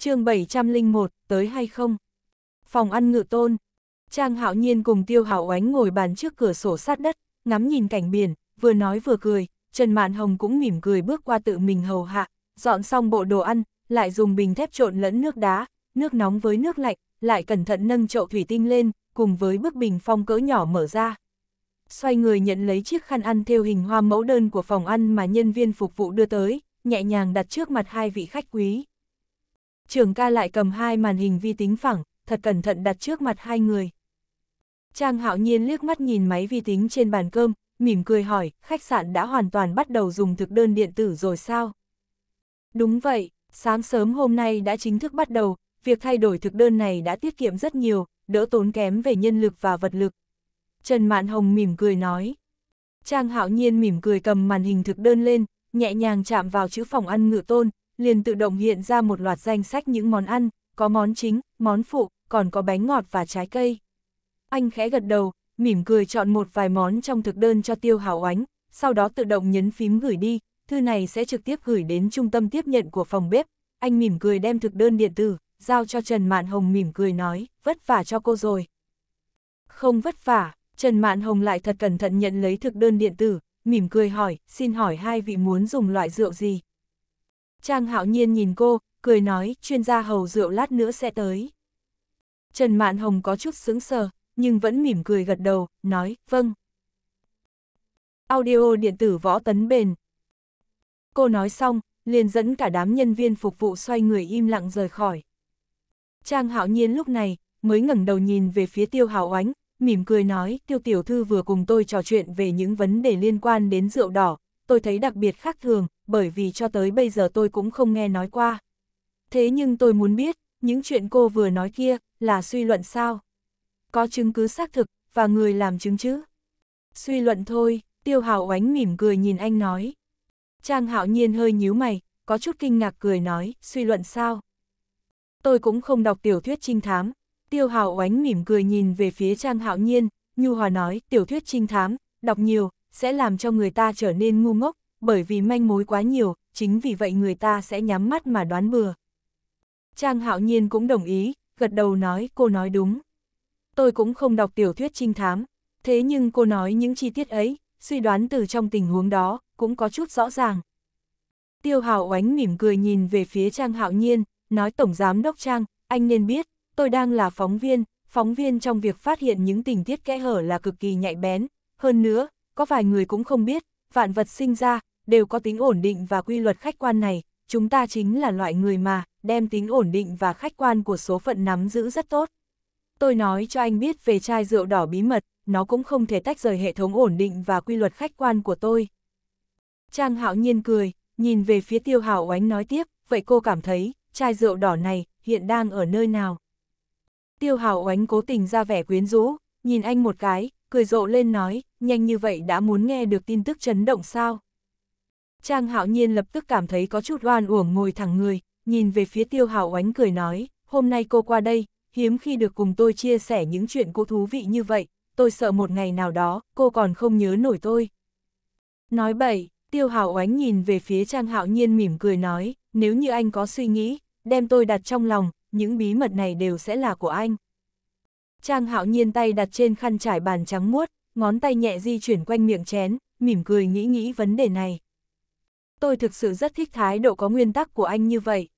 chương 701, tới hay không? Phòng ăn ngự tôn. Trang hạo nhiên cùng tiêu hảo oánh ngồi bàn trước cửa sổ sát đất, ngắm nhìn cảnh biển, vừa nói vừa cười, Trần Mạn Hồng cũng mỉm cười bước qua tự mình hầu hạ, dọn xong bộ đồ ăn, lại dùng bình thép trộn lẫn nước đá, nước nóng với nước lạnh, lại cẩn thận nâng chậu thủy tinh lên, cùng với bức bình phong cỡ nhỏ mở ra. Xoay người nhận lấy chiếc khăn ăn theo hình hoa mẫu đơn của phòng ăn mà nhân viên phục vụ đưa tới, nhẹ nhàng đặt trước mặt hai vị khách quý trưởng ca lại cầm hai màn hình vi tính phẳng, thật cẩn thận đặt trước mặt hai người. Trang hạo nhiên liếc mắt nhìn máy vi tính trên bàn cơm, mỉm cười hỏi, khách sạn đã hoàn toàn bắt đầu dùng thực đơn điện tử rồi sao? Đúng vậy, sáng sớm hôm nay đã chính thức bắt đầu, việc thay đổi thực đơn này đã tiết kiệm rất nhiều, đỡ tốn kém về nhân lực và vật lực. Trần Mạn Hồng mỉm cười nói. Trang hạo nhiên mỉm cười cầm màn hình thực đơn lên, nhẹ nhàng chạm vào chữ phòng ăn ngự tôn, liền tự động hiện ra một loạt danh sách những món ăn, có món chính, món phụ, còn có bánh ngọt và trái cây. Anh khẽ gật đầu, mỉm cười chọn một vài món trong thực đơn cho Tiêu Hảo Ánh, sau đó tự động nhấn phím gửi đi, thư này sẽ trực tiếp gửi đến trung tâm tiếp nhận của phòng bếp. Anh mỉm cười đem thực đơn điện tử, giao cho Trần Mạn Hồng mỉm cười nói, vất vả cho cô rồi. Không vất vả, Trần Mạn Hồng lại thật cẩn thận nhận lấy thực đơn điện tử, mỉm cười hỏi, xin hỏi hai vị muốn dùng loại rượu gì? Trang hạo nhiên nhìn cô, cười nói, chuyên gia hầu rượu lát nữa sẽ tới. Trần Mạn Hồng có chút sướng sờ, nhưng vẫn mỉm cười gật đầu, nói, vâng. Audio điện tử võ tấn bền. Cô nói xong, liền dẫn cả đám nhân viên phục vụ xoay người im lặng rời khỏi. Trang hạo nhiên lúc này, mới ngẩng đầu nhìn về phía tiêu hào oánh, mỉm cười nói, tiêu tiểu thư vừa cùng tôi trò chuyện về những vấn đề liên quan đến rượu đỏ, tôi thấy đặc biệt khác thường, bởi vì cho tới bây giờ tôi cũng không nghe nói qua. Thế nhưng tôi muốn biết, những chuyện cô vừa nói kia, là suy luận sao? Có chứng cứ xác thực, và người làm chứng chứ? Suy luận thôi, tiêu hào oánh mỉm cười nhìn anh nói. Trang hạo nhiên hơi nhíu mày, có chút kinh ngạc cười nói, suy luận sao? Tôi cũng không đọc tiểu thuyết trinh thám. Tiêu hào oánh mỉm cười nhìn về phía Trang hạo nhiên, Nhu Hòa nói, tiểu thuyết trinh thám, đọc nhiều, sẽ làm cho người ta trở nên ngu ngốc, bởi vì manh mối quá nhiều, chính vì vậy người ta sẽ nhắm mắt mà đoán bừa. Trang hạo nhiên cũng đồng ý, gật đầu nói cô nói đúng. Tôi cũng không đọc tiểu thuyết trinh thám, thế nhưng cô nói những chi tiết ấy, suy đoán từ trong tình huống đó, cũng có chút rõ ràng. Tiêu hào oánh mỉm cười nhìn về phía Trang hạo nhiên, nói Tổng Giám Đốc Trang, anh nên biết, tôi đang là phóng viên, phóng viên trong việc phát hiện những tình tiết kẽ hở là cực kỳ nhạy bén, hơn nữa, có vài người cũng không biết, vạn vật sinh ra, đều có tính ổn định và quy luật khách quan này, chúng ta chính là loại người mà, đem tính ổn định và khách quan của số phận nắm giữ rất tốt. Tôi nói cho anh biết về chai rượu đỏ bí mật, nó cũng không thể tách rời hệ thống ổn định và quy luật khách quan của tôi. Trang hạo nhiên cười, nhìn về phía tiêu hảo oánh nói tiếp, vậy cô cảm thấy, chai rượu đỏ này, hiện đang ở nơi nào? Tiêu hảo oánh cố tình ra vẻ quyến rũ, nhìn anh một cái, cười rộ lên nói, nhanh như vậy đã muốn nghe được tin tức chấn động sao. Trang hạo nhiên lập tức cảm thấy có chút oan uổng ngồi thẳng người, nhìn về phía tiêu hào oánh cười nói, hôm nay cô qua đây, hiếm khi được cùng tôi chia sẻ những chuyện cô thú vị như vậy, tôi sợ một ngày nào đó, cô còn không nhớ nổi tôi. Nói bậy, tiêu hào oánh nhìn về phía trang hạo nhiên mỉm cười nói, nếu như anh có suy nghĩ, đem tôi đặt trong lòng, những bí mật này đều sẽ là của anh. Trang hạo nhiên tay đặt trên khăn trải bàn trắng muốt, ngón tay nhẹ di chuyển quanh miệng chén, mỉm cười nghĩ nghĩ vấn đề này. Tôi thực sự rất thích thái độ có nguyên tắc của anh như vậy.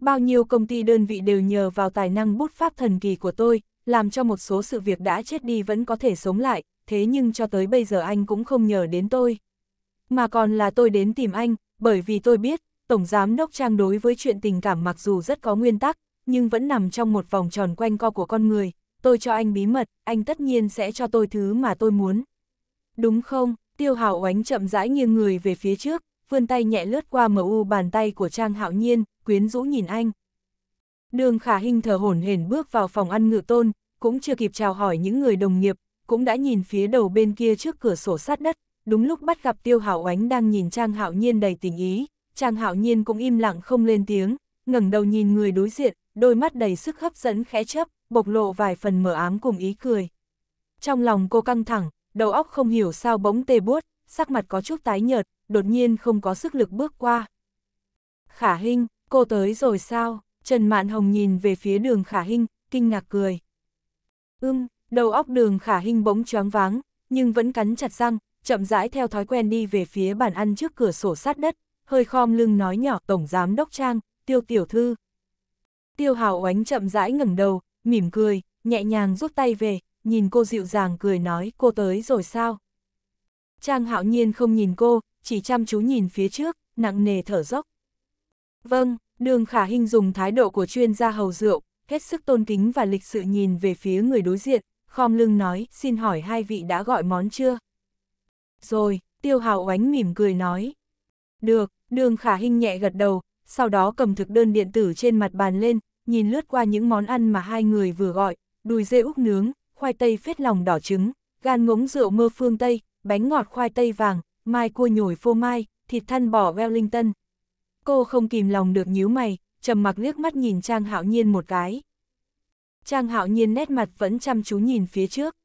Bao nhiêu công ty đơn vị đều nhờ vào tài năng bút pháp thần kỳ của tôi, làm cho một số sự việc đã chết đi vẫn có thể sống lại, thế nhưng cho tới bây giờ anh cũng không nhờ đến tôi. Mà còn là tôi đến tìm anh, bởi vì tôi biết, Tổng Giám Đốc Trang đối với chuyện tình cảm mặc dù rất có nguyên tắc, nhưng vẫn nằm trong một vòng tròn quanh co của con người, tôi cho anh bí mật, anh tất nhiên sẽ cho tôi thứ mà tôi muốn. Đúng không? Tiêu hảo Oánh chậm rãi nghiêng người về phía trước, vươn tay nhẹ lướt qua mờ u bàn tay của Trang Hạo Nhiên, quyến rũ nhìn anh. Đường Khả hình thở hổn hển bước vào phòng ăn ngự tôn, cũng chưa kịp chào hỏi những người đồng nghiệp, cũng đã nhìn phía đầu bên kia trước cửa sổ sát đất, đúng lúc bắt gặp Tiêu hảo Oánh đang nhìn Trang Hạo Nhiên đầy tình ý, Trang Hạo Nhiên cũng im lặng không lên tiếng, ngẩng đầu nhìn người đối diện, đôi mắt đầy sức hấp dẫn khẽ chấp bộc lộ vài phần mờ ám cùng ý cười. Trong lòng cô căng thẳng, đầu óc không hiểu sao bỗng tê buốt, sắc mặt có chút tái nhợt, đột nhiên không có sức lực bước qua. Khả Hinh, cô tới rồi sao? Trần Mạn Hồng nhìn về phía đường Khả Hinh, kinh ngạc cười. Ưm, đầu óc đường Khả Hinh bỗng choáng váng, nhưng vẫn cắn chặt răng, chậm rãi theo thói quen đi về phía bàn ăn trước cửa sổ sát đất, hơi khom lưng nói nhỏ Tổng Giám Đốc Trang, Tiêu Tiểu Thư. Tiêu Hào Oánh chậm rãi ngẩng đầu, mỉm cười, nhẹ nhàng rút tay về, nhìn cô dịu dàng cười nói cô tới rồi sao. Trang hạo nhiên không nhìn cô, chỉ chăm chú nhìn phía trước, nặng nề thở dốc. Vâng, đường khả hình dùng thái độ của chuyên gia hầu rượu, hết sức tôn kính và lịch sự nhìn về phía người đối diện, khom lưng nói, xin hỏi hai vị đã gọi món chưa? Rồi, tiêu hào oánh mỉm cười nói. Được, đường khả hình nhẹ gật đầu, sau đó cầm thực đơn điện tử trên mặt bàn lên, nhìn lướt qua những món ăn mà hai người vừa gọi, đùi dê úc nướng, khoai tây phết lòng đỏ trứng, gan ngỗng rượu mơ phương Tây, bánh ngọt khoai tây vàng, mai cua nhồi phô mai, thịt thăn bò Wellington. Cô không kìm lòng được nhíu mày, trầm mặc liếc mắt nhìn Trang Hạo Nhiên một cái. Trang Hạo Nhiên nét mặt vẫn chăm chú nhìn phía trước.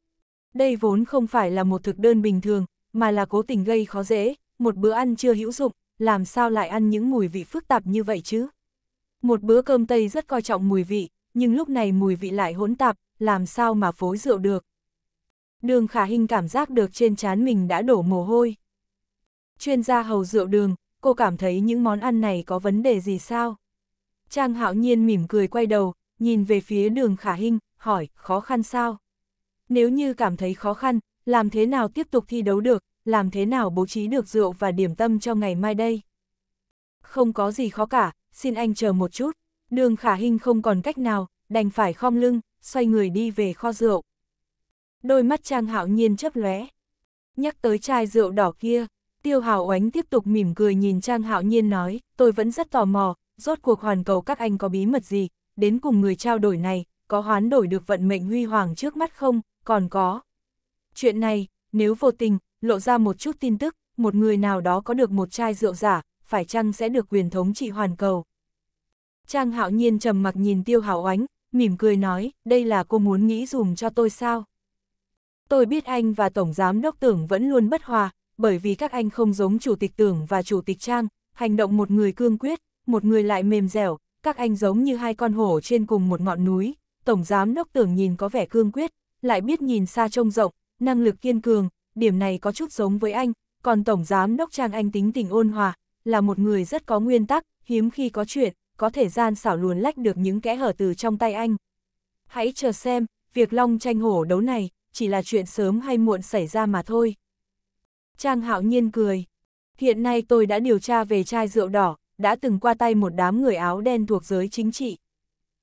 Đây vốn không phải là một thực đơn bình thường, mà là cố tình gây khó dễ, một bữa ăn chưa hữu dụng, làm sao lại ăn những mùi vị phức tạp như vậy chứ? Một bữa cơm Tây rất coi trọng mùi vị, nhưng lúc này mùi vị lại hỗn tạp, làm sao mà phối rượu được. Đường khả hình cảm giác được trên trán mình đã đổ mồ hôi. Chuyên gia hầu rượu đường, cô cảm thấy những món ăn này có vấn đề gì sao? Trang hạo nhiên mỉm cười quay đầu, nhìn về phía đường khả hình, hỏi, khó khăn sao? Nếu như cảm thấy khó khăn, làm thế nào tiếp tục thi đấu được, làm thế nào bố trí được rượu và điểm tâm cho ngày mai đây? Không có gì khó cả, xin anh chờ một chút. Đường khả hình không còn cách nào, đành phải khom lưng, xoay người đi về kho rượu. Đôi mắt Trang Hạo Nhiên chấp lóe. Nhắc tới chai rượu đỏ kia, Tiêu Hào Oánh tiếp tục mỉm cười nhìn Trang Hạo Nhiên nói, tôi vẫn rất tò mò, rốt cuộc hoàn cầu các anh có bí mật gì, đến cùng người trao đổi này, có hoán đổi được vận mệnh huy hoàng trước mắt không, còn có. Chuyện này, nếu vô tình, lộ ra một chút tin tức, một người nào đó có được một chai rượu giả, phải chăng sẽ được quyền thống trị hoàn cầu. Trang hạo nhiên trầm mặc nhìn tiêu hảo oánh, mỉm cười nói, đây là cô muốn nghĩ dùm cho tôi sao? Tôi biết anh và Tổng Giám Đốc Tưởng vẫn luôn bất hòa, bởi vì các anh không giống Chủ tịch Tưởng và Chủ tịch Trang, hành động một người cương quyết, một người lại mềm dẻo, các anh giống như hai con hổ trên cùng một ngọn núi, Tổng Giám Đốc Tưởng nhìn có vẻ cương quyết, lại biết nhìn xa trông rộng, năng lực kiên cường, điểm này có chút giống với anh, còn Tổng Giám Đốc Trang anh tính tình ôn hòa, là một người rất có nguyên tắc, hiếm khi có chuyện, có thể gian xảo luồn lách được những kẽ hở từ trong tay anh. Hãy chờ xem, việc long tranh hổ đấu này, chỉ là chuyện sớm hay muộn xảy ra mà thôi. Trang hạo nhiên cười. Hiện nay tôi đã điều tra về chai rượu đỏ, đã từng qua tay một đám người áo đen thuộc giới chính trị.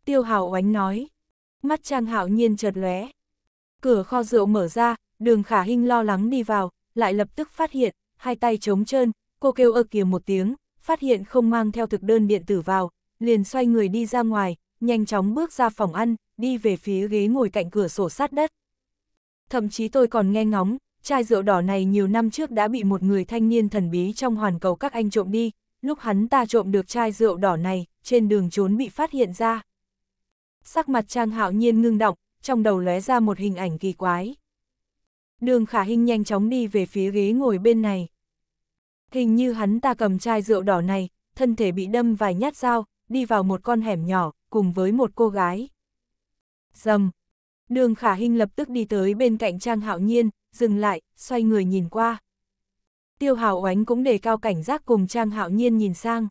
Tiêu hào oánh nói. Mắt Trang hạo nhiên chợt lóe. Cửa kho rượu mở ra, đường khả hinh lo lắng đi vào, lại lập tức phát hiện, hai tay trống trơn, cô kêu ơ kìa một tiếng, phát hiện không mang theo thực đơn điện tử vào, liền xoay người đi ra ngoài, nhanh chóng bước ra phòng ăn, đi về phía ghế ngồi cạnh cửa sổ sát đất. Thậm chí tôi còn nghe ngóng, chai rượu đỏ này nhiều năm trước đã bị một người thanh niên thần bí trong hoàn cầu các anh trộm đi, lúc hắn ta trộm được chai rượu đỏ này, trên đường trốn bị phát hiện ra. Sắc mặt Trang Hạo Nhiên ngưng động, trong đầu lóe ra một hình ảnh kỳ quái. Đường Khả Hinh nhanh chóng đi về phía ghế ngồi bên này. Hình như hắn ta cầm chai rượu đỏ này, thân thể bị đâm vài nhát dao, đi vào một con hẻm nhỏ, cùng với một cô gái. Dầm! Đường khả hình lập tức đi tới bên cạnh Trang Hạo Nhiên, dừng lại, xoay người nhìn qua. Tiêu Hào Oánh cũng đề cao cảnh giác cùng Trang Hạo Nhiên nhìn sang.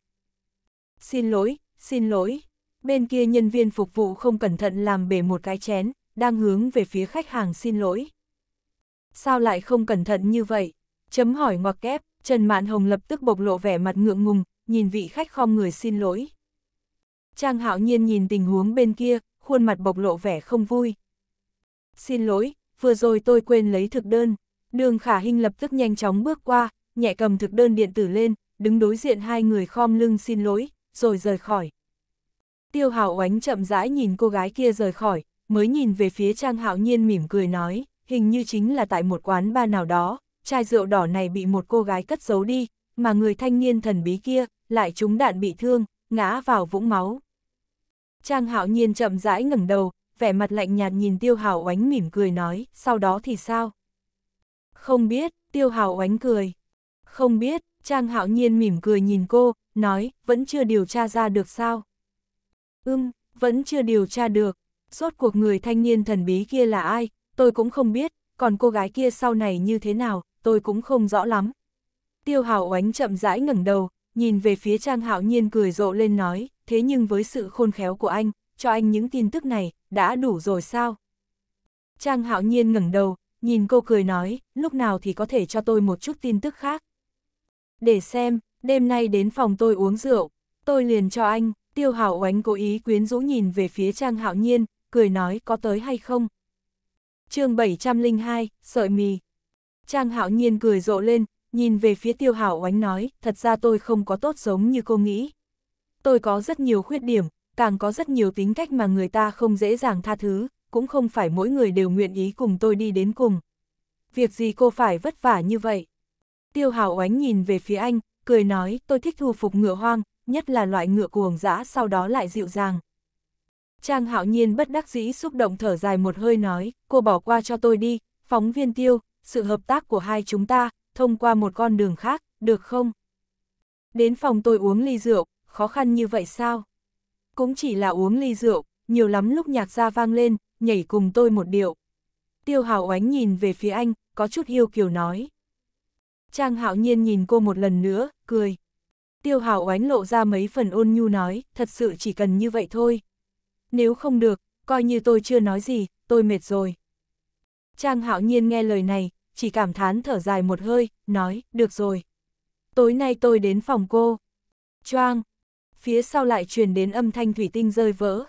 Xin lỗi, xin lỗi. Bên kia nhân viên phục vụ không cẩn thận làm bể một cái chén, đang hướng về phía khách hàng xin lỗi. Sao lại không cẩn thận như vậy? Chấm hỏi ngoặc kép. Trần Mạn Hồng lập tức bộc lộ vẻ mặt ngượng ngùng, nhìn vị khách khom người xin lỗi. Trang hạo nhiên nhìn tình huống bên kia, khuôn mặt bộc lộ vẻ không vui. Xin lỗi, vừa rồi tôi quên lấy thực đơn. Đường khả Hinh lập tức nhanh chóng bước qua, nhẹ cầm thực đơn điện tử lên, đứng đối diện hai người khom lưng xin lỗi, rồi rời khỏi. Tiêu hạo oánh chậm rãi nhìn cô gái kia rời khỏi, mới nhìn về phía Trang hạo nhiên mỉm cười nói, hình như chính là tại một quán ba nào đó, chai rượu đỏ này bị một cô gái cất giấu đi, mà người thanh niên thần bí kia lại trúng đạn bị thương, ngã vào vũng máu. Trang hạo nhiên chậm rãi ngẩng đầu, vẻ mặt lạnh nhạt nhìn tiêu hào oánh mỉm cười nói, sau đó thì sao? Không biết, tiêu hào oánh cười. Không biết, Trang hạo nhiên mỉm cười nhìn cô, nói, vẫn chưa điều tra ra được sao? Ừm, vẫn chưa điều tra được. Rốt cuộc người thanh niên thần bí kia là ai, tôi cũng không biết, còn cô gái kia sau này như thế nào, tôi cũng không rõ lắm. Tiêu hào oánh chậm rãi ngẩng đầu, nhìn về phía Trang Hạo Nhiên cười rộ lên nói, thế nhưng với sự khôn khéo của anh, cho anh những tin tức này, đã đủ rồi sao? Trang Hạo Nhiên ngẩng đầu, nhìn cô cười nói, lúc nào thì có thể cho tôi một chút tin tức khác. Để xem, đêm nay đến phòng tôi uống rượu, tôi liền cho anh, tiêu hào oánh cố ý quyến rũ nhìn về phía Trang Hạo Nhiên, cười nói có tới hay không. chương 702, sợi mì. Trang hạo nhiên cười rộ lên, nhìn về phía tiêu hảo oánh nói, thật ra tôi không có tốt giống như cô nghĩ. Tôi có rất nhiều khuyết điểm, càng có rất nhiều tính cách mà người ta không dễ dàng tha thứ, cũng không phải mỗi người đều nguyện ý cùng tôi đi đến cùng. Việc gì cô phải vất vả như vậy? Tiêu hảo oánh nhìn về phía anh, cười nói, tôi thích thu phục ngựa hoang, nhất là loại ngựa cuồng dã sau đó lại dịu dàng. Trang hạo nhiên bất đắc dĩ xúc động thở dài một hơi nói, cô bỏ qua cho tôi đi, phóng viên tiêu, sự hợp tác của hai chúng ta, thông qua một con đường khác, được không? Đến phòng tôi uống ly rượu, khó khăn như vậy sao? Cũng chỉ là uống ly rượu, nhiều lắm lúc nhạc ra vang lên, nhảy cùng tôi một điệu. Tiêu Hào Oánh nhìn về phía anh, có chút yêu kiều nói. Trang Hạo Nhiên nhìn cô một lần nữa, cười. Tiêu Hào Oánh lộ ra mấy phần ôn nhu nói, thật sự chỉ cần như vậy thôi. Nếu không được, coi như tôi chưa nói gì, tôi mệt rồi. Trang hạo nhiên nghe lời này, chỉ cảm thán thở dài một hơi, nói, được rồi. Tối nay tôi đến phòng cô. Choang! Phía sau lại truyền đến âm thanh thủy tinh rơi vỡ.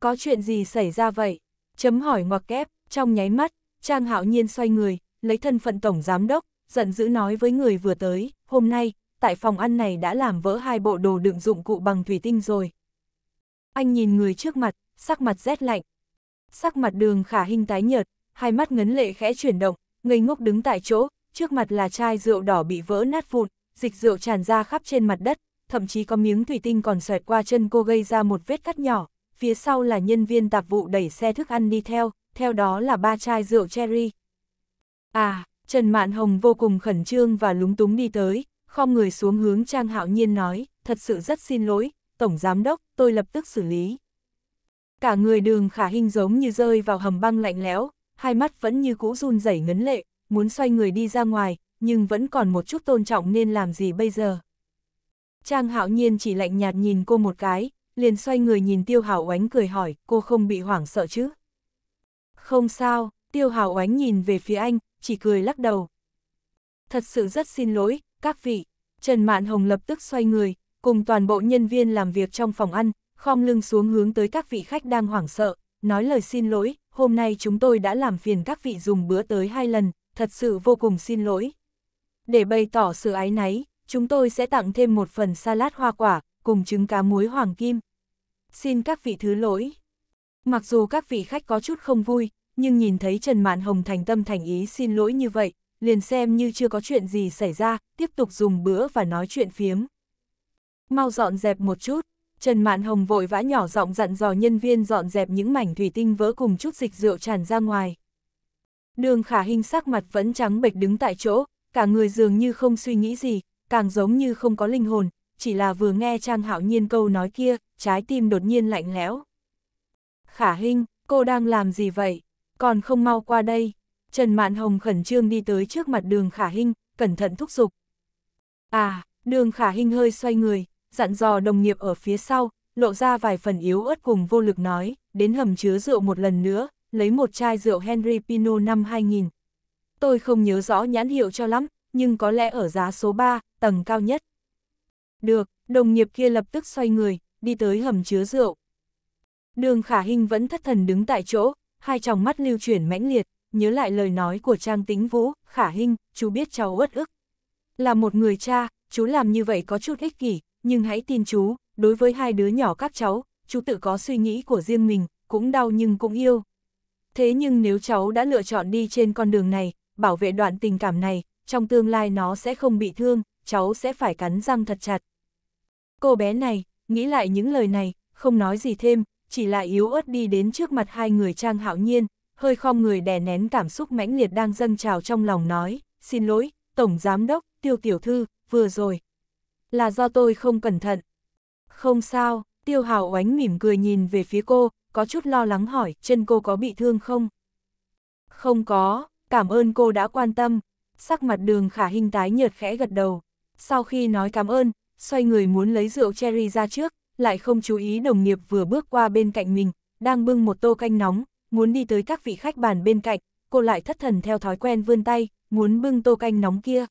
Có chuyện gì xảy ra vậy? Chấm hỏi ngoặc kép, trong nháy mắt, Trang hạo nhiên xoay người, lấy thân phận tổng giám đốc, giận dữ nói với người vừa tới, hôm nay, tại phòng ăn này đã làm vỡ hai bộ đồ đựng dụng cụ bằng thủy tinh rồi. Anh nhìn người trước mặt, sắc mặt rét lạnh. Sắc mặt đường khả hình tái nhợt, hai mắt ngấn lệ khẽ chuyển động, ngây ngốc đứng tại chỗ, trước mặt là chai rượu đỏ bị vỡ nát vụn, dịch rượu tràn ra khắp trên mặt đất, thậm chí có miếng thủy tinh còn xoẹt qua chân cô gây ra một vết cắt nhỏ, phía sau là nhân viên tạp vụ đẩy xe thức ăn đi theo, theo đó là ba chai rượu cherry. À, Trần Mạn Hồng vô cùng khẩn trương và lúng túng đi tới, khom người xuống hướng Trang Hạo Nhiên nói, thật sự rất xin lỗi, Tổng Giám Đốc, tôi lập tức xử lý. Cả người đường khả hình giống như rơi vào hầm băng lạnh lẽo, hai mắt vẫn như cũ run rẩy ngấn lệ, muốn xoay người đi ra ngoài, nhưng vẫn còn một chút tôn trọng nên làm gì bây giờ. Trang hạo nhiên chỉ lạnh nhạt nhìn cô một cái, liền xoay người nhìn tiêu hảo oánh cười hỏi, cô không bị hoảng sợ chứ? Không sao, tiêu hảo oánh nhìn về phía anh, chỉ cười lắc đầu. Thật sự rất xin lỗi, các vị. Trần Mạn Hồng lập tức xoay người, cùng toàn bộ nhân viên làm việc trong phòng ăn, khom lưng xuống hướng tới các vị khách đang hoảng sợ, nói lời xin lỗi, hôm nay chúng tôi đã làm phiền các vị dùng bữa tới hai lần, thật sự vô cùng xin lỗi. Để bày tỏ sự ái náy, chúng tôi sẽ tặng thêm một phần salad hoa quả, cùng trứng cá muối hoàng kim. Xin các vị thứ lỗi. Mặc dù các vị khách có chút không vui, nhưng nhìn thấy Trần Mạn Hồng thành tâm thành ý xin lỗi như vậy, liền xem như chưa có chuyện gì xảy ra, tiếp tục dùng bữa và nói chuyện phiếm. Mau dọn dẹp một chút. Trần Mạn Hồng vội vã nhỏ giọng dặn dò nhân viên dọn dẹp những mảnh thủy tinh vỡ cùng chút dịch rượu tràn ra ngoài. Đường khả hình sắc mặt vẫn trắng bệch đứng tại chỗ, cả người dường như không suy nghĩ gì, càng giống như không có linh hồn, chỉ là vừa nghe Trang Hạo Nhiên câu nói kia, trái tim đột nhiên lạnh lẽo. Khả Hinh, cô đang làm gì vậy? Còn không mau qua đây. Trần Mạn Hồng khẩn trương đi tới trước mặt đường Khả Hinh, cẩn thận thúc giục. À, đường Khả Hinh hơi xoay người, dặn dò đồng nghiệp ở phía sau, lộ ra vài phần yếu ớt cùng vô lực nói, đến hầm chứa rượu một lần nữa, lấy một chai rượu Henry Pinot năm 2000. Tôi không nhớ rõ nhãn hiệu cho lắm, nhưng có lẽ ở giá số 3, tầng cao nhất. Được, đồng nghiệp kia lập tức xoay người, đi tới hầm chứa rượu. Đường khả hình vẫn thất thần đứng tại chỗ, hai tròng mắt lưu chuyển mãnh liệt, nhớ lại lời nói của Trang tính Vũ, khả hình, chú biết cháu uất ức. Là một người cha, chú làm như vậy có chút ích kỷ, nhưng hãy tin chú, đối với hai đứa nhỏ các cháu, chú tự có suy nghĩ của riêng mình, cũng đau nhưng cũng yêu. Thế nhưng nếu cháu đã lựa chọn đi trên con đường này, bảo vệ đoạn tình cảm này, trong tương lai nó sẽ không bị thương, cháu sẽ phải cắn răng thật chặt. Cô bé này, nghĩ lại những lời này, không nói gì thêm, chỉ lại yếu ớt đi đến trước mặt hai người Trang Hạo Nhiên, hơi khom người đè nén cảm xúc mãnh liệt đang dâng trào trong lòng nói, xin lỗi, Tổng Giám Đốc, Tiêu Tiểu Thư, vừa rồi, là do tôi không cẩn thận. Không sao, tiêu hào oánh mỉm cười nhìn về phía cô, có chút lo lắng hỏi, chân cô có bị thương không? Không có, cảm ơn cô đã quan tâm. Sắc mặt đường khả hình tái nhợt khẽ gật đầu. Sau khi nói cảm ơn, xoay người muốn lấy rượu cherry ra trước, lại không chú ý đồng nghiệp vừa bước qua bên cạnh mình, đang bưng một tô canh nóng, muốn đi tới các vị khách bàn bên cạnh, cô lại thất thần theo thói quen vươn tay, muốn bưng tô canh nóng kia.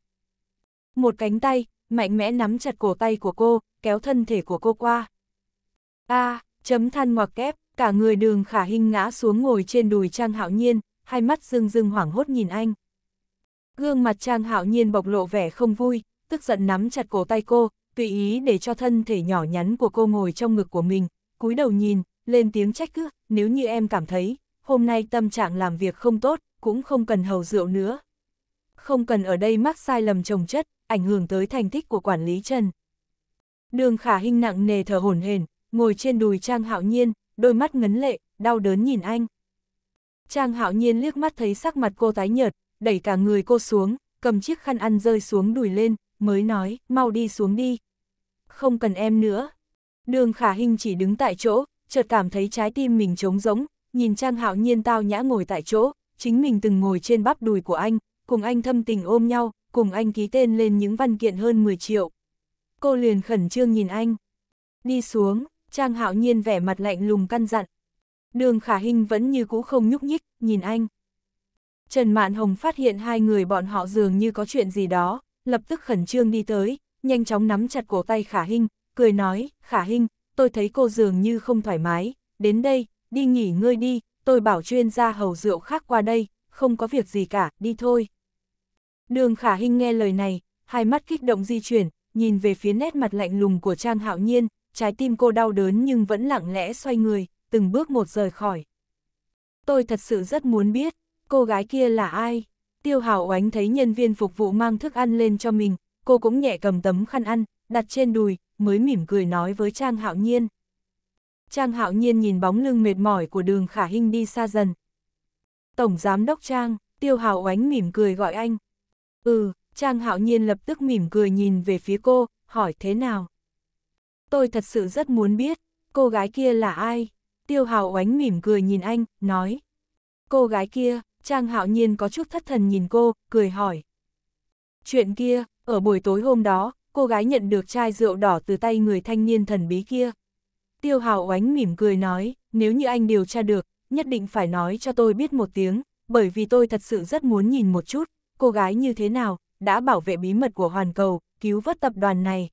Một cánh tay, mạnh mẽ nắm chặt cổ tay của cô, kéo thân thể của cô qua. A, à, chấm than ngoặc kép, cả người đường khả hình ngã xuống ngồi trên đùi Trang Hạo Nhiên, hai mắt rưng rưng hoảng hốt nhìn anh. Gương mặt Trang Hạo Nhiên bộc lộ vẻ không vui, tức giận nắm chặt cổ tay cô, tùy ý để cho thân thể nhỏ nhắn của cô ngồi trong ngực của mình, cúi đầu nhìn, lên tiếng trách cứ, nếu như em cảm thấy, hôm nay tâm trạng làm việc không tốt, cũng không cần hầu rượu nữa. Không cần ở đây mắc sai lầm trồng chất, ảnh hưởng tới thành tích của quản lý Trần. Đường khả hình nặng nề thở hổn hển, ngồi trên đùi Trang Hạo Nhiên, đôi mắt ngấn lệ, đau đớn nhìn anh. Trang Hạo Nhiên liếc mắt thấy sắc mặt cô tái nhợt, đẩy cả người cô xuống, cầm chiếc khăn ăn rơi xuống đùi lên, mới nói, mau đi xuống đi. Không cần em nữa. Đường khả hình chỉ đứng tại chỗ, chợt cảm thấy trái tim mình trống rỗng, nhìn Trang Hạo Nhiên tao nhã ngồi tại chỗ, chính mình từng ngồi trên bắp đùi của anh, cùng anh thâm tình ôm nhau, cùng anh ký tên lên những văn kiện hơn 10 triệu. Cô liền khẩn trương nhìn anh. Đi xuống, Trang Hạo Nhiên vẻ mặt lạnh lùng căn dặn. Đường Khả Hinh vẫn như cũ không nhúc nhích, nhìn anh. Trần Mạn Hồng phát hiện hai người bọn họ dường như có chuyện gì đó, lập tức khẩn trương đi tới, nhanh chóng nắm chặt cổ tay Khả Hinh, cười nói, Khả Hinh, tôi thấy cô dường như không thoải mái, đến đây, đi nghỉ ngơi đi, tôi bảo chuyên gia hầu rượu khác qua đây, không có việc gì cả, đi thôi. Đường khả hình nghe lời này, hai mắt kích động di chuyển, nhìn về phía nét mặt lạnh lùng của Trang Hạo Nhiên, trái tim cô đau đớn nhưng vẫn lặng lẽ xoay người, từng bước một rời khỏi. Tôi thật sự rất muốn biết, cô gái kia là ai? Tiêu Hảo Oánh thấy nhân viên phục vụ mang thức ăn lên cho mình, cô cũng nhẹ cầm tấm khăn ăn, đặt trên đùi, mới mỉm cười nói với Trang Hạo Nhiên. Trang Hạo Nhiên nhìn bóng lưng mệt mỏi của đường khả hình đi xa dần. Tổng Giám Đốc Trang, Tiêu Hảo Oánh mỉm cười gọi anh, Ừ, Trang Hạo Nhiên lập tức mỉm cười nhìn về phía cô, hỏi thế nào? Tôi thật sự rất muốn biết, cô gái kia là ai? Tiêu Hạo oánh mỉm cười nhìn anh, nói. Cô gái kia, Trang Hạo Nhiên có chút thất thần nhìn cô, cười hỏi. Chuyện kia, ở buổi tối hôm đó, cô gái nhận được chai rượu đỏ từ tay người thanh niên thần bí kia. Tiêu Hạo oánh mỉm cười nói, nếu như anh điều tra được, nhất định phải nói cho tôi biết một tiếng, bởi vì tôi thật sự rất muốn nhìn một chút, cô gái như thế nào, đã bảo vệ bí mật của hoàn cầu, cứu vớt tập đoàn này.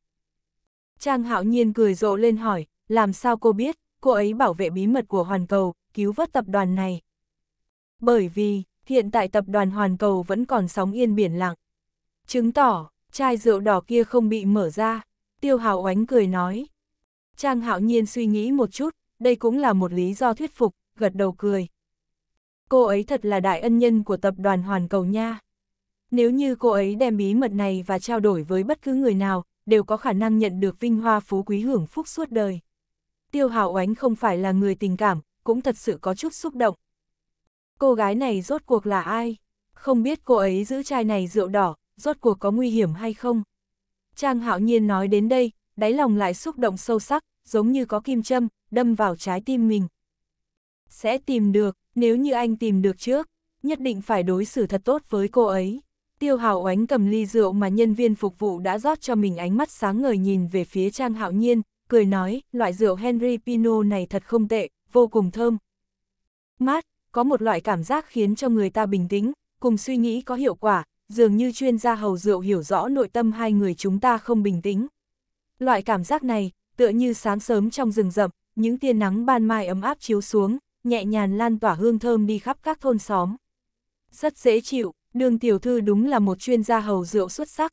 Trang hạo nhiên cười rộ lên hỏi, làm sao cô biết, cô ấy bảo vệ bí mật của hoàn cầu, cứu vớt tập đoàn này. Bởi vì, hiện tại tập đoàn hoàn cầu vẫn còn sóng yên biển lặng. Chứng tỏ, chai rượu đỏ kia không bị mở ra, tiêu hào oánh cười nói. Trang hạo nhiên suy nghĩ một chút, đây cũng là một lý do thuyết phục, gật đầu cười. Cô ấy thật là đại ân nhân của tập đoàn hoàn cầu nha. Nếu như cô ấy đem bí mật này và trao đổi với bất cứ người nào, đều có khả năng nhận được vinh hoa phú quý hưởng phúc suốt đời. Tiêu Hảo Oánh không phải là người tình cảm, cũng thật sự có chút xúc động. Cô gái này rốt cuộc là ai? Không biết cô ấy giữ chai này rượu đỏ, rốt cuộc có nguy hiểm hay không? Trang Hạo Nhiên nói đến đây, đáy lòng lại xúc động sâu sắc, giống như có kim châm, đâm vào trái tim mình. Sẽ tìm được, nếu như anh tìm được trước, nhất định phải đối xử thật tốt với cô ấy. Tiêu Hào Oánh cầm ly rượu mà nhân viên phục vụ đã rót cho mình ánh mắt sáng ngời nhìn về phía Trang Hạo Nhiên, cười nói, loại rượu Henry Pinot này thật không tệ, vô cùng thơm. Mát, có một loại cảm giác khiến cho người ta bình tĩnh, cùng suy nghĩ có hiệu quả, dường như chuyên gia hầu rượu hiểu rõ nội tâm hai người chúng ta không bình tĩnh. Loại cảm giác này, tựa như sáng sớm trong rừng rậm, những tia nắng ban mai ấm áp chiếu xuống, nhẹ nhàng lan tỏa hương thơm đi khắp các thôn xóm. Rất dễ chịu, đường tiểu thư đúng là một chuyên gia hầu rượu xuất sắc.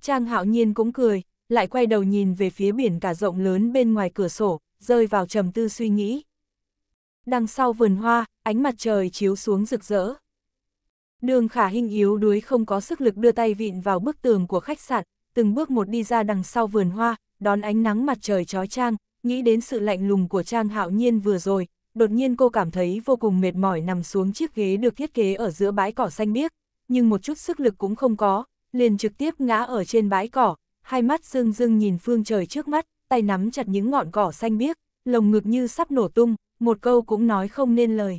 Trang hạo nhiên cũng cười, lại quay đầu nhìn về phía biển cả rộng lớn bên ngoài cửa sổ, rơi vào trầm tư suy nghĩ. Đằng sau vườn hoa, ánh mặt trời chiếu xuống rực rỡ. Đường khả hình yếu đuối không có sức lực đưa tay vịn vào bức tường của khách sạn, từng bước một đi ra đằng sau vườn hoa, đón ánh nắng mặt trời trói trang, nghĩ đến sự lạnh lùng của Trang Hạo Nhiên vừa rồi, đột nhiên cô cảm thấy vô cùng mệt mỏi nằm xuống chiếc ghế được thiết kế ở giữa bãi cỏ xanh biếc, nhưng một chút sức lực cũng không có, liền trực tiếp ngã ở trên bãi cỏ, hai mắt dưng dưng nhìn phương trời trước mắt, tay nắm chặt những ngọn cỏ xanh biếc, lồng ngực như sắp nổ tung, một câu cũng nói không nên lời.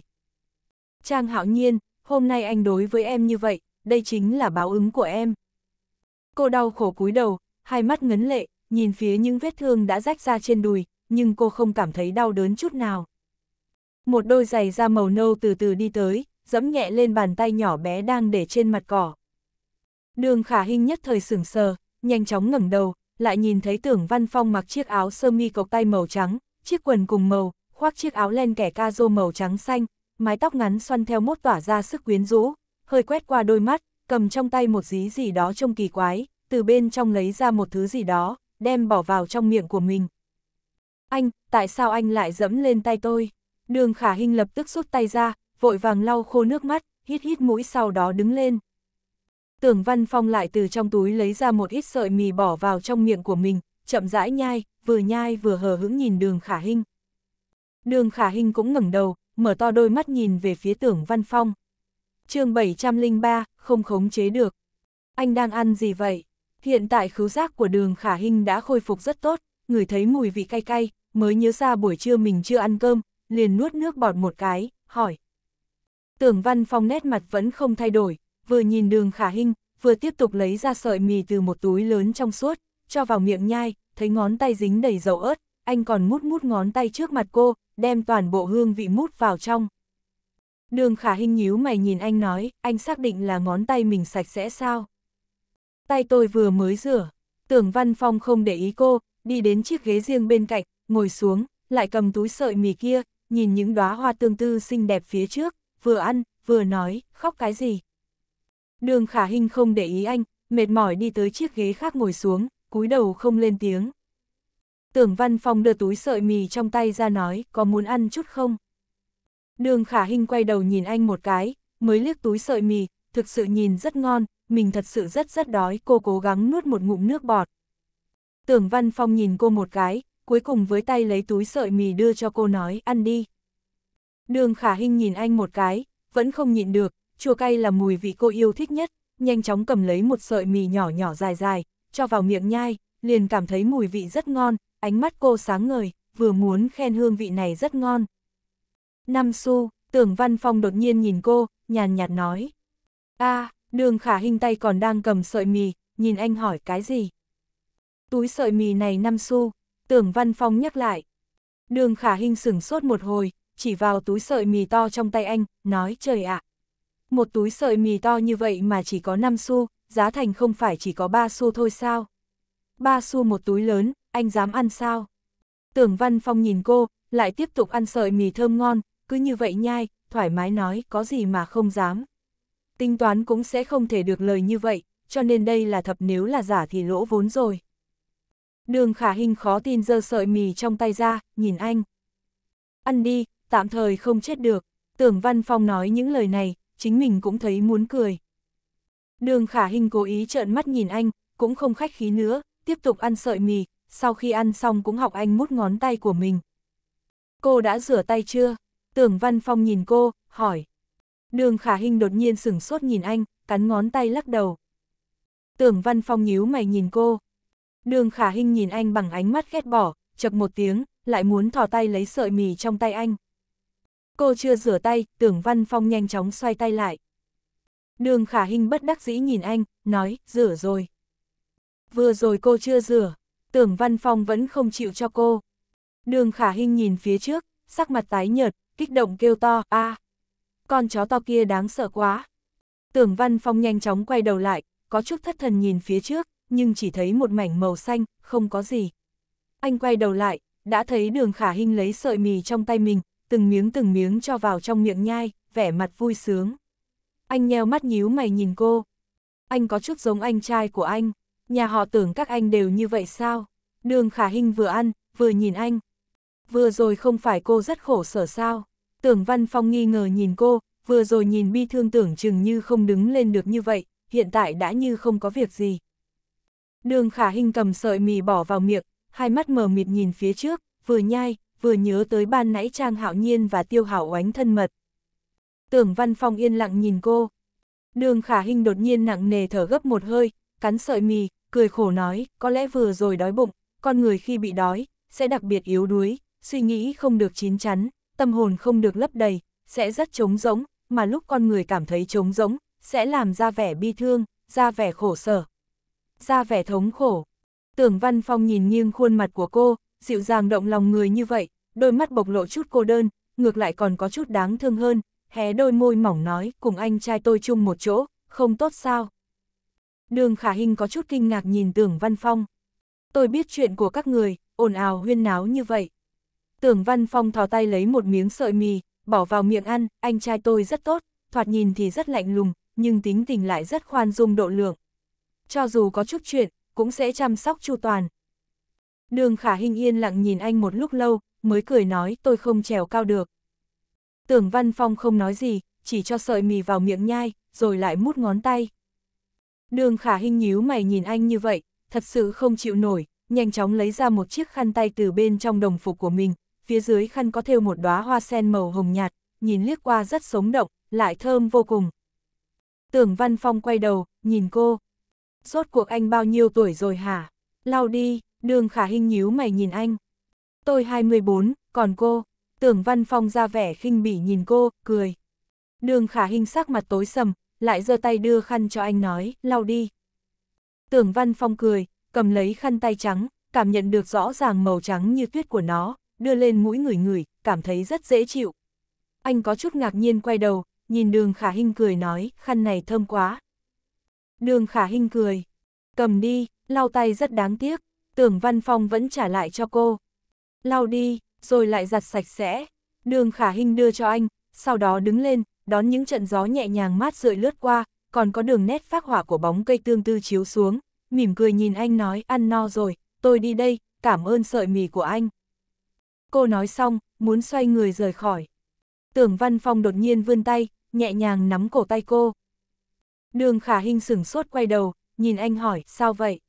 Trang hạo nhiên, hôm nay anh đối với em như vậy, đây chính là báo ứng của em. Cô đau khổ cúi đầu, hai mắt ngấn lệ, nhìn phía những vết thương đã rách ra trên đùi, nhưng cô không cảm thấy đau đớn chút nào một đôi giày da màu nâu từ từ đi tới, dẫm nhẹ lên bàn tay nhỏ bé đang để trên mặt cỏ. Đường khả hình nhất thời sửng sờ, nhanh chóng ngẩng đầu, lại nhìn thấy tưởng văn phong mặc chiếc áo sơ mi cộc tay màu trắng, chiếc quần cùng màu, khoác chiếc áo len kẻ ca rô màu trắng xanh, mái tóc ngắn xoăn theo mốt tỏa ra sức quyến rũ, hơi quét qua đôi mắt, cầm trong tay một dí gì đó trông kỳ quái, từ bên trong lấy ra một thứ gì đó, đem bỏ vào trong miệng của mình. Anh, tại sao anh lại dẫm lên tay tôi? Đường khả hình lập tức rút tay ra, vội vàng lau khô nước mắt, hít hít mũi sau đó đứng lên. Tưởng Văn Phong lại từ trong túi lấy ra một ít sợi mì bỏ vào trong miệng của mình, chậm rãi nhai, vừa nhai vừa hờ hững nhìn đường khả hình. Đường khả hình cũng ngẩng đầu, mở to đôi mắt nhìn về phía tưởng Văn Phong. chương 703, không khống chế được. Anh đang ăn gì vậy? Hiện tại khứu giác của đường khả hình đã khôi phục rất tốt, người thấy mùi vị cay cay, mới nhớ ra buổi trưa mình chưa ăn cơm, liền nuốt nước bọt một cái, hỏi. Tưởng văn phong nét mặt vẫn không thay đổi, vừa nhìn đường khả hinh, vừa tiếp tục lấy ra sợi mì từ một túi lớn trong suốt, cho vào miệng nhai, thấy ngón tay dính đầy dầu ớt, anh còn mút mút ngón tay trước mặt cô, đem toàn bộ hương vị mút vào trong. Đường khả hình nhíu mày nhìn anh nói, anh xác định là ngón tay mình sạch sẽ sao? Tay tôi vừa mới rửa, tưởng văn phong không để ý cô, đi đến chiếc ghế riêng bên cạnh, ngồi xuống, lại cầm túi sợi mì kia, nhìn những đóa hoa tương tư xinh đẹp phía trước, vừa ăn, vừa nói, khóc cái gì. Đường khả hình không để ý anh, mệt mỏi đi tới chiếc ghế khác ngồi xuống, cúi đầu không lên tiếng. Tưởng văn phòng đưa túi sợi mì trong tay ra nói, có muốn ăn chút không? Đường khả hình quay đầu nhìn anh một cái, mới liếc túi sợi mì, thực sự nhìn rất ngon, mình thật sự rất rất đói, cô cố gắng nuốt một ngụm nước bọt. Tưởng văn phong nhìn cô một cái, cuối cùng với tay lấy túi sợi mì đưa cho cô nói ăn đi. Đường khả hình nhìn anh một cái, vẫn không nhịn được, chua cay là mùi vị cô yêu thích nhất, nhanh chóng cầm lấy một sợi mì nhỏ nhỏ dài dài, cho vào miệng nhai, liền cảm thấy mùi vị rất ngon, ánh mắt cô sáng ngời, vừa muốn khen hương vị này rất ngon. Năm xu, tưởng văn phong đột nhiên nhìn cô, nhàn nhạt nói. a đường khả hình tay còn đang cầm sợi mì, nhìn anh hỏi cái gì? Túi sợi mì này năm xu, tưởng văn phong nhắc lại. Đường khả hình sửng sốt một hồi, chỉ vào túi sợi mì to trong tay anh, nói trời ạ. một túi sợi mì to như vậy mà chỉ có 5 xu, giá thành không phải chỉ có 3 xu thôi sao? 3 xu một túi lớn, anh dám ăn sao? Tưởng Văn Phong nhìn cô, lại tiếp tục ăn sợi mì thơm ngon, cứ như vậy nhai, thoải mái nói có gì mà không dám. Tính toán cũng sẽ không thể được lời như vậy, cho nên đây là thập nếu là giả thì lỗ vốn rồi. Đường khả hình khó tin giơ sợi mì trong tay ra, nhìn anh. Ăn đi, tạm thời không chết được. Tưởng Văn Phong nói những lời này, chính mình cũng thấy muốn cười. Đường khả hình cố ý trợn mắt nhìn anh, cũng không khách khí nữa, tiếp tục ăn sợi mì, sau khi ăn xong cũng học anh mút ngón tay của mình. Cô đã rửa tay chưa? Tưởng Văn Phong nhìn cô, hỏi. Đường khả hình đột nhiên sửng sốt nhìn anh, cắn ngón tay lắc đầu. Tưởng Văn Phong nhíu mày nhìn cô. Đường khả hình nhìn anh bằng ánh mắt ghét bỏ, chập một tiếng, lại muốn thò tay lấy sợi mì trong tay anh. Cô chưa rửa tay, tưởng văn phong nhanh chóng xoay tay lại. Đường khả hình bất đắc dĩ nhìn anh, nói, rửa rồi. Vừa rồi cô chưa rửa, tưởng văn phong vẫn không chịu cho cô. Đường khả hình nhìn phía trước, sắc mặt tái nhợt, kích động kêu to, a à, con chó to kia đáng sợ quá. Tưởng văn phong nhanh chóng quay đầu lại, có chút thất thần nhìn phía trước, nhưng chỉ thấy một mảnh màu xanh, không có gì. Anh quay đầu lại, đã thấy đường khả hình lấy sợi mì trong tay mình, từng miếng từng miếng cho vào trong miệng nhai, vẻ mặt vui sướng. Anh nheo mắt nhíu mày nhìn cô. Anh có chút giống anh trai của anh, nhà họ tưởng các anh đều như vậy sao? Đường khả hình vừa ăn, vừa nhìn anh. Vừa rồi không phải cô rất khổ sở sao? Tưởng Văn Phong nghi ngờ nhìn cô, vừa rồi nhìn bi thương tưởng chừng như không đứng lên được như vậy, hiện tại đã như không có việc gì. Đường khả hình cầm sợi mì bỏ vào miệng, hai mắt mờ mịt nhìn phía trước, vừa nhai, vừa nhớ tới ban nãy Trang Hạo Nhiên và Tiêu Hảo oánh thân mật. Tưởng Văn Phong yên lặng nhìn cô. Đường khả hình đột nhiên nặng nề thở gấp một hơi, cắn sợi mì, cười khổ nói, có lẽ vừa rồi đói bụng, con người khi bị đói, sẽ đặc biệt yếu đuối, suy nghĩ không được chín chắn, tâm hồn không được lấp đầy, sẽ rất trống rỗng, mà lúc con người cảm thấy trống rỗng, sẽ làm ra vẻ bi thương, ra vẻ khổ sở, ra vẻ thống khổ. Tưởng Văn Phong nhìn nghiêng khuôn mặt của cô, dịu dàng động lòng người như vậy, đôi mắt bộc lộ chút cô đơn, ngược lại còn có chút đáng thương hơn, hé đôi môi mỏng nói, cùng anh trai tôi chung một chỗ, không tốt sao. Đường Khả Hinh có chút kinh ngạc nhìn Tưởng Văn Phong. Tôi biết chuyện của các người, ồn ào huyên náo như vậy. Tưởng Văn Phong thò tay lấy một miếng sợi mì, bỏ vào miệng ăn, anh trai tôi rất tốt, thoạt nhìn thì rất lạnh lùng, nhưng tính tình lại rất khoan dung độ lượng cho dù có chút chuyện, cũng sẽ chăm sóc chu toàn. Đường khả hình yên lặng nhìn anh một lúc lâu, mới cười nói tôi không trèo cao được. Tưởng Văn Phong không nói gì, chỉ cho sợi mì vào miệng nhai, rồi lại mút ngón tay. Đường khả hình nhíu mày nhìn anh như vậy, thật sự không chịu nổi, nhanh chóng lấy ra một chiếc khăn tay từ bên trong đồng phục của mình, phía dưới khăn có thêu một đóa hoa sen màu hồng nhạt, nhìn liếc qua rất sống động, lại thơm vô cùng. Tưởng Văn Phong quay đầu, nhìn cô rốt cuộc anh bao nhiêu tuổi rồi hả? Lau đi, đường khả hình nhíu mày nhìn anh. Tôi 24, còn cô? Tưởng Văn Phong ra vẻ khinh bỉ nhìn cô, cười. Đường khả hình sắc mặt tối sầm, lại giơ tay đưa khăn cho anh nói, lau đi. Tưởng Văn Phong cười, cầm lấy khăn tay trắng, cảm nhận được rõ ràng màu trắng như tuyết của nó, đưa lên mũi người người, cảm thấy rất dễ chịu. Anh có chút ngạc nhiên quay đầu, nhìn đường khả hình cười nói, khăn này thơm quá. Đường khả hinh cười. Cầm đi, lau tay rất đáng tiếc, tưởng văn phong vẫn trả lại cho cô. Lau đi, rồi lại giặt sạch sẽ. Đường khả hinh đưa cho anh, sau đó đứng lên, đón những trận gió nhẹ nhàng mát rượi lướt qua, còn có đường nét phác họa của bóng cây tương tư chiếu xuống. Mỉm cười nhìn anh nói ăn no rồi, tôi đi đây, cảm ơn sợi mì của anh. Cô nói xong, muốn xoay người rời khỏi. Tưởng Văn Phong đột nhiên vươn tay, nhẹ nhàng nắm cổ tay cô. Đường khả hình sửng sốt quay đầu, nhìn anh hỏi, sao vậy?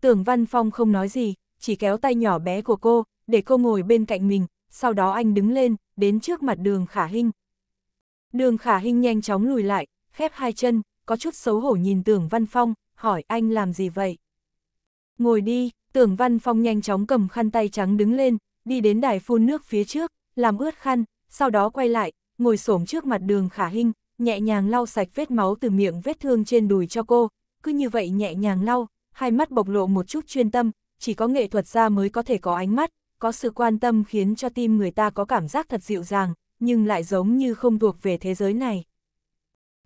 Tưởng Văn Phong không nói gì, chỉ kéo tay nhỏ bé của cô, để cô ngồi bên cạnh mình, sau đó anh đứng lên, đến trước mặt đường khả hình. Đường khả hình nhanh chóng lùi lại, khép hai chân, có chút xấu hổ nhìn tưởng Văn Phong, hỏi anh làm gì vậy? Ngồi đi, tưởng Văn Phong nhanh chóng cầm khăn tay trắng đứng lên, đi đến đài phun nước phía trước, làm ướt khăn, sau đó quay lại, ngồi xổm trước mặt đường khả hình, nhẹ nhàng lau sạch vết máu từ miệng vết thương trên đùi cho cô, cứ như vậy nhẹ nhàng lau, hai mắt bộc lộ một chút chuyên tâm, chỉ có nghệ thuật gia mới có thể có ánh mắt, có sự quan tâm khiến cho tim người ta có cảm giác thật dịu dàng, nhưng lại giống như không thuộc về thế giới này.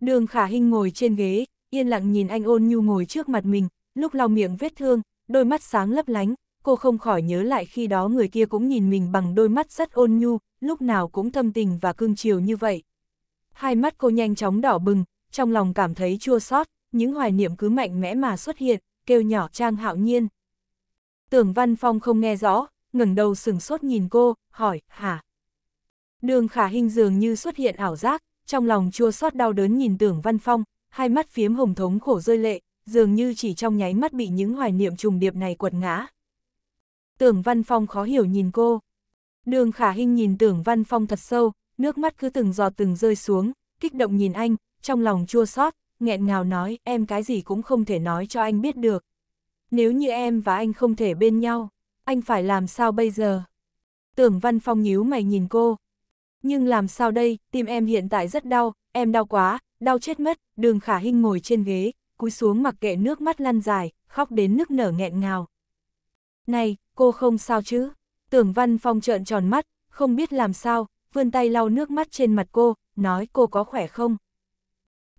Đường Khả Hinh ngồi trên ghế, yên lặng nhìn anh ôn nhu ngồi trước mặt mình, lúc lau miệng vết thương, đôi mắt sáng lấp lánh, cô không khỏi nhớ lại khi đó người kia cũng nhìn mình bằng đôi mắt rất ôn nhu, lúc nào cũng thâm tình và cưng chiều như vậy. Hai mắt cô nhanh chóng đỏ bừng, trong lòng cảm thấy chua xót, những hoài niệm cứ mạnh mẽ mà xuất hiện, kêu nhỏ Trang Hạo Nhiên. Tưởng Văn Phong không nghe rõ, ngẩng đầu sừng sốt nhìn cô, hỏi, hả? Đường khả hình dường như xuất hiện ảo giác, trong lòng chua xót đau đớn nhìn tưởng Văn Phong, hai mắt phiếm hồng thống khổ rơi lệ, dường như chỉ trong nháy mắt bị những hoài niệm trùng điệp này quật ngã. Tưởng Văn Phong khó hiểu nhìn cô. Đường khả hình nhìn tưởng Văn Phong thật sâu, nước mắt cứ từng giọt từng rơi xuống, kích động nhìn anh, trong lòng chua xót, nghẹn ngào nói em cái gì cũng không thể nói cho anh biết được. Nếu như em và anh không thể bên nhau, anh phải làm sao bây giờ? Tưởng Văn Phong nhíu mày nhìn cô. Nhưng làm sao đây, tim em hiện tại rất đau, em đau quá, đau chết mất, đường khả hinh ngồi trên ghế, cúi xuống mặc kệ nước mắt lăn dài, khóc đến nước nở nghẹn ngào. Này, cô không sao chứ? Tưởng Văn Phong trợn tròn mắt, không biết làm sao, vươn tay lau nước mắt trên mặt cô, nói cô có khỏe không.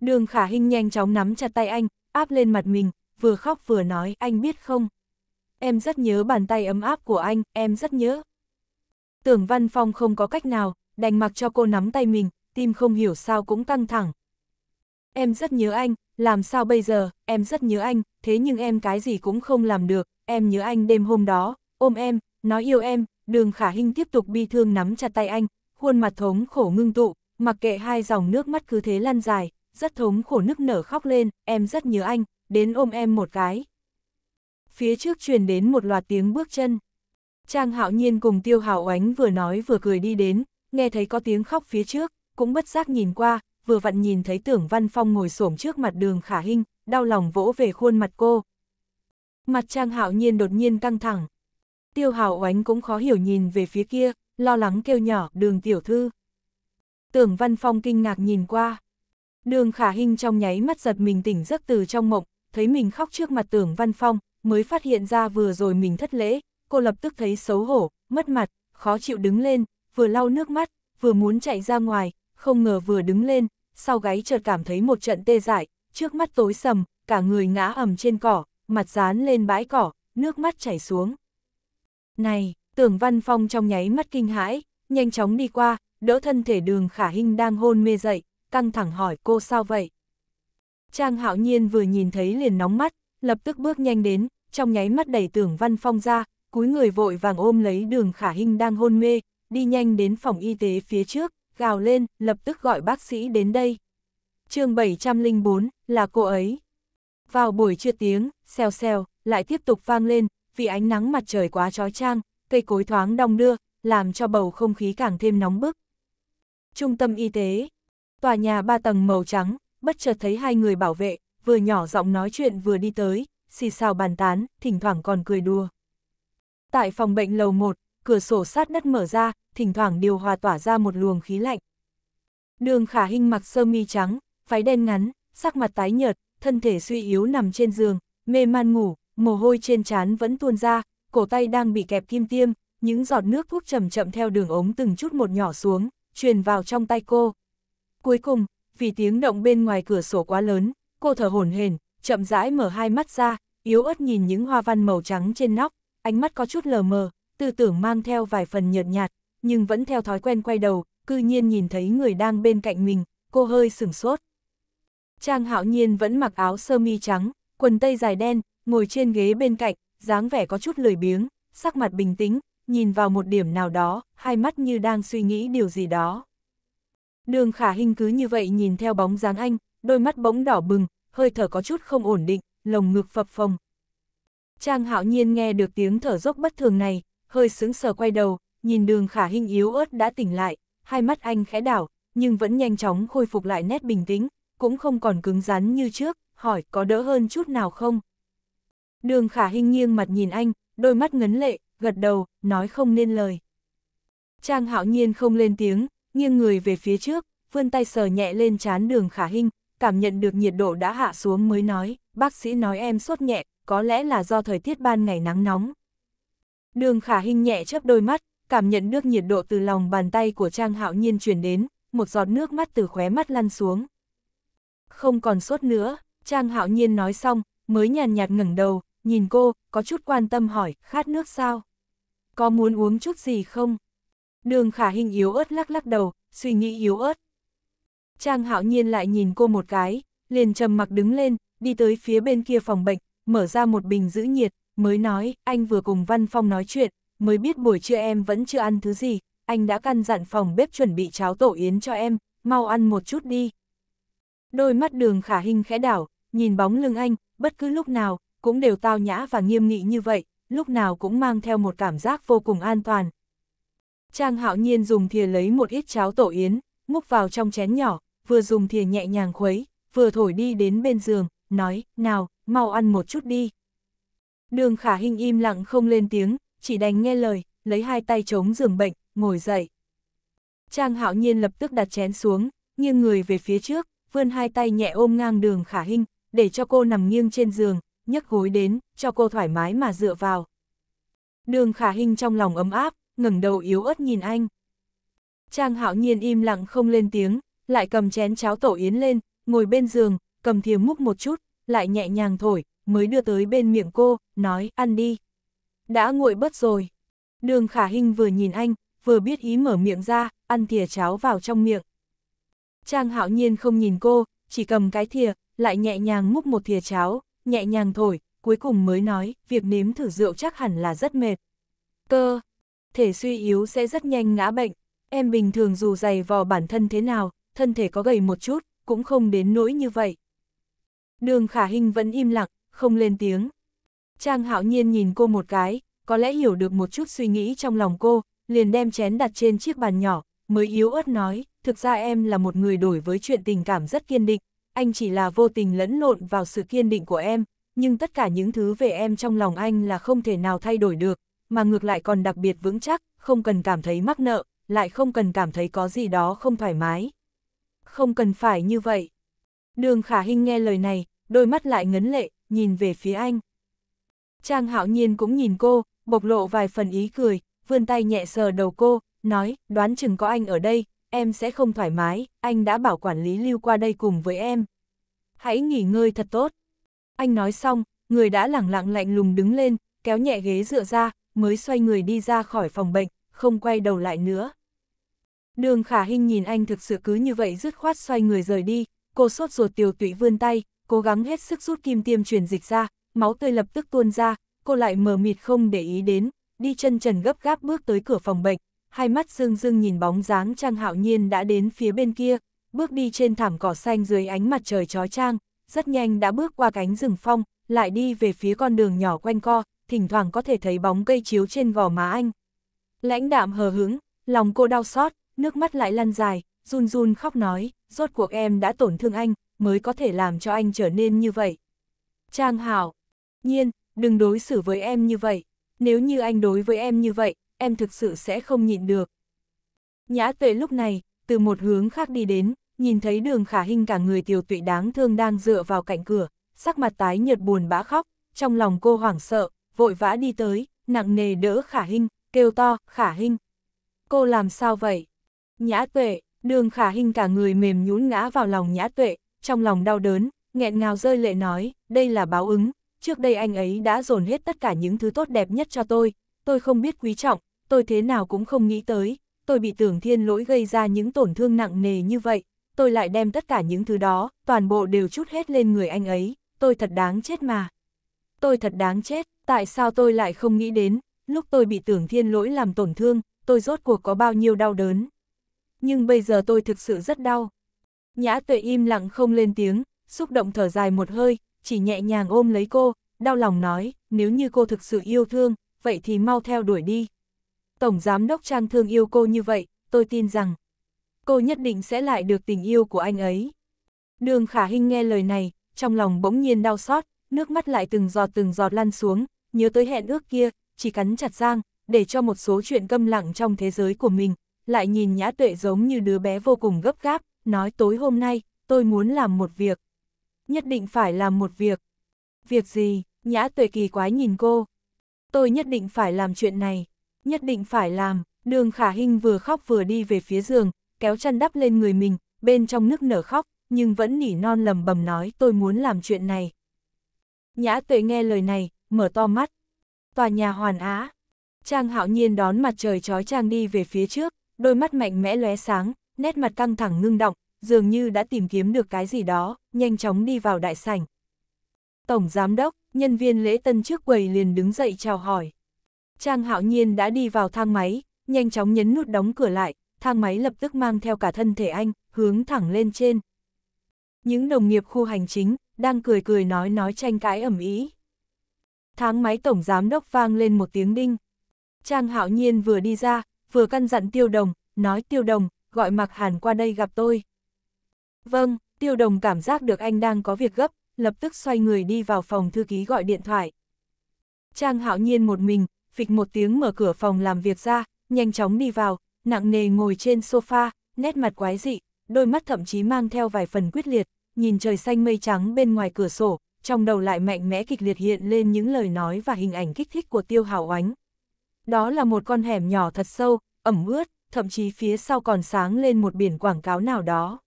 Đường khả hình nhanh chóng nắm chặt tay anh, áp lên mặt mình, vừa khóc vừa nói anh biết không. Em rất nhớ bàn tay ấm áp của anh, em rất nhớ. Tưởng Văn Phong không có cách nào, đành mặc cho cô nắm tay mình, tim không hiểu sao cũng căng thẳng. Em rất nhớ anh, làm sao bây giờ, em rất nhớ anh, thế nhưng em cái gì cũng không làm được, em nhớ anh đêm hôm đó, ôm em, nói yêu em, đường khả hình tiếp tục bi thương nắm chặt tay anh, khuôn mặt thống khổ ngưng tụ, mặc kệ hai dòng nước mắt cứ thế lăn dài, rất thống khổ nức nở khóc lên, em rất nhớ anh, đến ôm em một cái. Phía trước truyền đến một loạt tiếng bước chân. Trang hạo nhiên cùng tiêu hào oánh vừa nói vừa cười đi đến, nghe thấy có tiếng khóc phía trước, cũng bất giác nhìn qua, vừa vặn nhìn thấy tưởng văn phong ngồi xổm trước mặt đường khả hinh, đau lòng vỗ về khuôn mặt cô. Mặt trang hạo nhiên đột nhiên căng thẳng. Tiêu hào oánh cũng khó hiểu nhìn về phía kia, lo lắng kêu nhỏ, đường tiểu thư. Tưởng Văn Phong kinh ngạc nhìn qua. Đường khả hình trong nháy mắt giật mình tỉnh giấc từ trong mộng, thấy mình khóc trước mặt tưởng Văn Phong, mới phát hiện ra vừa rồi mình thất lễ, cô lập tức thấy xấu hổ, mất mặt, khó chịu đứng lên, vừa lau nước mắt, vừa muốn chạy ra ngoài, không ngờ vừa đứng lên, sau gáy chợt cảm thấy một trận tê dại, trước mắt tối sầm, cả người ngã ầm trên cỏ, mặt dán lên bãi cỏ, nước mắt chảy xuống. Này, Tưởng Văn Phong trong nháy mắt kinh hãi, nhanh chóng đi qua, đỡ thân thể đường khả hình đang hôn mê dậy, căng thẳng hỏi cô sao vậy. Trang hạo nhiên vừa nhìn thấy liền nóng mắt, lập tức bước nhanh đến, trong nháy mắt đẩy tưởng Văn Phong ra, cúi người vội vàng ôm lấy đường khả hình đang hôn mê, đi nhanh đến phòng y tế phía trước, gào lên, lập tức gọi bác sĩ đến đây. chương 704, là cô ấy. Vào buổi trưa tiếng, xèo xèo, lại tiếp tục vang lên, vì ánh nắng mặt trời quá trói trang, cây cối thoáng đong đưa, làm cho bầu không khí càng thêm nóng bức. Trung tâm y tế, tòa nhà ba tầng màu trắng, bất chợt thấy hai người bảo vệ, vừa nhỏ giọng nói chuyện vừa đi tới, xì xào bàn tán, thỉnh thoảng còn cười đùa. Tại phòng bệnh lầu 1, cửa sổ sát đất mở ra, thỉnh thoảng điều hòa tỏa ra một luồng khí lạnh. Đường khả hình mặc sơ mi trắng, váy đen ngắn, sắc mặt tái nhợt, thân thể suy yếu nằm trên giường, mê man ngủ, mồ hôi trên trán vẫn tuôn ra, cổ tay đang bị kẹp kim tiêm, những giọt nước thuốc chậm chậm theo đường ống từng chút một nhỏ xuống, truyền vào trong tay cô. Cuối cùng, vì tiếng động bên ngoài cửa sổ quá lớn, cô thở hổn hển, chậm rãi mở hai mắt ra, yếu ớt nhìn những hoa văn màu trắng trên nóc, ánh mắt có chút lờ mờ, tư tưởng mang theo vài phần nhợt nhạt, nhưng vẫn theo thói quen quay đầu, cư nhiên nhìn thấy người đang bên cạnh mình, cô hơi sửng sốt. Trang Hạo Nhiên vẫn mặc áo sơ mi trắng, quần tây dài đen, ngồi trên ghế bên cạnh, dáng vẻ có chút lười biếng, sắc mặt bình tĩnh, nhìn vào một điểm nào đó, hai mắt như đang suy nghĩ điều gì đó. Đường khả hình cứ như vậy nhìn theo bóng dáng anh, đôi mắt bỗng đỏ bừng, hơi thở có chút không ổn định, lồng ngực phập phồng. Trang hạo nhiên nghe được tiếng thở dốc bất thường này, hơi sững sờ quay đầu, nhìn đường khả hình yếu ớt đã tỉnh lại, hai mắt anh khẽ đảo, nhưng vẫn nhanh chóng khôi phục lại nét bình tĩnh, cũng không còn cứng rắn như trước, hỏi có đỡ hơn chút nào không? Đường khả hình nghiêng mặt nhìn anh, đôi mắt ngấn lệ, gật đầu, nói không nên lời. Trang hạo nhiên không lên tiếng, nghiêng người về phía trước, vươn tay sờ nhẹ lên trán đường khả hình, cảm nhận được nhiệt độ đã hạ xuống mới nói, bác sĩ nói em sốt nhẹ, có lẽ là do thời tiết ban ngày nắng nóng. Đường khả hình nhẹ chớp đôi mắt, cảm nhận nước nhiệt độ từ lòng bàn tay của Trang hạo nhiên truyền đến, một giọt nước mắt từ khóe mắt lăn xuống. Không còn sốt nữa, Trang hạo nhiên nói xong, mới nhàn nhạt ngẩng đầu, nhìn cô, có chút quan tâm hỏi, khát nước sao? Có muốn uống chút gì không? Đường khả hình yếu ớt lắc lắc đầu, suy nghĩ yếu ớt. Trang hạo nhiên lại nhìn cô một cái, liền trầm mặc đứng lên, đi tới phía bên kia phòng bệnh, mở ra một bình giữ nhiệt, mới nói, anh vừa cùng Văn Phong nói chuyện, mới biết buổi trưa em vẫn chưa ăn thứ gì, anh đã căn dặn phòng bếp chuẩn bị cháo tổ yến cho em, mau ăn một chút đi. Đôi mắt đường khả hình khẽ đảo, nhìn bóng lưng anh, bất cứ lúc nào, cũng đều tao nhã và nghiêm nghị như vậy, lúc nào cũng mang theo một cảm giác vô cùng an toàn. Trang hạo nhiên dùng thìa lấy một ít cháo tổ yến, múc vào trong chén nhỏ, vừa dùng thìa nhẹ nhàng khuấy, vừa thổi đi đến bên giường, nói, nào, mau ăn một chút đi. Đường khả hình im lặng không lên tiếng, chỉ đành nghe lời, lấy hai tay chống giường bệnh, ngồi dậy. Trang hạo nhiên lập tức đặt chén xuống, nghiêng người về phía trước, vươn hai tay nhẹ ôm ngang đường khả hình, để cho cô nằm nghiêng trên giường, nhấc gối đến, cho cô thoải mái mà dựa vào. Đường khả hình trong lòng ấm áp, ngẩng đầu yếu ớt nhìn anh. Trang hạo nhiên im lặng không lên tiếng, lại cầm chén cháo tổ yến lên, ngồi bên giường, cầm thìa múc một chút, lại nhẹ nhàng thổi, mới đưa tới bên miệng cô, nói ăn đi. Đã nguội bớt rồi. Đường khả hình vừa nhìn anh, vừa biết ý mở miệng ra, ăn thìa cháo vào trong miệng. Trang hạo nhiên không nhìn cô, chỉ cầm cái thìa, lại nhẹ nhàng múc một thìa cháo, nhẹ nhàng thổi, cuối cùng mới nói, việc nếm thử rượu chắc hẳn là rất mệt. Cơ, thể suy yếu sẽ rất nhanh ngã bệnh, em bình thường dù dày vò bản thân thế nào, thân thể có gầy một chút, cũng không đến nỗi như vậy. Đường khả hình vẫn im lặng, không lên tiếng. Trang hạo nhiên nhìn cô một cái, có lẽ hiểu được một chút suy nghĩ trong lòng cô, liền đem chén đặt trên chiếc bàn nhỏ, mới yếu ớt nói, thực ra em là một người đổi với chuyện tình cảm rất kiên định, anh chỉ là vô tình lẫn lộn vào sự kiên định của em, nhưng tất cả những thứ về em trong lòng anh là không thể nào thay đổi được, mà ngược lại còn đặc biệt vững chắc, không cần cảm thấy mắc nợ, lại không cần cảm thấy có gì đó không thoải mái. Không cần phải như vậy. Đường khả Hinh nghe lời này, đôi mắt lại ngấn lệ, nhìn về phía anh. Trang hạo nhiên cũng nhìn cô, bộc lộ vài phần ý cười, vươn tay nhẹ sờ đầu cô, nói, đoán chừng có anh ở đây, em sẽ không thoải mái, anh đã bảo quản lý lưu qua đây cùng với em. Hãy nghỉ ngơi thật tốt. Anh nói xong, người đã lẳng lặng lạnh lùng đứng lên, kéo nhẹ ghế dựa ra, mới xoay người đi ra khỏi phòng bệnh, không quay đầu lại nữa. Đường khả hình nhìn anh thực sự cứ như vậy dứt khoát xoay người rời đi, cô sốt ruột tiểu tụy vươn tay, cố gắng hết sức rút kim tiêm truyền dịch ra, máu tươi lập tức tuôn ra, cô lại mờ mịt không để ý đến, đi chân trần gấp gáp bước tới cửa phòng bệnh, hai mắt dương dương nhìn bóng dáng Trang Hạo Nhiên đã đến phía bên kia, bước đi trên thảm cỏ xanh dưới ánh mặt trời chói Trang rất nhanh đã bước qua cánh rừng phong, lại đi về phía con đường nhỏ quanh co, thỉnh thoảng có thể thấy bóng cây chiếu trên gò má anh. Lãnh đạm hờ hững, lòng cô đau xót, nước mắt lại lăn dài, run run khóc nói, rốt cuộc em đã tổn thương anh, mới có thể làm cho anh trở nên như vậy. Trang Hạo nhiên, đừng đối xử với em như vậy, nếu như anh đối với em như vậy, em thực sự sẽ không nhịn được. Nhã tuệ lúc này, từ một hướng khác đi đến, nhìn thấy đường khả hình cả người tiểu tụy đáng thương đang dựa vào cạnh cửa, sắc mặt tái nhợt buồn bã khóc, trong lòng cô hoảng sợ, vội vã đi tới, nặng nề đỡ khả hình, kêu to, khả hình. Cô làm sao vậy? Nhã tuệ, đường khả hình cả người mềm nhũn ngã vào lòng nhã tuệ, trong lòng đau đớn, nghẹn ngào rơi lệ nói, đây là báo ứng, trước đây anh ấy đã dồn hết tất cả những thứ tốt đẹp nhất cho tôi, tôi không biết quý trọng, tôi thế nào cũng không nghĩ tới, tôi bị tưởng thiên lỗi gây ra những tổn thương nặng nề như vậy, tôi lại đem tất cả những thứ đó, toàn bộ đều chút hết lên người anh ấy, tôi thật đáng chết mà. Tôi thật đáng chết, tại sao tôi lại không nghĩ đến, lúc tôi bị tưởng thiên lỗi làm tổn thương, tôi rốt cuộc có bao nhiêu đau đớn. Nhưng bây giờ tôi thực sự rất đau. Nhã tuệ im lặng không lên tiếng, xúc động thở dài một hơi, chỉ nhẹ nhàng ôm lấy cô, đau lòng nói, nếu như cô thực sự yêu thương, vậy thì mau theo đuổi đi. Tổng giám đốc Trang thương yêu cô như vậy, tôi tin rằng cô nhất định sẽ lại được tình yêu của anh ấy. Đường Khả Hinh nghe lời này, trong lòng bỗng nhiên đau xót, nước mắt lại từng giọt từng giọt lăn xuống, nhớ tới hẹn ước kia, chỉ cắn chặt răng, để cho một số chuyện câm lặng trong thế giới của mình, lại nhìn Nhã Tuệ giống như đứa bé vô cùng gấp gáp, nói tối hôm nay, tôi muốn làm một việc. Nhất định phải làm một việc. Việc gì? Nhã Tuệ kỳ quái nhìn cô tôi nhất định phải làm chuyện này, nhất định phải làm, đường khả hình vừa khóc vừa đi về phía giường, kéo chăn đắp lên người mình, bên trong nước nở khóc, nhưng vẫn nỉ non lầm bầm nói tôi muốn làm chuyện này. Nhã tuệ nghe lời này, mở to mắt. Tòa nhà hoàn á. Trang hạo nhiên đón mặt trời trói trang đi về phía trước, đôi mắt mạnh mẽ lóe sáng, nét mặt căng thẳng ngưng động, dường như đã tìm kiếm được cái gì đó, nhanh chóng đi vào đại sảnh. Tổng Giám đốc, nhân viên lễ tân trước quầy liền đứng dậy chào hỏi. Trang hạo nhiên đã đi vào thang máy, nhanh chóng nhấn nút đóng cửa lại, thang máy lập tức mang theo cả thân thể anh, hướng thẳng lên trên. Những đồng nghiệp khu hành chính, đang cười cười nói nói tranh cãi ầm ý. Thang máy tổng giám đốc vang lên một tiếng đinh. Trang hạo nhiên vừa đi ra, vừa căn dặn tiêu đồng, nói tiêu đồng, gọi mặc hàn qua đây gặp tôi. Vâng, tiêu đồng cảm giác được anh đang có việc gấp, lập tức xoay người đi vào phòng thư ký gọi điện thoại. Trang hạo nhiên một mình, phịch một tiếng mở cửa phòng làm việc ra, nhanh chóng đi vào, nặng nề ngồi trên sofa, nét mặt quái dị, đôi mắt thậm chí mang theo vài phần quyết liệt, nhìn trời xanh mây trắng bên ngoài cửa sổ, trong đầu lại mạnh mẽ kịch liệt hiện lên những lời nói và hình ảnh kích thích của tiêu hào oánh. Đó là một con hẻm nhỏ thật sâu, ẩm ướt, thậm chí phía sau còn sáng lên một biển quảng cáo nào đó.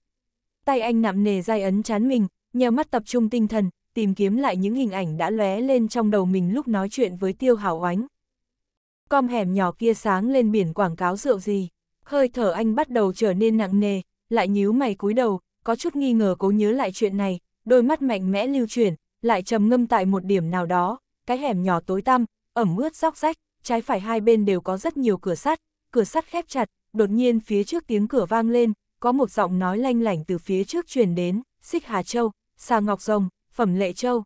Tay anh nặng nề dai ấn chán mình, nhờ mắt tập trung tinh thần, tìm kiếm lại những hình ảnh đã lóe lên trong đầu mình lúc nói chuyện với tiêu hảo oánh. Com hẻm nhỏ kia sáng lên biển quảng cáo rượu gì, hơi thở anh bắt đầu trở nên nặng nề, lại nhíu mày cúi đầu, có chút nghi ngờ cố nhớ lại chuyện này, đôi mắt mạnh mẽ lưu chuyển, lại trầm ngâm tại một điểm nào đó, cái hẻm nhỏ tối tăm, ẩm ướt róc rách, trái phải hai bên đều có rất nhiều cửa sắt, cửa sắt khép chặt, đột nhiên phía trước tiếng cửa vang lên, có một giọng nói lanh lảnh từ phía trước truyền đến xích hà châu, Sa ngọc rồng, phẩm lệ châu.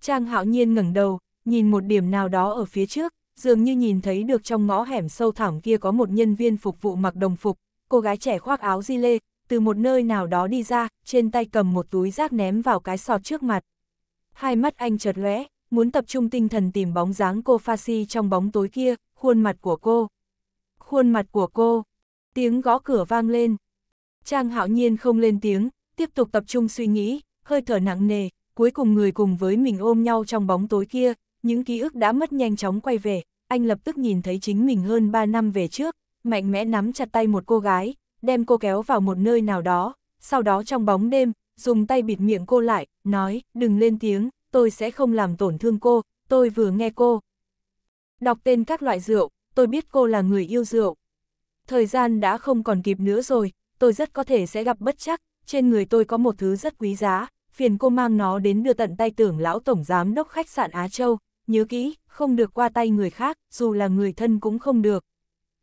Trang hạo nhiên ngẩng đầu, nhìn một điểm nào đó ở phía trước, dường như nhìn thấy được trong ngõ hẻm sâu thẳm kia có một nhân viên phục vụ mặc đồng phục, cô gái trẻ khoác áo di lê, từ một nơi nào đó đi ra, trên tay cầm một túi rác ném vào cái sọt trước mặt. Hai mắt anh chợt lóe, muốn tập trung tinh thần tìm bóng dáng cô pha si trong bóng tối kia, khuôn mặt của cô. Khuôn mặt của cô, tiếng gõ cửa vang lên. Trang hạo nhiên không lên tiếng, tiếp tục tập trung suy nghĩ, hơi thở nặng nề, cuối cùng người cùng với mình ôm nhau trong bóng tối kia, những ký ức đã mất nhanh chóng quay về, anh lập tức nhìn thấy chính mình hơn 3 năm về trước, mạnh mẽ nắm chặt tay một cô gái, đem cô kéo vào một nơi nào đó, sau đó trong bóng đêm, dùng tay bịt miệng cô lại, nói, đừng lên tiếng, tôi sẽ không làm tổn thương cô, tôi vừa nghe cô. Đọc tên các loại rượu, tôi biết cô là người yêu rượu. Thời gian đã không còn kịp nữa rồi, tôi rất có thể sẽ gặp bất chắc, trên người tôi có một thứ rất quý giá, phiền cô mang nó đến đưa tận tay tưởng lão tổng giám đốc khách sạn Á Châu, nhớ kỹ, không được qua tay người khác, dù là người thân cũng không được.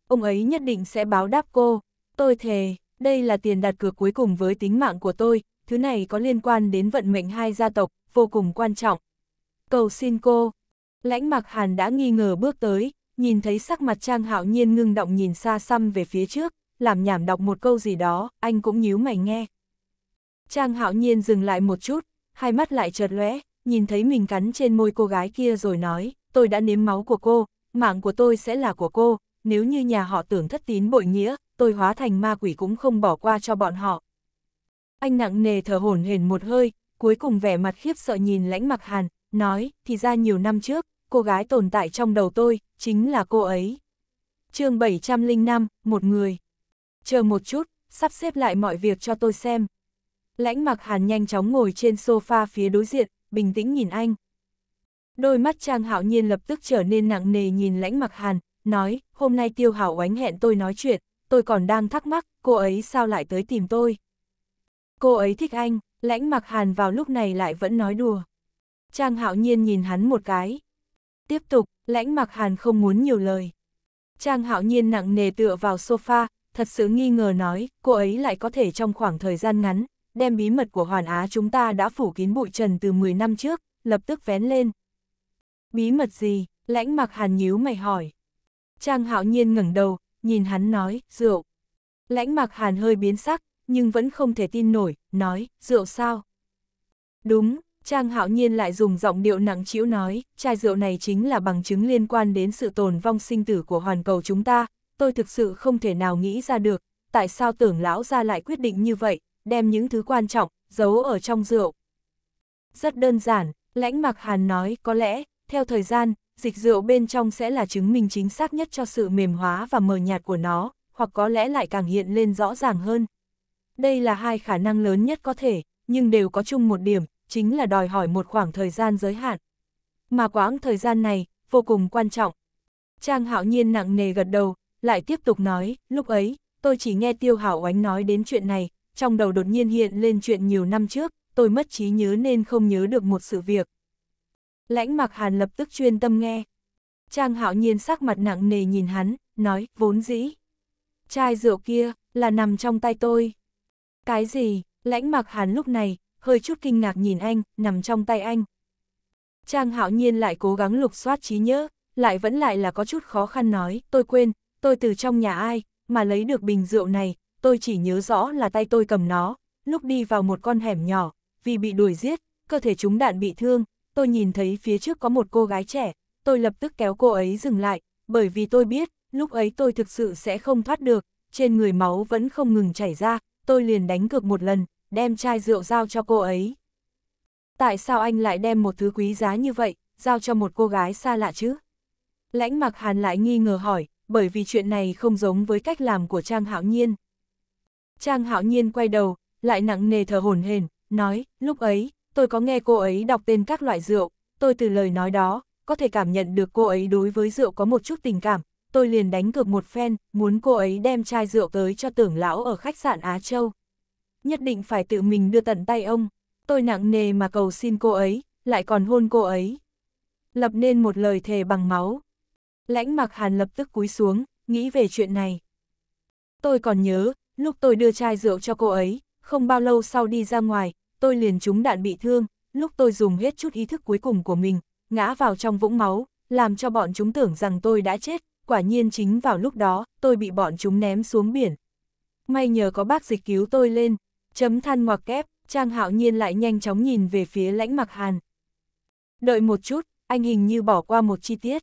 Ông ấy nhất định sẽ báo đáp cô, tôi thề, đây là tiền đặt cược cuối cùng với tính mạng của tôi, thứ này có liên quan đến vận mệnh hai gia tộc, vô cùng quan trọng. Cầu xin cô, lãnh mặc hàn đã nghi ngờ bước tới, nhìn thấy sắc mặt Trang Hạo Nhiên ngưng động nhìn xa xăm về phía trước, làm nhảm đọc một câu gì đó, anh cũng nhíu mày nghe, Trang hạo nhiên dừng lại một chút, hai mắt lại chợt lóe, nhìn thấy mình cắn trên môi cô gái kia rồi nói, tôi đã nếm máu của cô, mạng của tôi sẽ là của cô, nếu như nhà họ tưởng thất tín bội nghĩa, tôi hóa thành ma quỷ cũng không bỏ qua cho bọn họ. Anh nặng nề thở hổn hển một hơi, cuối cùng vẻ mặt khiếp sợ nhìn lãnh mặc hàn, nói, thì ra nhiều năm trước, cô gái tồn tại trong đầu tôi, chính là cô ấy. chương 705, một người. Chờ một chút, sắp xếp lại mọi việc cho tôi xem. Lãnh mặc hàn nhanh chóng ngồi trên sofa phía đối diện, bình tĩnh nhìn anh. Đôi mắt Trang Hạo Nhiên lập tức trở nên nặng nề nhìn lãnh mặc hàn, nói, hôm nay Tiêu Hảo oánh hẹn tôi nói chuyện, tôi còn đang thắc mắc, cô ấy sao lại tới tìm tôi. Cô ấy thích anh, lãnh mặc hàn vào lúc này lại vẫn nói đùa. Trang Hạo Nhiên nhìn hắn một cái. Tiếp tục, lãnh mặc hàn không muốn nhiều lời. Trang Hạo Nhiên nặng nề tựa vào sofa, thật sự nghi ngờ nói, cô ấy lại có thể trong khoảng thời gian ngắn, đem bí mật của Hoàn Á chúng ta đã phủ kín bụi trần từ 10 năm trước, lập tức vén lên. Bí mật gì? Lãnh mặc hàn nhíu mày hỏi. Trang hạo nhiên ngẩng đầu, nhìn hắn nói, rượu. Lãnh mặc hàn hơi biến sắc, nhưng vẫn không thể tin nổi, nói, rượu sao? Đúng, Trang hạo nhiên lại dùng giọng điệu nặng chịu nói, chai rượu này chính là bằng chứng liên quan đến sự tồn vong sinh tử của hoàn cầu chúng ta, tôi thực sự không thể nào nghĩ ra được, tại sao tưởng lão ra lại quyết định như vậy, đem những thứ quan trọng, giấu ở trong rượu. Rất đơn giản, lãnh mặc hàn nói có lẽ, theo thời gian, dịch rượu bên trong sẽ là chứng minh chính xác nhất cho sự mềm hóa và mờ nhạt của nó, hoặc có lẽ lại càng hiện lên rõ ràng hơn. Đây là hai khả năng lớn nhất có thể, nhưng đều có chung một điểm, chính là đòi hỏi một khoảng thời gian giới hạn. Mà quãng thời gian này, vô cùng quan trọng. Trang hạo nhiên nặng nề gật đầu, lại tiếp tục nói, lúc ấy, tôi chỉ nghe tiêu hảo oánh nói đến chuyện này, trong đầu đột nhiên hiện lên chuyện nhiều năm trước, tôi mất trí nhớ nên không nhớ được một sự việc. Lãnh mặc hàn lập tức chuyên tâm nghe. Trang hạo nhiên sắc mặt nặng nề nhìn hắn, nói, vốn dĩ. Chai rượu kia, là nằm trong tay tôi. Cái gì, lãnh mặc hàn lúc này, hơi chút kinh ngạc nhìn anh, nằm trong tay anh. Trang hạo nhiên lại cố gắng lục soát trí nhớ, lại vẫn lại là có chút khó khăn nói, tôi quên, tôi từ trong nhà ai, mà lấy được bình rượu này, tôi chỉ nhớ rõ là tay tôi cầm nó, lúc đi vào một con hẻm nhỏ, vì bị đuổi giết, cơ thể chúng đạn bị thương, tôi nhìn thấy phía trước có một cô gái trẻ, tôi lập tức kéo cô ấy dừng lại, bởi vì tôi biết, lúc ấy tôi thực sự sẽ không thoát được, trên người máu vẫn không ngừng chảy ra, tôi liền đánh cược một lần, đem chai rượu giao cho cô ấy. Tại sao anh lại đem một thứ quý giá như vậy, giao cho một cô gái xa lạ chứ? Lãnh mặc hàn lại nghi ngờ hỏi, bởi vì chuyện này không giống với cách làm của Trang Hạo Nhiên. Trang hạo nhiên quay đầu, lại nặng nề thở hổn hển, nói, lúc ấy, tôi có nghe cô ấy đọc tên các loại rượu, tôi từ lời nói đó, có thể cảm nhận được cô ấy đối với rượu có một chút tình cảm, tôi liền đánh cược một phen, muốn cô ấy đem chai rượu tới cho tưởng lão ở khách sạn Á Châu. Nhất định phải tự mình đưa tận tay ông, tôi nặng nề mà cầu xin cô ấy, lại còn hôn cô ấy. Lập nên một lời thề bằng máu. Lãnh mặc hàn lập tức cúi xuống, nghĩ về chuyện này. Tôi còn nhớ, Lúc tôi đưa chai rượu cho cô ấy, không bao lâu sau đi ra ngoài, tôi liền trúng đạn bị thương, lúc tôi dùng hết chút ý thức cuối cùng của mình, ngã vào trong vũng máu, làm cho bọn chúng tưởng rằng tôi đã chết, quả nhiên chính vào lúc đó, tôi bị bọn chúng ném xuống biển. May nhờ có bác dịch cứu tôi lên, chấm than ngoặc kép, Trang Hạo Nhiên lại nhanh chóng nhìn về phía lãnh mặc hàn. Đợi một chút, anh hình như bỏ qua một chi tiết.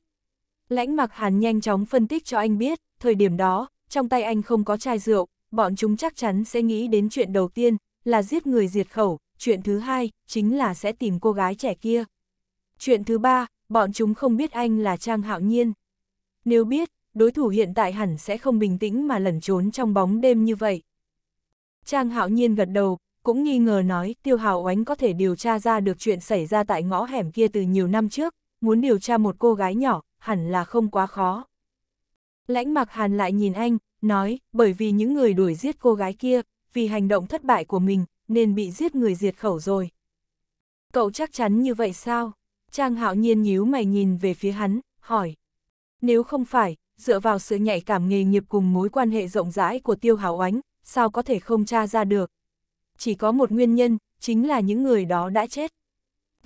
Lãnh mặc hàn nhanh chóng phân tích cho anh biết, thời điểm đó, trong tay anh không có chai rượu, bọn chúng chắc chắn sẽ nghĩ đến chuyện đầu tiên là giết người diệt khẩu, chuyện thứ hai chính là sẽ tìm cô gái trẻ kia. Chuyện thứ ba, bọn chúng không biết anh là Trang Hạo Nhiên. Nếu biết, đối thủ hiện tại hẳn sẽ không bình tĩnh mà lẩn trốn trong bóng đêm như vậy. Trang Hạo Nhiên gật đầu, cũng nghi ngờ nói Tiêu Hào Oánh có thể điều tra ra được chuyện xảy ra tại ngõ hẻm kia từ nhiều năm trước, muốn điều tra một cô gái nhỏ, hẳn là không quá khó. Lãnh mặc Hàn lại nhìn anh, nói, bởi vì những người đuổi giết cô gái kia, vì hành động thất bại của mình, nên bị giết người diệt khẩu rồi. Cậu chắc chắn như vậy sao? Trang hạo nhiên nhíu mày nhìn về phía hắn, hỏi. Nếu không phải, dựa vào sự nhạy cảm nghề nghiệp cùng mối quan hệ rộng rãi của tiêu hảo Ánh sao có thể không tra ra được? Chỉ có một nguyên nhân, chính là những người đó đã chết.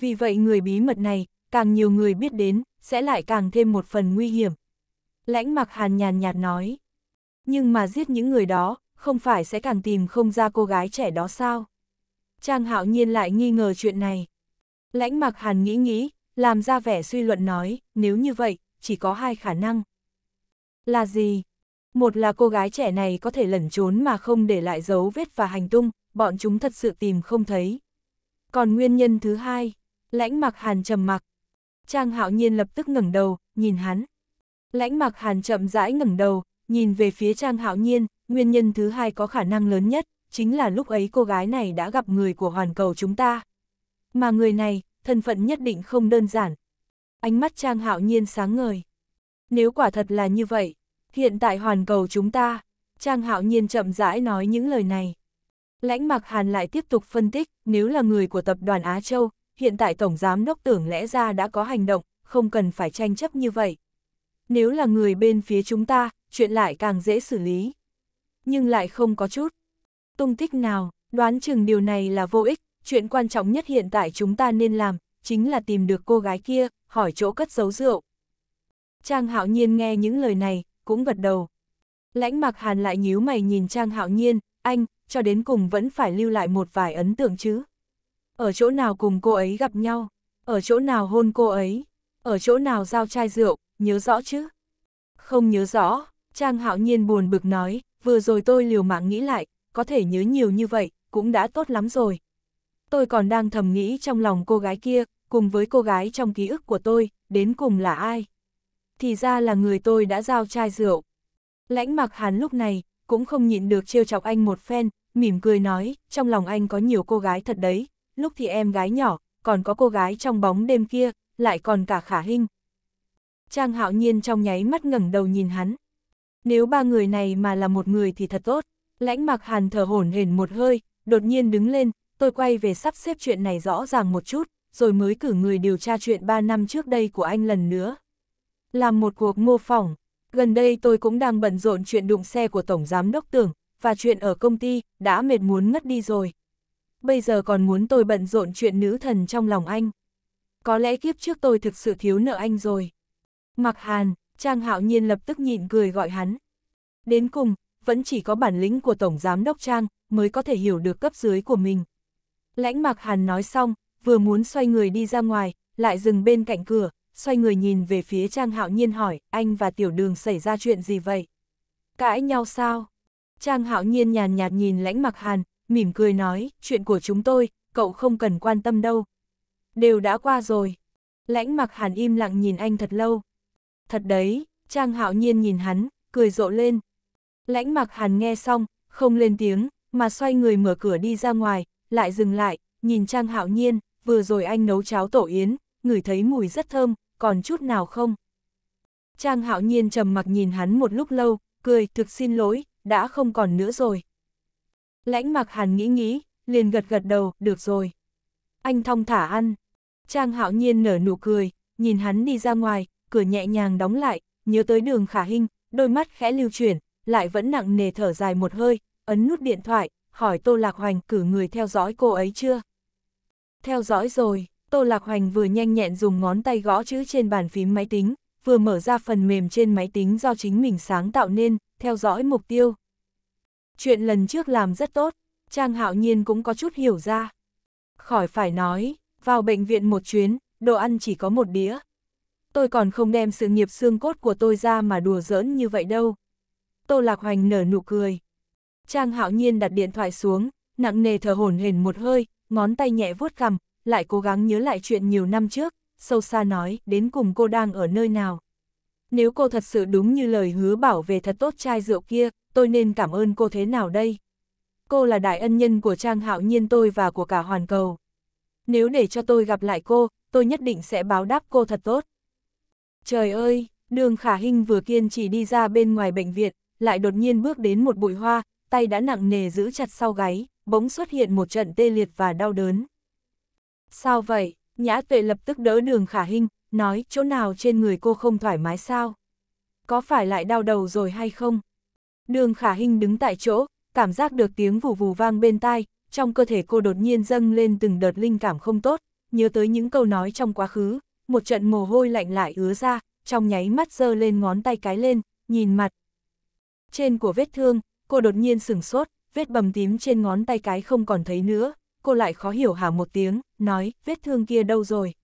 Vì vậy người bí mật này, càng nhiều người biết đến, sẽ lại càng thêm một phần nguy hiểm. Lãnh mặc hàn nhàn nhạt nói. Nhưng mà giết những người đó, không phải sẽ càng tìm không ra cô gái trẻ đó sao? Trang hạo nhiên lại nghi ngờ chuyện này. Lãnh mặc hàn nghĩ nghĩ, làm ra vẻ suy luận nói, nếu như vậy, chỉ có hai khả năng. Là gì? Một là cô gái trẻ này có thể lẩn trốn mà không để lại dấu vết và hành tung, bọn chúng thật sự tìm không thấy. Còn nguyên nhân thứ hai, lãnh mặc hàn trầm mặc. Trang hạo nhiên lập tức ngẩng đầu, nhìn hắn. Lãnh mặc hàn chậm rãi ngẩng đầu, Nhìn về phía Trang Hạo Nhiên, nguyên nhân thứ hai có khả năng lớn nhất, chính là lúc ấy cô gái này đã gặp người của hoàn cầu chúng ta. Mà người này, thân phận nhất định không đơn giản. Ánh mắt Trang Hạo Nhiên sáng ngời. Nếu quả thật là như vậy, hiện tại hoàn cầu chúng ta, Trang Hạo Nhiên chậm rãi nói những lời này. Lãnh Mạc Hàn lại tiếp tục phân tích, nếu là người của tập đoàn Á Châu, hiện tại Tổng Giám Đốc tưởng lẽ ra đã có hành động, không cần phải tranh chấp như vậy. Nếu là người bên phía chúng ta, chuyện lại càng dễ xử lý. Nhưng lại không có chút tung tích nào, đoán chừng điều này là vô ích, chuyện quan trọng nhất hiện tại chúng ta nên làm, chính là tìm được cô gái kia, hỏi chỗ cất giấu rượu. Trang hạo nhiên nghe những lời này, cũng gật đầu. Lãnh mặc hàn lại nhíu mày nhìn Trang hạo nhiên, anh, cho đến cùng vẫn phải lưu lại một vài ấn tượng chứ. Ở chỗ nào cùng cô ấy gặp nhau, ở chỗ nào hôn cô ấy, ở chỗ nào giao chai rượu, nhớ rõ chứ? Không nhớ rõ. Trang hạo nhiên buồn bực nói, vừa rồi tôi liều mạng nghĩ lại, có thể nhớ nhiều như vậy, cũng đã tốt lắm rồi. Tôi còn đang thầm nghĩ trong lòng cô gái kia, cùng với cô gái trong ký ức của tôi, đến cùng là ai. Thì ra là người tôi đã giao chai rượu. Lãnh mặc hàn lúc này, cũng không nhịn được trêu chọc anh một phen, mỉm cười nói, trong lòng anh có nhiều cô gái thật đấy, lúc thì em gái nhỏ, còn có cô gái trong bóng đêm kia, lại còn cả khả hình. Trang hạo nhiên trong nháy mắt ngẩng đầu nhìn hắn, nếu ba người này mà là một người thì thật tốt. Lãnh mặc hàn thở hổn hển một hơi, đột nhiên đứng lên, tôi quay về sắp xếp chuyện này rõ ràng một chút, rồi mới cử người điều tra chuyện ba năm trước đây của anh lần nữa. Làm một cuộc mô phỏng, gần đây tôi cũng đang bận rộn chuyện đụng xe của Tổng Giám Đốc Tưởng, và chuyện ở công ty, đã mệt muốn ngất đi rồi. Bây giờ còn muốn tôi bận rộn chuyện nữ thần trong lòng anh. Có lẽ kiếp trước tôi thực sự thiếu nợ anh rồi. Mặc hàn, Trang Hạo Nhiên lập tức nhịn cười gọi hắn. Đến cùng, vẫn chỉ có bản lĩnh của Tổng Giám Đốc Trang mới có thể hiểu được cấp dưới của mình. Lãnh Mặc Hàn nói xong, vừa muốn xoay người đi ra ngoài, lại dừng bên cạnh cửa, xoay người nhìn về phía Trang Hạo Nhiên hỏi, anh và Tiểu Đường xảy ra chuyện gì vậy? Cãi nhau sao? Trang Hạo Nhiên nhàn nhạt nhìn Lãnh Mặc Hàn, mỉm cười nói, chuyện của chúng tôi, cậu không cần quan tâm đâu. Đều đã qua rồi. Lãnh Mặc Hàn im lặng nhìn anh thật lâu thật đấy, Trang Hạo Nhiên nhìn hắn, cười rộ lên. Lãnh mặc hàn nghe xong, không lên tiếng, mà xoay người mở cửa đi ra ngoài, lại dừng lại, nhìn Trang Hạo Nhiên, vừa rồi anh nấu cháo tổ yến, ngửi thấy mùi rất thơm, còn chút nào không? Trang Hạo Nhiên trầm mặc nhìn hắn một lúc lâu, cười, thực xin lỗi, đã không còn nữa rồi. Lãnh mặc hàn nghĩ nghĩ, liền gật gật đầu, được rồi. Anh thong thả ăn. Trang Hạo Nhiên nở nụ cười, nhìn hắn đi ra ngoài, cửa nhẹ nhàng đóng lại, nhớ tới đường khả hình, đôi mắt khẽ lưu chuyển, lại vẫn nặng nề thở dài một hơi, ấn nút điện thoại, hỏi Tô Lạc Hoành cử người theo dõi cô ấy chưa? Theo dõi rồi, Tô Lạc Hoành vừa nhanh nhẹn dùng ngón tay gõ chữ trên bàn phím máy tính, vừa mở ra phần mềm trên máy tính do chính mình sáng tạo nên, theo dõi mục tiêu. Chuyện lần trước làm rất tốt, Trang Hạo Nhiên cũng có chút hiểu ra. Khỏi phải nói, vào bệnh viện một chuyến, đồ ăn chỉ có một đĩa, tôi còn không đem sự nghiệp xương cốt của tôi ra mà đùa giỡn như vậy đâu. Tô Lạc Hoành nở nụ cười. Trang hạo nhiên đặt điện thoại xuống, nặng nề thở hổn hển một hơi, ngón tay nhẹ vuốt cằm, lại cố gắng nhớ lại chuyện nhiều năm trước, sâu xa nói, đến cùng cô đang ở nơi nào. Nếu cô thật sự đúng như lời hứa bảo về thật tốt chai rượu kia, tôi nên cảm ơn cô thế nào đây? Cô là đại ân nhân của Trang Hạo Nhiên tôi và của cả hoàn cầu. Nếu để cho tôi gặp lại cô, tôi nhất định sẽ báo đáp cô thật tốt. Trời ơi, đường khả hình vừa kiên chỉ đi ra bên ngoài bệnh viện, lại đột nhiên bước đến một bụi hoa, tay đã nặng nề giữ chặt sau gáy, bỗng xuất hiện một trận tê liệt và đau đớn. Sao vậy? Nhã tuệ lập tức đỡ đường khả hình, nói chỗ nào trên người cô không thoải mái sao? Có phải lại đau đầu rồi hay không? Đường khả hình đứng tại chỗ, cảm giác được tiếng vù vù vang bên tai, trong cơ thể cô đột nhiên dâng lên từng đợt linh cảm không tốt, nhớ tới những câu nói trong quá khứ, một trận mồ hôi lạnh lại ứa ra, trong nháy mắt giơ lên ngón tay cái lên, nhìn mặt. Trên của vết thương, cô đột nhiên sửng sốt, vết bầm tím trên ngón tay cái không còn thấy nữa, cô lại khó hiểu hả một tiếng, nói, vết thương kia đâu rồi?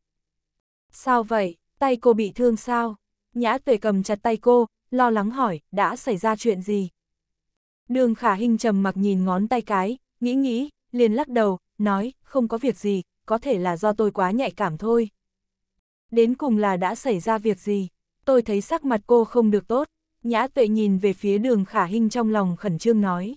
Sao vậy, tay cô bị thương sao? Nhã tuệ cầm chặt tay cô, lo lắng hỏi, đã xảy ra chuyện gì? Đường khả hình trầm mặc nhìn ngón tay cái, nghĩ nghĩ, liền lắc đầu, nói, không có việc gì, có thể là do tôi quá nhạy cảm thôi. Đến cùng là đã xảy ra việc gì? Tôi thấy sắc mặt cô không được tốt. Nhã tuệ nhìn về phía đường khả hình trong lòng khẩn trương nói.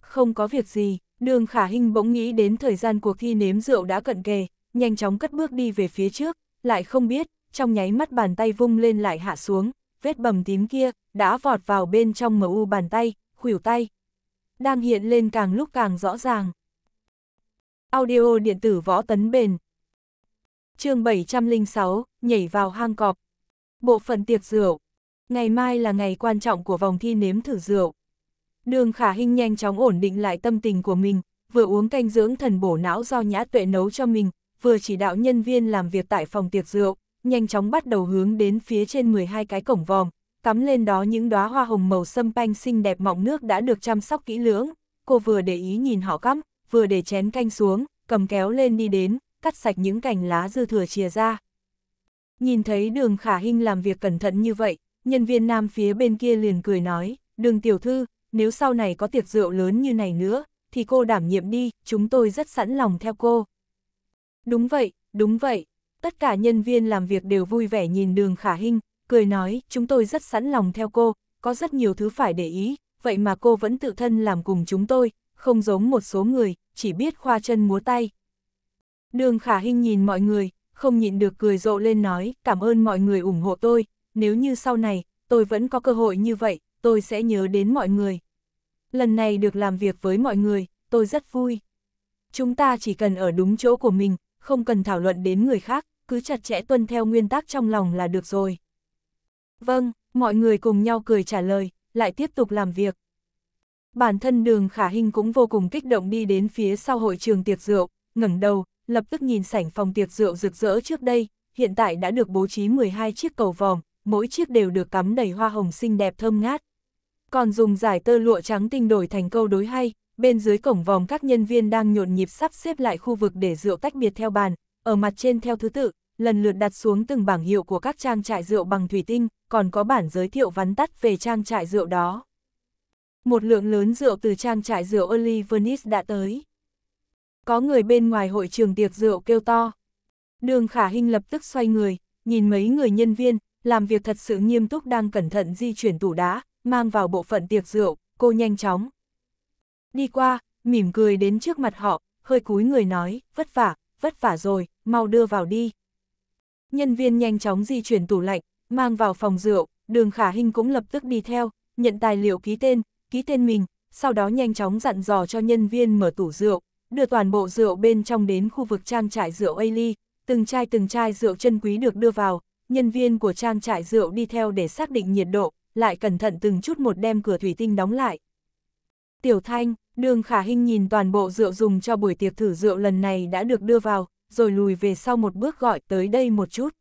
Không có việc gì, đường khả hình bỗng nghĩ đến thời gian cuộc thi nếm rượu đã cận kề, nhanh chóng cất bước đi về phía trước, lại không biết, trong nháy mắt bàn tay vung lên lại hạ xuống, vết bầm tím kia, đã vọt vào bên trong mờ u bàn tay, khuỷu tay. Đang hiện lên càng lúc càng rõ ràng. Audio điện tử võ tấn bền, chương 706, nhảy vào hang cọp. Bộ phận tiệc rượu. Ngày mai là ngày quan trọng của vòng thi nếm thử rượu. Đường khả hình nhanh chóng ổn định lại tâm tình của mình, vừa uống canh dưỡng thần bổ não do nhã tuệ nấu cho mình, vừa chỉ đạo nhân viên làm việc tại phòng tiệc rượu, nhanh chóng bắt đầu hướng đến phía trên 12 cái cổng vòm, cắm lên đó những đóa hoa hồng màu sâm panh xinh đẹp mọng nước đã được chăm sóc kỹ lưỡng. Cô vừa để ý nhìn họ cắm, vừa để chén canh xuống, cầm kéo lên đi đến, cắt sạch những cành lá dư thừa chia ra. Nhìn thấy đường khả hình làm việc cẩn thận như vậy, nhân viên nam phía bên kia liền cười nói, đường tiểu thư, nếu sau này có tiệc rượu lớn như này nữa, thì cô đảm nhiệm đi, chúng tôi rất sẵn lòng theo cô. Đúng vậy, đúng vậy, tất cả nhân viên làm việc đều vui vẻ nhìn đường khả hình cười nói, chúng tôi rất sẵn lòng theo cô, có rất nhiều thứ phải để ý, vậy mà cô vẫn tự thân làm cùng chúng tôi, không giống một số người, chỉ biết khoa chân múa tay. Đường khả Hinh nhìn mọi người, không nhịn được cười rộ lên nói, cảm ơn mọi người ủng hộ tôi, nếu như sau này, tôi vẫn có cơ hội như vậy, tôi sẽ nhớ đến mọi người. Lần này được làm việc với mọi người, tôi rất vui. Chúng ta chỉ cần ở đúng chỗ của mình, không cần thảo luận đến người khác, cứ chặt chẽ tuân theo nguyên tắc trong lòng là được rồi. Vâng, mọi người cùng nhau cười trả lời, lại tiếp tục làm việc. Bản thân đường khả hình cũng vô cùng kích động đi đến phía sau hội trường tiệc rượu, ngẩng đầu, lập tức nhìn sảnh phòng tiệc rượu rực rỡ trước đây, hiện tại đã được bố trí 12 chiếc cầu vòm, mỗi chiếc đều được cắm đầy hoa hồng xinh đẹp thơm ngát. Còn dùng giải tơ lụa trắng tinh đổi thành câu đối hay, bên dưới cổng vòm các nhân viên đang nhộn nhịp sắp xếp lại khu vực để rượu tách biệt theo bàn, ở mặt trên theo thứ tự, lần lượt đặt xuống từng bảng hiệu của các trang trại rượu bằng thủy tinh, còn có bản giới thiệu vắn tắt về trang trại rượu đó. Một lượng lớn rượu từ trang trại rượu Early Venice đã tới có người bên ngoài hội trường tiệc rượu kêu to. Đường Khả Hinh lập tức xoay người, nhìn mấy người nhân viên, làm việc thật sự nghiêm túc đang cẩn thận di chuyển tủ đá, mang vào bộ phận tiệc rượu, cô nhanh chóng. Đi qua, mỉm cười đến trước mặt họ, hơi cúi người nói, vất vả, vất vả rồi, mau đưa vào đi. Nhân viên nhanh chóng di chuyển tủ lạnh, mang vào phòng rượu, đường khả hình cũng lập tức đi theo, nhận tài liệu ký tên, ký tên mình, sau đó nhanh chóng dặn dò cho nhân viên mở tủ rượu, đưa toàn bộ rượu bên trong đến khu vực trang trại rượu Ailey, từng chai từng chai rượu chân quý được đưa vào, nhân viên của trang trại rượu đi theo để xác định nhiệt độ, lại cẩn thận từng chút một đem cửa thủy tinh đóng lại. Tiểu Thanh, Đường Khả Hinh nhìn toàn bộ rượu dùng cho buổi tiệc thử rượu lần này đã được đưa vào, rồi lùi về sau một bước gọi tới đây một chút.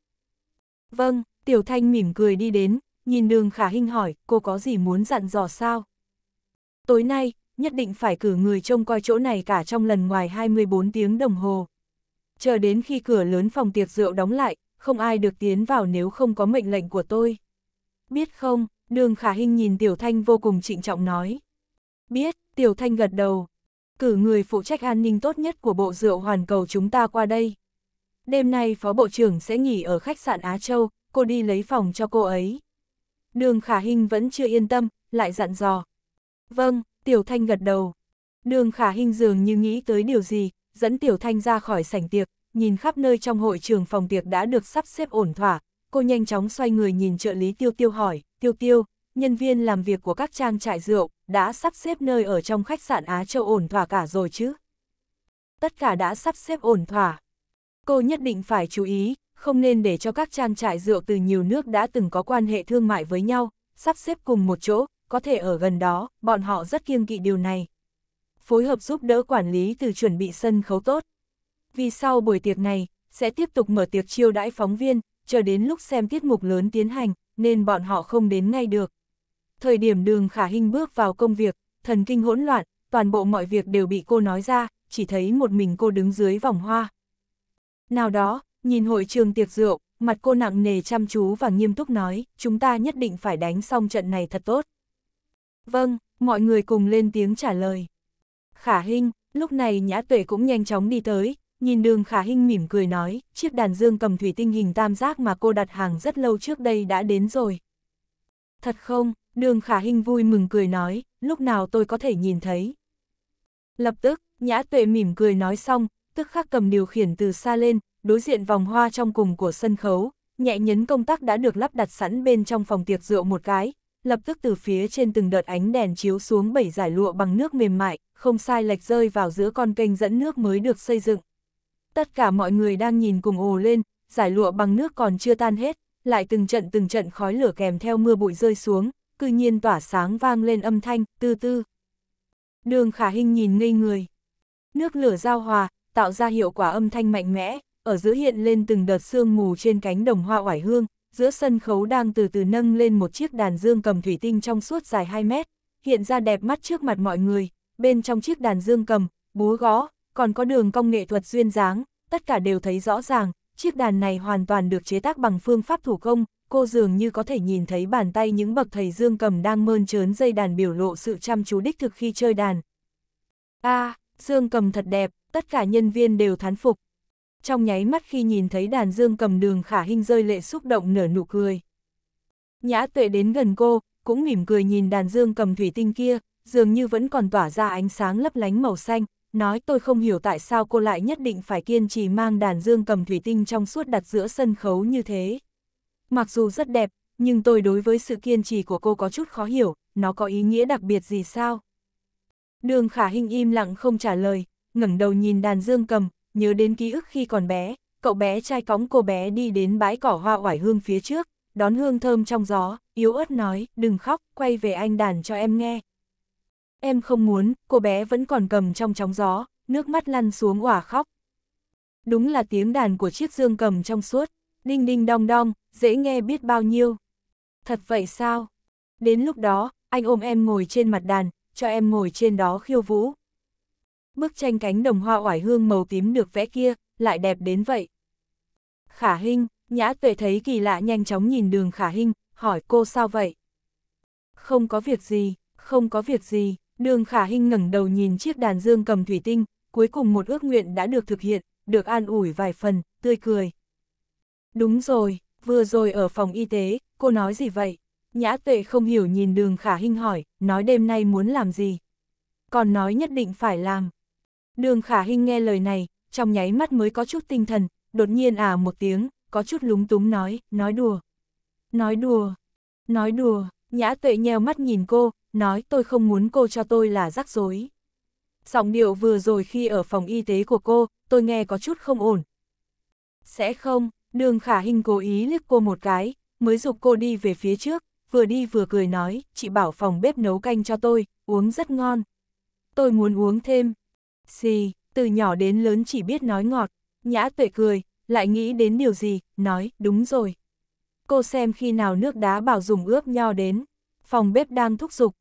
Vâng, Tiểu Thanh mỉm cười đi đến, nhìn Đường Khả Hinh hỏi, cô có gì muốn dặn dò sao? Tối nay, nhất định phải cử người trông coi chỗ này cả trong lần ngoài 24 tiếng đồng hồ. Chờ đến khi cửa lớn phòng tiệc rượu đóng lại, không ai được tiến vào nếu không có mệnh lệnh của tôi. Biết không, đường khả hình nhìn Tiểu Thanh vô cùng trịnh trọng nói. Biết, Tiểu Thanh gật đầu. Cử người phụ trách an ninh tốt nhất của bộ rượu hoàn cầu chúng ta qua đây. Đêm nay Phó Bộ trưởng sẽ nghỉ ở khách sạn Á Châu, cô đi lấy phòng cho cô ấy. Đường khả hình vẫn chưa yên tâm, lại dặn dò. Vâng, Tiểu Thanh gật đầu. Đường khả hình dường như nghĩ tới điều gì, dẫn Tiểu Thanh ra khỏi sảnh tiệc, nhìn khắp nơi trong hội trường phòng tiệc đã được sắp xếp ổn thỏa, cô nhanh chóng xoay người nhìn trợ lý Tiêu Tiêu hỏi, Tiêu Tiêu, nhân viên làm việc của các trang trại rượu, đã sắp xếp nơi ở trong khách sạn Á Châu ổn thỏa cả rồi chứ? Tất cả đã sắp xếp ổn thỏa. Cô nhất định phải chú ý, không nên để cho các trang trại rượu từ nhiều nước đã từng có quan hệ thương mại với nhau, sắp xếp cùng một chỗ, có thể ở gần đó, bọn họ rất kiêng kỵ điều này. Phối hợp giúp đỡ quản lý từ chuẩn bị sân khấu tốt. Vì sau buổi tiệc này, sẽ tiếp tục mở tiệc chiêu đãi phóng viên, chờ đến lúc xem tiết mục lớn tiến hành, nên bọn họ không đến ngay được. Thời điểm đường khả hình bước vào công việc, thần kinh hỗn loạn, toàn bộ mọi việc đều bị cô nói ra, chỉ thấy một mình cô đứng dưới vòng hoa. Nào đó, nhìn hội trường tiệc rượu, mặt cô nặng nề chăm chú và nghiêm túc nói, chúng ta nhất định phải đánh xong trận này thật tốt. Vâng, mọi người cùng lên tiếng trả lời. Khả Hinh, lúc này Nhã Tuệ cũng nhanh chóng đi tới, nhìn đường Khả Hinh mỉm cười nói, chiếc đàn dương cầm thủy tinh hình tam giác mà cô đặt hàng rất lâu trước đây đã đến rồi. Thật không, đường Khả Hinh vui mừng cười nói, lúc nào tôi có thể nhìn thấy. Lập tức, Nhã Tuệ mỉm cười nói xong, tức khắc cầm điều khiển từ xa lên, đối diện vòng hoa trong cùng của sân khấu, nhẹ nhấn công tắc đã được lắp đặt sẵn bên trong phòng tiệc rượu một cái, lập tức từ phía trên từng đợt ánh đèn chiếu xuống bảy giải lụa bằng nước mềm mại, không sai lệch rơi vào giữa con kênh dẫn nước mới được xây dựng. Tất cả mọi người đang nhìn cùng ồ lên, giải lụa bằng nước còn chưa tan hết, lại từng trận từng trận khói lửa kèm theo mưa bụi rơi xuống, cư nhiên tỏa sáng vang lên âm thanh, tư tư. Đường khả hình nhìn ngây người. Nước lửa giao hòa, tạo ra hiệu quả âm thanh mạnh mẽ, ở giữa hiện lên từng đợt sương mù trên cánh đồng hoa oải hương, giữa sân khấu đang từ từ nâng lên một chiếc đàn dương cầm thủy tinh trong suốt dài 2 mét, hiện ra đẹp mắt trước mặt mọi người, bên trong chiếc đàn dương cầm, búa gõ, còn có đường công nghệ thuật duyên dáng, tất cả đều thấy rõ ràng, chiếc đàn này hoàn toàn được chế tác bằng phương pháp thủ công, cô dường như có thể nhìn thấy bàn tay những bậc thầy dương cầm đang mơn trớn dây đàn biểu lộ sự chăm chú đích thực khi chơi đàn. a à, dương cầm thật đẹp, tất cả nhân viên đều thán phục, trong nháy mắt khi nhìn thấy đàn dương cầm đường khả hình rơi lệ xúc động nở nụ cười. Nhã tuệ đến gần cô, cũng mỉm cười nhìn đàn dương cầm thủy tinh kia, dường như vẫn còn tỏa ra ánh sáng lấp lánh màu xanh, nói tôi không hiểu tại sao cô lại nhất định phải kiên trì mang đàn dương cầm thủy tinh trong suốt đặt giữa sân khấu như thế. Mặc dù rất đẹp, nhưng tôi đối với sự kiên trì của cô có chút khó hiểu, nó có ý nghĩa đặc biệt gì sao? Đường khả hình im lặng không trả lời, ngẩng đầu nhìn đàn dương cầm, nhớ đến ký ức khi còn bé, cậu bé trai cõng cô bé đi đến bãi cỏ hoa oải hương phía trước, đón hương thơm trong gió, yếu ớt nói, đừng khóc, quay về anh đàn cho em nghe. Em không muốn, cô bé vẫn còn cầm trong trong gió, nước mắt lăn xuống òa khóc. Đúng là tiếng đàn của chiếc dương cầm trong suốt, đinh đinh đong đong, dễ nghe biết bao nhiêu. Thật vậy sao? Đến lúc đó, anh ôm em ngồi trên mặt đàn, cho em ngồi trên đó khiêu vũ bức tranh cánh đồng hoa oải hương màu tím được vẽ kia, lại đẹp đến vậy. Khả Hinh, Nhã Tuệ thấy kỳ lạ nhanh chóng nhìn đường Khả Hinh, hỏi cô sao vậy? Không có việc gì, không có việc gì, đường Khả Hinh ngẩng đầu nhìn chiếc đàn dương cầm thủy tinh, cuối cùng một ước nguyện đã được thực hiện, được an ủi vài phần, tươi cười. Đúng rồi, vừa rồi ở phòng y tế, cô nói gì vậy? Nhã Tuệ không hiểu nhìn đường Khả Hinh hỏi, nói đêm nay muốn làm gì? Còn nói nhất định phải làm, Đường khả hình nghe lời này, trong nháy mắt mới có chút tinh thần, đột nhiên à một tiếng, có chút lúng túng nói, nói đùa. Nói đùa, nói đùa, nhã tuệ nheo mắt nhìn cô, nói tôi không muốn cô cho tôi là rắc rối. Giọng điệu vừa rồi khi ở phòng y tế của cô, tôi nghe có chút không ổn. Sẽ không, đường khả hình cố ý liếc cô một cái, mới dục cô đi về phía trước, vừa đi vừa cười nói, chị bảo phòng bếp nấu canh cho tôi, uống rất ngon. Tôi muốn uống thêm, Xì, từ nhỏ đến lớn chỉ biết nói ngọt, nhã tuệ cười, lại nghĩ đến điều gì, nói, đúng rồi. Cô xem khi nào nước đá bảo dùng ướp nho đến, phòng bếp đang thúc giục.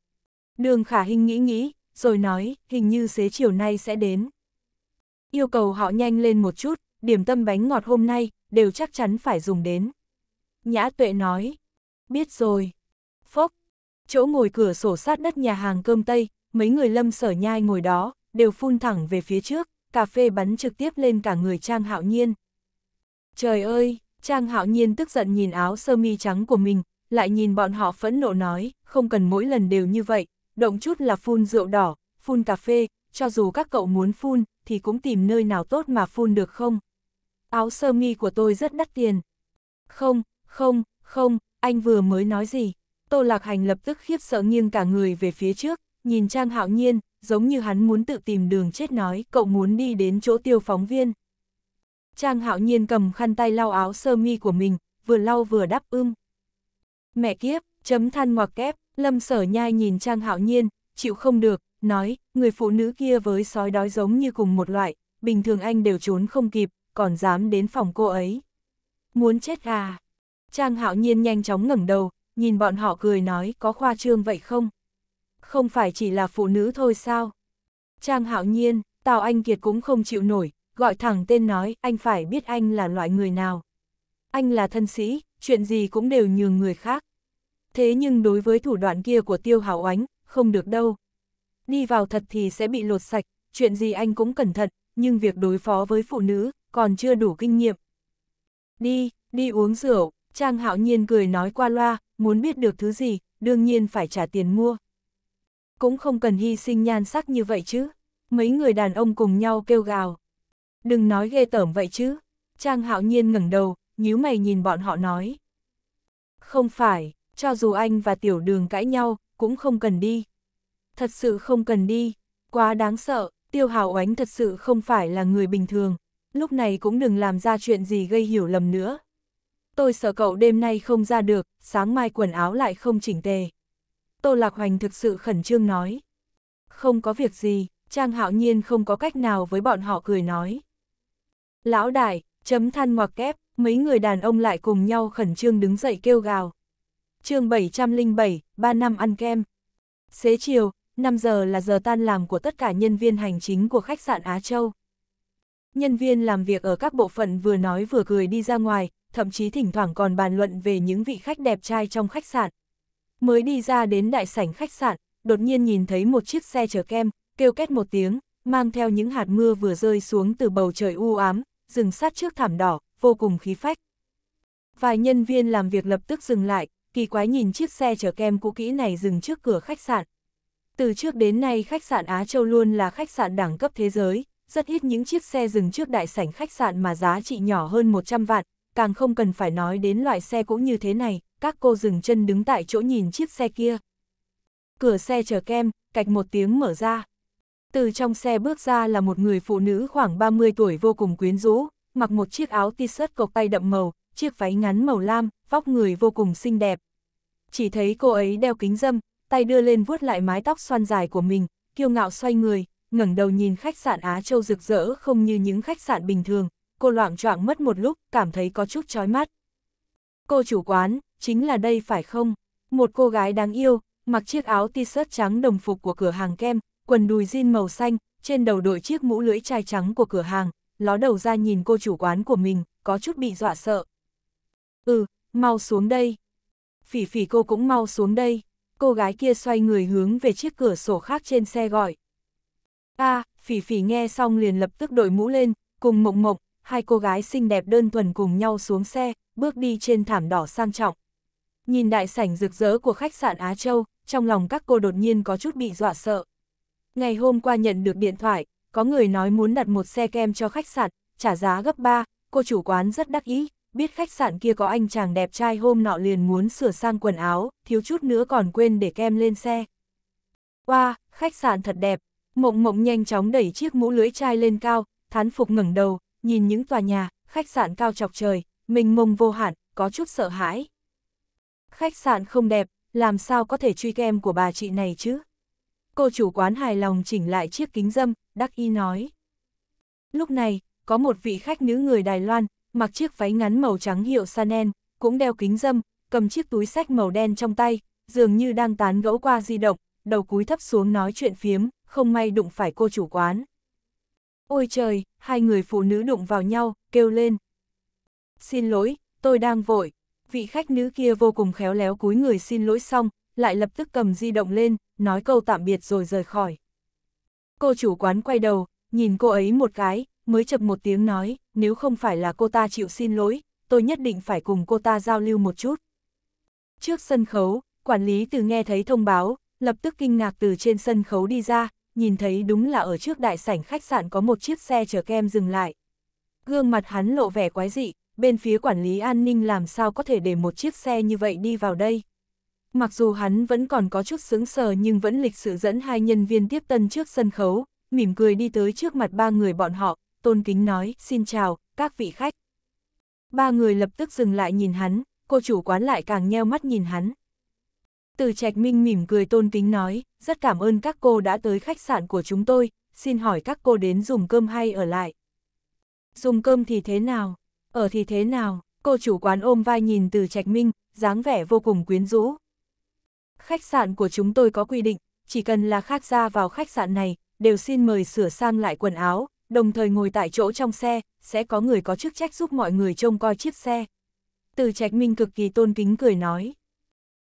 Đường khả hình nghĩ nghĩ, rồi nói, hình như xế chiều nay sẽ đến. Yêu cầu họ nhanh lên một chút, điểm tâm bánh ngọt hôm nay, đều chắc chắn phải dùng đến. Nhã tuệ nói, biết rồi. Phốc, chỗ ngồi cửa sổ sát đất nhà hàng cơm Tây, mấy người lâm sở nhai ngồi đó, đều phun thẳng về phía trước, cà phê bắn trực tiếp lên cả người Trang Hạo Nhiên. Trời ơi, Trang Hạo Nhiên tức giận nhìn áo sơ mi trắng của mình, lại nhìn bọn họ phẫn nộ nói, không cần mỗi lần đều như vậy, động chút là phun rượu đỏ, phun cà phê, cho dù các cậu muốn phun, thì cũng tìm nơi nào tốt mà phun được không? Áo sơ mi của tôi rất đắt tiền. Không, không, không, anh vừa mới nói gì? Tô Lạc Hành lập tức khiếp sợ nghiêng cả người về phía trước, nhìn Trang Hạo Nhiên, giống như hắn muốn tự tìm đường chết nói, cậu muốn đi đến chỗ tiêu phóng viên. Trang hạo nhiên cầm khăn tay lau áo sơ mi của mình, vừa lau vừa đáp ưng. Mẹ kiếp, chấm than ngoặc kép, lâm sở nhai nhìn Trang hạo nhiên, chịu không được, nói, người phụ nữ kia với sói đói giống như cùng một loại, bình thường anh đều trốn không kịp, còn dám đến phòng cô ấy. Muốn chết à? Trang hạo nhiên nhanh chóng ngẩng đầu, nhìn bọn họ cười nói có khoa trương vậy không? không phải chỉ là phụ nữ thôi sao? Trang hạo nhiên, Tào Anh Kiệt cũng không chịu nổi, gọi thẳng tên nói anh phải biết anh là loại người nào. Anh là thân sĩ, chuyện gì cũng đều nhường người khác. Thế nhưng đối với thủ đoạn kia của tiêu hảo oánh, không được đâu. Đi vào thật thì sẽ bị lột sạch, chuyện gì anh cũng cẩn thận, nhưng việc đối phó với phụ nữ còn chưa đủ kinh nghiệm. Đi, đi uống rượu, Trang hạo nhiên cười nói qua loa, muốn biết được thứ gì, đương nhiên phải trả tiền mua cũng không cần hy sinh nhan sắc như vậy chứ. Mấy người đàn ông cùng nhau kêu gào. Đừng nói ghê tởm vậy chứ. Trang hạo nhiên ngẩng đầu, nhíu mày nhìn bọn họ nói. Không phải, cho dù anh và tiểu đường cãi nhau, cũng không cần đi. Thật sự không cần đi, quá đáng sợ, tiêu hào oánh thật sự không phải là người bình thường. Lúc này cũng đừng làm ra chuyện gì gây hiểu lầm nữa. Tôi sợ cậu đêm nay không ra được, sáng mai quần áo lại không chỉnh tề. Tô Lạc Hoành thực sự khẩn trương nói. Không có việc gì, Trang Hạo Nhiên không có cách nào với bọn họ cười nói. Lão đại, chấm than ngoặc kép, mấy người đàn ông lại cùng nhau khẩn trương đứng dậy kêu gào. chương 707, 3 năm ăn kem. Xế chiều, 5 giờ là giờ tan làm của tất cả nhân viên hành chính của khách sạn Á Châu. Nhân viên làm việc ở các bộ phận vừa nói vừa cười đi ra ngoài, thậm chí thỉnh thoảng còn bàn luận về những vị khách đẹp trai trong khách sạn, Mới đi ra đến đại sảnh khách sạn, đột nhiên nhìn thấy một chiếc xe chở kem, kêu két một tiếng, mang theo những hạt mưa vừa rơi xuống từ bầu trời u ám, dừng sát trước thảm đỏ, vô cùng khí phách. Vài nhân viên làm việc lập tức dừng lại, kỳ quái nhìn chiếc xe chở kem cũ kỹ này dừng trước cửa khách sạn. Từ trước đến nay khách sạn Á Châu luôn là khách sạn đẳng cấp thế giới, rất ít những chiếc xe dừng trước đại sảnh khách sạn mà giá trị nhỏ hơn 100 vạn, càng không cần phải nói đến loại xe cũ như thế này, các cô dừng chân đứng tại chỗ nhìn chiếc xe kia. Cửa xe chở kem, cạch một tiếng mở ra. Từ trong xe bước ra là một người phụ nữ khoảng 30 tuổi vô cùng quyến rũ, mặc một chiếc áo t-shirt cộc tay đậm màu, chiếc váy ngắn màu lam, vóc người vô cùng xinh đẹp. Chỉ thấy cô ấy đeo kính dâm, tay đưa lên vuốt lại mái tóc xoăn dài của mình, kiêu ngạo xoay người, ngẩng đầu nhìn khách sạn Á Châu rực rỡ không như những khách sạn bình thường, cô loạng choạng mất một lúc, cảm thấy có chút chói mắt. Cô chủ quán, chính là đây phải không? Một cô gái đáng yêu, mặc chiếc áo t-shirt trắng đồng phục của cửa hàng kem, quần đùi jean màu xanh, trên đầu đội chiếc mũ lưỡi chai trắng của cửa hàng, ló đầu ra nhìn cô chủ quán của mình, có chút bị dọa sợ. Ừ, mau xuống đây. Phỉ phỉ cô cũng mau xuống đây. Cô gái kia xoay người hướng về chiếc cửa sổ khác trên xe gọi. a à, phỉ phỉ nghe xong liền lập tức đội mũ lên, cùng mộng mộng, hai cô gái xinh đẹp đơn thuần cùng nhau xuống xe, bước đi trên thảm đỏ sang trọng nhìn đại sảnh rực rỡ của khách sạn Á Châu, trong lòng các cô đột nhiên có chút bị dọa sợ. Ngày hôm qua nhận được điện thoại, có người nói muốn đặt một xe kem cho khách sạn, trả giá gấp 3, cô chủ quán rất đắc ý, biết khách sạn kia có anh chàng đẹp trai hôm nọ liền muốn sửa sang quần áo, thiếu chút nữa còn quên để kem lên xe. Wow, khách sạn thật đẹp, mộng mộng nhanh chóng đẩy chiếc mũ lưỡi chai lên cao, thán phục ngẩng đầu, nhìn những tòa nhà, khách sạn cao chọc trời, mình mông vô hạn, có chút sợ hãi khách sạn không đẹp, làm sao có thể truy kem của bà chị này chứ? Cô chủ quán hài lòng chỉnh lại chiếc kính dâm, đắc y nói. Lúc này, có một vị khách nữ người Đài Loan, mặc chiếc váy ngắn màu trắng hiệu Sanen, cũng đeo kính dâm, cầm chiếc túi sách màu đen trong tay, dường như đang tán gẫu qua di động, đầu cúi thấp xuống nói chuyện phiếm, không may đụng phải cô chủ quán. Ôi trời, hai người phụ nữ đụng vào nhau, kêu lên. Xin lỗi, tôi đang vội vị khách nữ kia vô cùng khéo léo cúi người xin lỗi xong, lại lập tức cầm di động lên, nói câu tạm biệt rồi rời khỏi. Cô chủ quán quay đầu, nhìn cô ấy một cái, mới chập một tiếng nói, nếu không phải là cô ta chịu xin lỗi, tôi nhất định phải cùng cô ta giao lưu một chút. Trước sân khấu, quản lý từ nghe thấy thông báo, lập tức kinh ngạc từ trên sân khấu đi ra, nhìn thấy đúng là ở trước đại sảnh khách sạn có một chiếc xe chở kem dừng lại. Gương mặt hắn lộ vẻ quái dị, bên phía quản lý an ninh làm sao có thể để một chiếc xe như vậy đi vào đây. Mặc dù hắn vẫn còn có chút sướng sờ nhưng vẫn lịch sự dẫn hai nhân viên tiếp tân trước sân khấu, mỉm cười đi tới trước mặt ba người bọn họ, tôn kính nói, xin chào, các vị khách. Ba người lập tức dừng lại nhìn hắn, cô chủ quán lại càng nheo mắt nhìn hắn. Từ Trạch Minh mỉm cười tôn kính nói, rất cảm ơn các cô đã tới khách sạn của chúng tôi, xin hỏi các cô đến dùng cơm hay ở lại. Dùng cơm thì thế nào? Ở thì thế nào, cô chủ quán ôm vai nhìn từ trạch minh, dáng vẻ vô cùng quyến rũ. Khách sạn của chúng tôi có quy định, chỉ cần là khách ra vào khách sạn này, đều xin mời sửa sang lại quần áo, đồng thời ngồi tại chỗ trong xe, sẽ có người có chức trách giúp mọi người trông coi chiếc xe. Từ trạch minh cực kỳ tôn kính cười nói.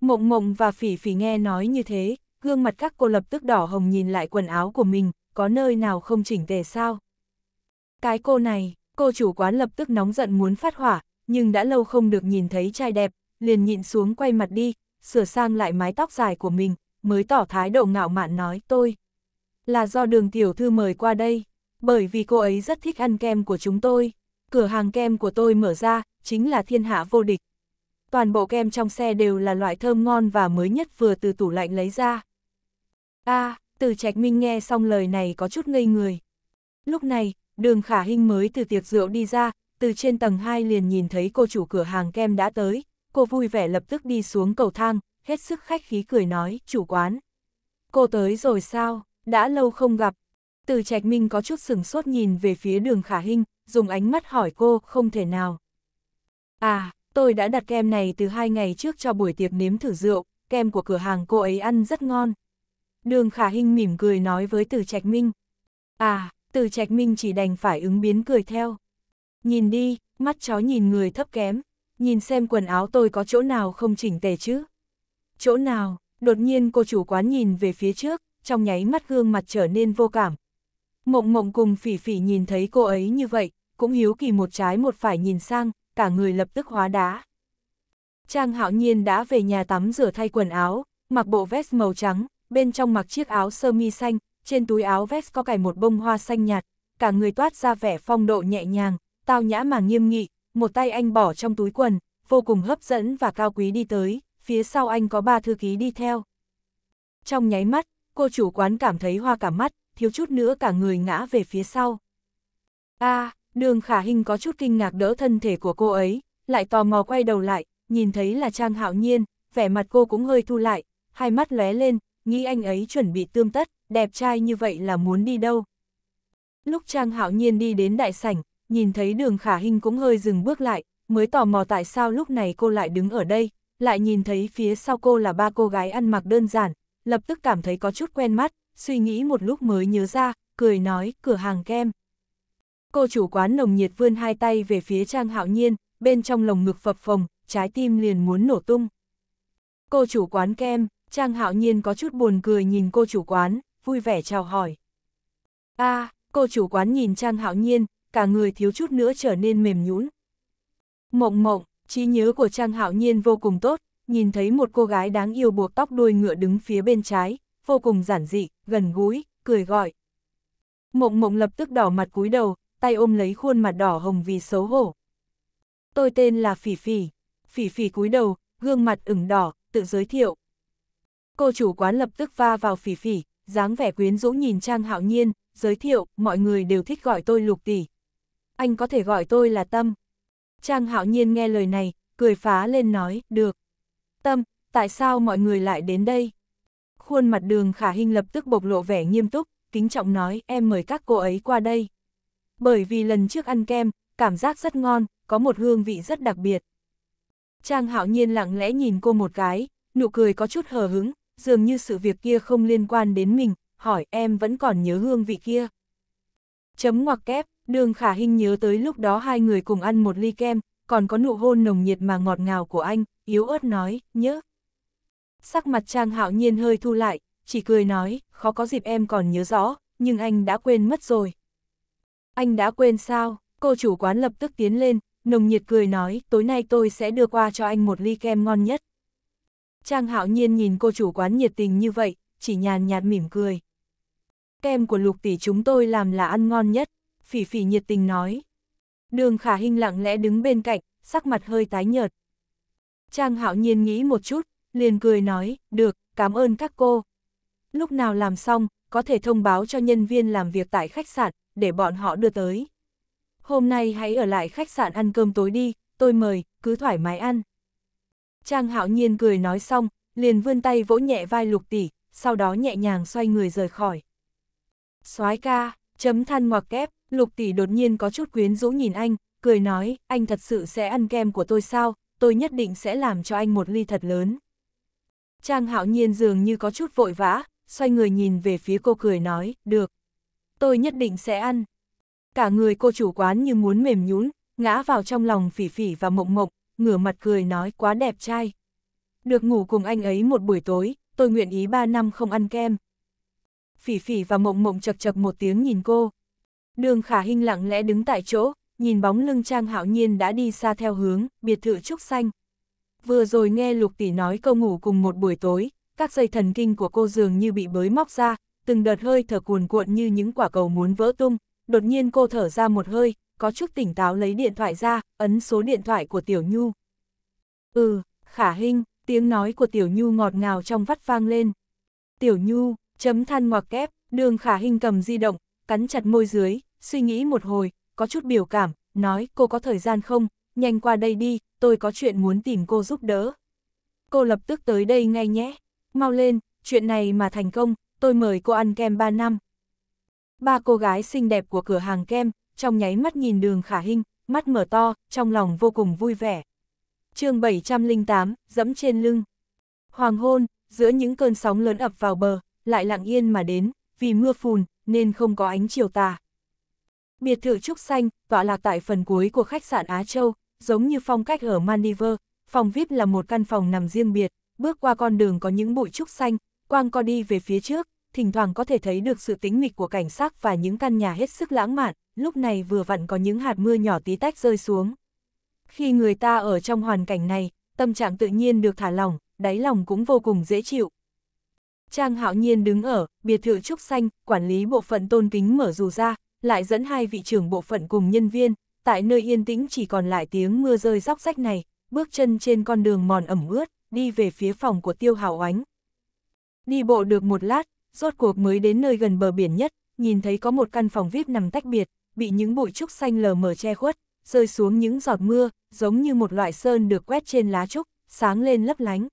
Mộng mộng và phỉ phỉ nghe nói như thế, gương mặt các cô lập tức đỏ hồng nhìn lại quần áo của mình, có nơi nào không chỉnh tề sao? Cái cô này, cô chủ quán lập tức nóng giận muốn phát hỏa, nhưng đã lâu không được nhìn thấy trai đẹp, liền nhịn xuống quay mặt đi, sửa sang lại mái tóc dài của mình, mới tỏ thái độ ngạo mạn nói tôi. Là do đường tiểu thư mời qua đây, bởi vì cô ấy rất thích ăn kem của chúng tôi, cửa hàng kem của tôi mở ra, chính là thiên hạ vô địch. Toàn bộ kem trong xe đều là loại thơm ngon và mới nhất vừa từ tủ lạnh lấy ra. a từ trạch minh nghe xong lời này có chút ngây người. Lúc này, đường khả hinh mới từ tiệc rượu đi ra, từ trên tầng 2 liền nhìn thấy cô chủ cửa hàng kem đã tới, cô vui vẻ lập tức đi xuống cầu thang, hết sức khách khí cười nói, chủ quán. Cô tới rồi sao, đã lâu không gặp. Từ trạch minh có chút sừng sốt nhìn về phía đường khả hinh, dùng ánh mắt hỏi cô, không thể nào. À, tôi đã đặt kem này từ hai ngày trước cho buổi tiệc nếm thử rượu, kem của cửa hàng cô ấy ăn rất ngon. Đường khả hinh mỉm cười nói với từ trạch minh. À, từ trạch minh chỉ đành phải ứng biến cười theo. Nhìn đi, mắt chó nhìn người thấp kém, nhìn xem quần áo tôi có chỗ nào không chỉnh tề chứ. Chỗ nào, đột nhiên cô chủ quán nhìn về phía trước, trong nháy mắt gương mặt trở nên vô cảm. Mộng mộng cùng phỉ phỉ nhìn thấy cô ấy như vậy, cũng hiếu kỳ một trái một phải nhìn sang, cả người lập tức hóa đá. Trang hạo nhiên đã về nhà tắm rửa thay quần áo, mặc bộ vest màu trắng, bên trong mặc chiếc áo sơ mi xanh, trên túi áo vest có cài một bông hoa xanh nhạt, cả người toát ra vẻ phong độ nhẹ nhàng, tao nhã mà nghiêm nghị, một tay anh bỏ trong túi quần, vô cùng hấp dẫn và cao quý đi tới, phía sau anh có ba thư ký đi theo. Trong nháy mắt, cô chủ quán cảm thấy hoa cả mắt, thiếu chút nữa cả người ngã về phía sau. a à, đường khả hình có chút kinh ngạc đỡ thân thể của cô ấy, lại tò mò quay đầu lại, nhìn thấy là Trang Hạo Nhiên, vẻ mặt cô cũng hơi thu lại, hai mắt lóe lên, nghĩ anh ấy chuẩn bị tươm tất đẹp trai như vậy là muốn đi đâu. Lúc Trang Hạo Nhiên đi đến đại sảnh, nhìn thấy đường khả hình cũng hơi dừng bước lại, mới tò mò tại sao lúc này cô lại đứng ở đây, lại nhìn thấy phía sau cô là ba cô gái ăn mặc đơn giản, lập tức cảm thấy có chút quen mắt, suy nghĩ một lúc mới nhớ ra, cười nói, cửa hàng kem. Cô chủ quán nồng nhiệt vươn hai tay về phía Trang Hạo Nhiên, bên trong lồng ngực phập phồng, trái tim liền muốn nổ tung. Cô chủ quán kem, Trang Hạo Nhiên có chút buồn cười nhìn cô chủ quán, vui vẻ chào hỏi. a à, cô chủ quán nhìn Trang Hạo Nhiên, cả người thiếu chút nữa trở nên mềm nhũn. Mộng mộng, trí nhớ của Trang Hạo Nhiên vô cùng tốt, nhìn thấy một cô gái đáng yêu buộc tóc đuôi ngựa đứng phía bên trái, vô cùng giản dị, gần gũi, cười gọi. Mộng mộng lập tức đỏ mặt cúi đầu, tay ôm lấy khuôn mặt đỏ hồng vì xấu hổ. Tôi tên là Phỉ Phỉ, Phỉ Phỉ cúi đầu, gương mặt ửng đỏ, tự giới thiệu. Cô chủ quán lập tức va vào Phỉ Phỉ, dáng vẻ quyến rũ nhìn Trang Hạo Nhiên, giới thiệu, mọi người đều thích gọi tôi lục tỷ. Anh có thể gọi tôi là Tâm. Trang Hạo Nhiên nghe lời này, cười phá lên nói, được. Tâm, tại sao mọi người lại đến đây? Khuôn mặt đường khả hình lập tức bộc lộ vẻ nghiêm túc, kính trọng nói, em mời các cô ấy qua đây. Bởi vì lần trước ăn kem, cảm giác rất ngon, có một hương vị rất đặc biệt. Trang Hạo Nhiên lặng lẽ nhìn cô một cái, nụ cười có chút hờ hững dường như sự việc kia không liên quan đến mình, hỏi em vẫn còn nhớ hương vị kia. Chấm ngoặc kép, đường khả hình nhớ tới lúc đó hai người cùng ăn một ly kem, còn có nụ hôn nồng nhiệt mà ngọt ngào của anh, yếu ớt nói, nhớ. Sắc mặt Trang hạo nhiên hơi thu lại, chỉ cười nói, khó có dịp em còn nhớ rõ, nhưng anh đã quên mất rồi. Anh đã quên sao, cô chủ quán lập tức tiến lên, nồng nhiệt cười nói, tối nay tôi sẽ đưa qua cho anh một ly kem ngon nhất. Trang hạo nhiên nhìn cô chủ quán nhiệt tình như vậy, chỉ nhàn nhạt mỉm cười. Kem của lục tỷ chúng tôi làm là ăn ngon nhất, phỉ phỉ nhiệt tình nói. Đường khả hình lặng lẽ đứng bên cạnh, sắc mặt hơi tái nhợt. Trang hạo nhiên nghĩ một chút, liền cười nói, được, cảm ơn các cô. Lúc nào làm xong, có thể thông báo cho nhân viên làm việc tại khách sạn, để bọn họ đưa tới. Hôm nay hãy ở lại khách sạn ăn cơm tối đi, tôi mời, cứ thoải mái ăn. Trang hạo nhiên cười nói xong, liền vươn tay vỗ nhẹ vai lục tỷ, sau đó nhẹ nhàng xoay người rời khỏi. soái ca, chấm than ngoặc kép, lục tỷ đột nhiên có chút quyến rũ nhìn anh, cười nói, anh thật sự sẽ ăn kem của tôi sao, tôi nhất định sẽ làm cho anh một ly thật lớn. Trang hạo nhiên dường như có chút vội vã, xoay người nhìn về phía cô cười nói, được. Tôi nhất định sẽ ăn. Cả người cô chủ quán như muốn mềm nhún, ngã vào trong lòng phỉ phỉ và mộng mộng, ngửa mặt cười nói quá đẹp trai. Được ngủ cùng anh ấy một buổi tối, tôi nguyện ý ba năm không ăn kem. Phỉ phỉ và mộng mộng chập chập một tiếng nhìn cô. Đường khả hinh lặng lẽ đứng tại chỗ, nhìn bóng lưng Trang Hạo Nhiên đã đi xa theo hướng, biệt thự trúc xanh. Vừa rồi nghe Lục Tỷ nói câu ngủ cùng một buổi tối, các dây thần kinh của cô dường như bị bới móc ra, từng đợt hơi thở cuồn cuộn như những quả cầu muốn vỡ tung. Đột nhiên cô thở ra một hơi, có chút tỉnh táo lấy điện thoại ra, ấn số điện thoại của Tiểu Nhu. Ừ, khả hình, tiếng nói của Tiểu Nhu ngọt ngào trong vắt vang lên. Tiểu Nhu, chấm than ngoặc kép, đường khả hình cầm di động, cắn chặt môi dưới, suy nghĩ một hồi, có chút biểu cảm, nói cô có thời gian không, nhanh qua đây đi, tôi có chuyện muốn tìm cô giúp đỡ. Cô lập tức tới đây ngay nhé, mau lên, chuyện này mà thành công, tôi mời cô ăn kem 3 năm. Ba cô gái xinh đẹp của cửa hàng kem, trong nháy mắt nhìn đường khả hinh, mắt mở to, trong lòng vô cùng vui vẻ. chương 708, dẫm trên lưng. Hoàng hôn, giữa những cơn sóng lớn ập vào bờ, lại lặng yên mà đến, vì mưa phùn, nên không có ánh chiều tà. Biệt thự Trúc Xanh, tọa lạc tại phần cuối của khách sạn Á Châu, giống như phong cách ở Maldives, phòng VIP là một căn phòng nằm riêng biệt, bước qua con đường có những bụi trúc xanh, quang co đi về phía trước, thỉnh thoảng có thể thấy được sự tính mịch của cảnh sắc và những căn nhà hết sức lãng mạn, lúc này vừa vặn có những hạt mưa nhỏ tí tách rơi xuống. Khi người ta ở trong hoàn cảnh này, tâm trạng tự nhiên được thả lỏng, đáy lòng cũng vô cùng dễ chịu. Trang hạo nhiên đứng ở, biệt thự Trúc Xanh, quản lý bộ phận tôn kính mở dù ra, lại dẫn hai vị trưởng bộ phận cùng nhân viên, tại nơi yên tĩnh chỉ còn lại tiếng mưa rơi róc rách này, bước chân trên con đường mòn ẩm ướt, đi về phía phòng của tiêu hào oánh. Đi bộ được một lát, rốt cuộc mới đến nơi gần bờ biển nhất, nhìn thấy có một căn phòng VIP nằm tách biệt, bị những bụi trúc xanh lờ mờ che khuất, rơi xuống những giọt mưa, giống như một loại sơn được quét trên lá trúc, sáng lên lấp lánh.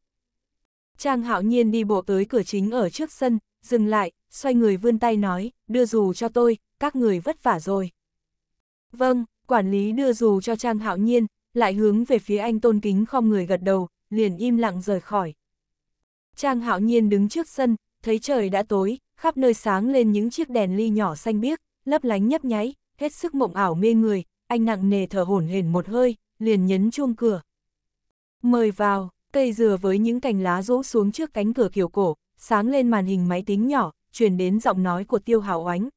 Trang hạo nhiên đi bộ tới cửa chính ở trước sân, dừng lại, xoay người vươn tay nói, đưa dù cho tôi, các người vất vả rồi. Vâng, quản lý đưa dù cho Trang hạo nhiên, lại hướng về phía anh tôn kính không người gật đầu, liền im lặng rời khỏi. Trang hạo nhiên đứng trước sân, thấy trời đã tối, khắp nơi sáng lên những chiếc đèn ly nhỏ xanh biếc, lấp lánh nhấp nháy, hết sức mộng ảo mê người, anh nặng nề thở hổn hển một hơi, liền nhấn chuông cửa. Mời vào, cây dừa với những cành lá rũ xuống trước cánh cửa kiểu cổ, sáng lên màn hình máy tính nhỏ, truyền đến giọng nói của Tiêu Hảo Oánh.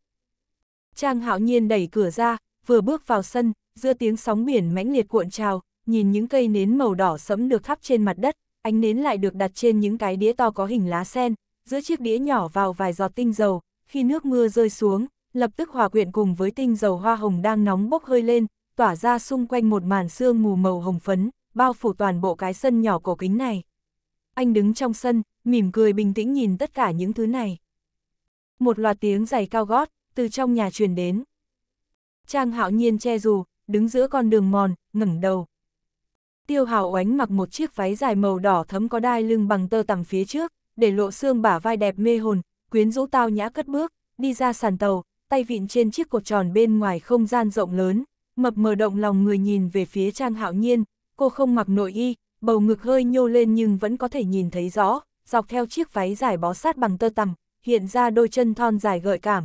Trang Hạo Nhiên đẩy cửa ra, vừa bước vào sân, giữa tiếng sóng biển mãnh liệt cuộn trào, nhìn những cây nến màu đỏ sẫm được thắp trên mặt đất, ánh nến lại được đặt trên những cái đĩa to có hình lá sen, giữa chiếc đĩa nhỏ vào vài giọt tinh dầu, khi nước mưa rơi xuống, lập tức hòa quyện cùng với tinh dầu hoa hồng đang nóng bốc hơi lên, tỏa ra xung quanh một màn sương mù màu hồng phấn, bao phủ toàn bộ cái sân nhỏ cổ kính này. Anh đứng trong sân, mỉm cười bình tĩnh nhìn tất cả những thứ này. Một loạt tiếng giày cao gót, từ trong nhà truyền đến. Trang hạo nhiên che dù, đứng giữa con đường mòn, ngẩng đầu. Tiêu hào oánh mặc một chiếc váy dài màu đỏ thấm có đai lưng bằng tơ tằm phía trước, để lộ xương bả vai đẹp mê hồn, quyến rũ tao nhã cất bước, đi ra sàn tàu, tay vịn trên chiếc cột tròn bên ngoài không gian rộng lớn, mập mờ động lòng người nhìn về phía Trang Hạo Nhiên, cô không mặc nội y, bầu ngực hơi nhô lên nhưng vẫn có thể nhìn thấy rõ, dọc theo chiếc váy dài bó sát bằng tơ tằm, hiện ra đôi chân thon dài gợi cảm.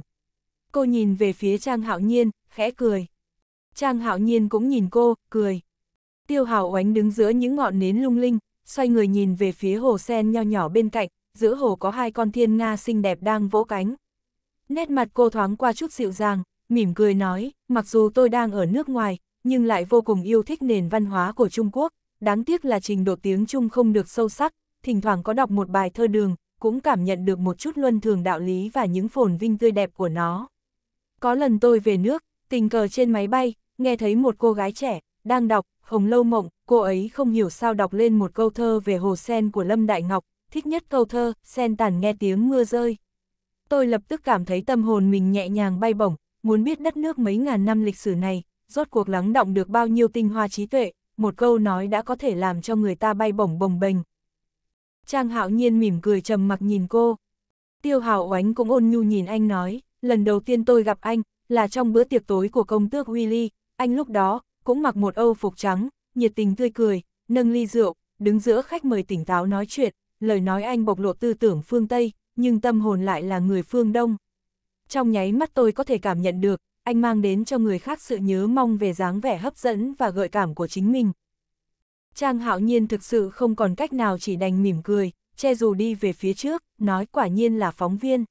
Cô nhìn về phía Trang Hạo Nhiên, khẽ cười. Trang Hạo Nhiên cũng nhìn cô, cười. Tiêu hào Oánh đứng giữa những ngọn nến lung linh, xoay người nhìn về phía hồ sen nho nhỏ bên cạnh, giữa hồ có hai con thiên nga xinh đẹp đang vỗ cánh. Nét mặt cô thoáng qua chút dịu dàng, mỉm cười nói, mặc dù tôi đang ở nước ngoài, nhưng lại vô cùng yêu thích nền văn hóa của Trung Quốc, đáng tiếc là trình độ tiếng Trung không được sâu sắc, thỉnh thoảng có đọc một bài thơ đường, cũng cảm nhận được một chút luân thường đạo lý và những phồn vinh tươi đẹp của nó. Có lần tôi về nước, tình cờ trên máy bay, nghe thấy một cô gái trẻ, đang đọc, Hồng Lâu Mộng, cô ấy không hiểu sao đọc lên một câu thơ về Hồ Sen của Lâm Đại Ngọc, thích nhất câu thơ, sen tàn nghe tiếng mưa rơi. Tôi lập tức cảm thấy tâm hồn mình nhẹ nhàng bay bổng, muốn biết đất nước mấy ngàn năm lịch sử này, rốt cuộc lắng động được bao nhiêu tinh hoa trí tuệ, một câu nói đã có thể làm cho người ta bay bổng bồng bềnh. Trang hạo nhiên mỉm cười trầm mặc nhìn cô. Tiêu hào oánh cũng ôn nhu nhìn anh nói, lần đầu tiên tôi gặp anh, là trong bữa tiệc tối của công tước Willy, anh lúc đó, cũng mặc một âu phục trắng, nhiệt tình tươi cười, nâng ly rượu, đứng giữa khách mời tỉnh táo nói chuyện, lời nói anh bộc lộ tư tưởng phương Tây, nhưng tâm hồn lại là người phương Đông. Trong nháy mắt tôi có thể cảm nhận được, anh mang đến cho người khác sự nhớ mong về dáng vẻ hấp dẫn và gợi cảm của chính mình. Trang hạo nhiên thực sự không còn cách nào chỉ đành mỉm cười, che dù đi về phía trước, nói quả nhiên là phóng viên.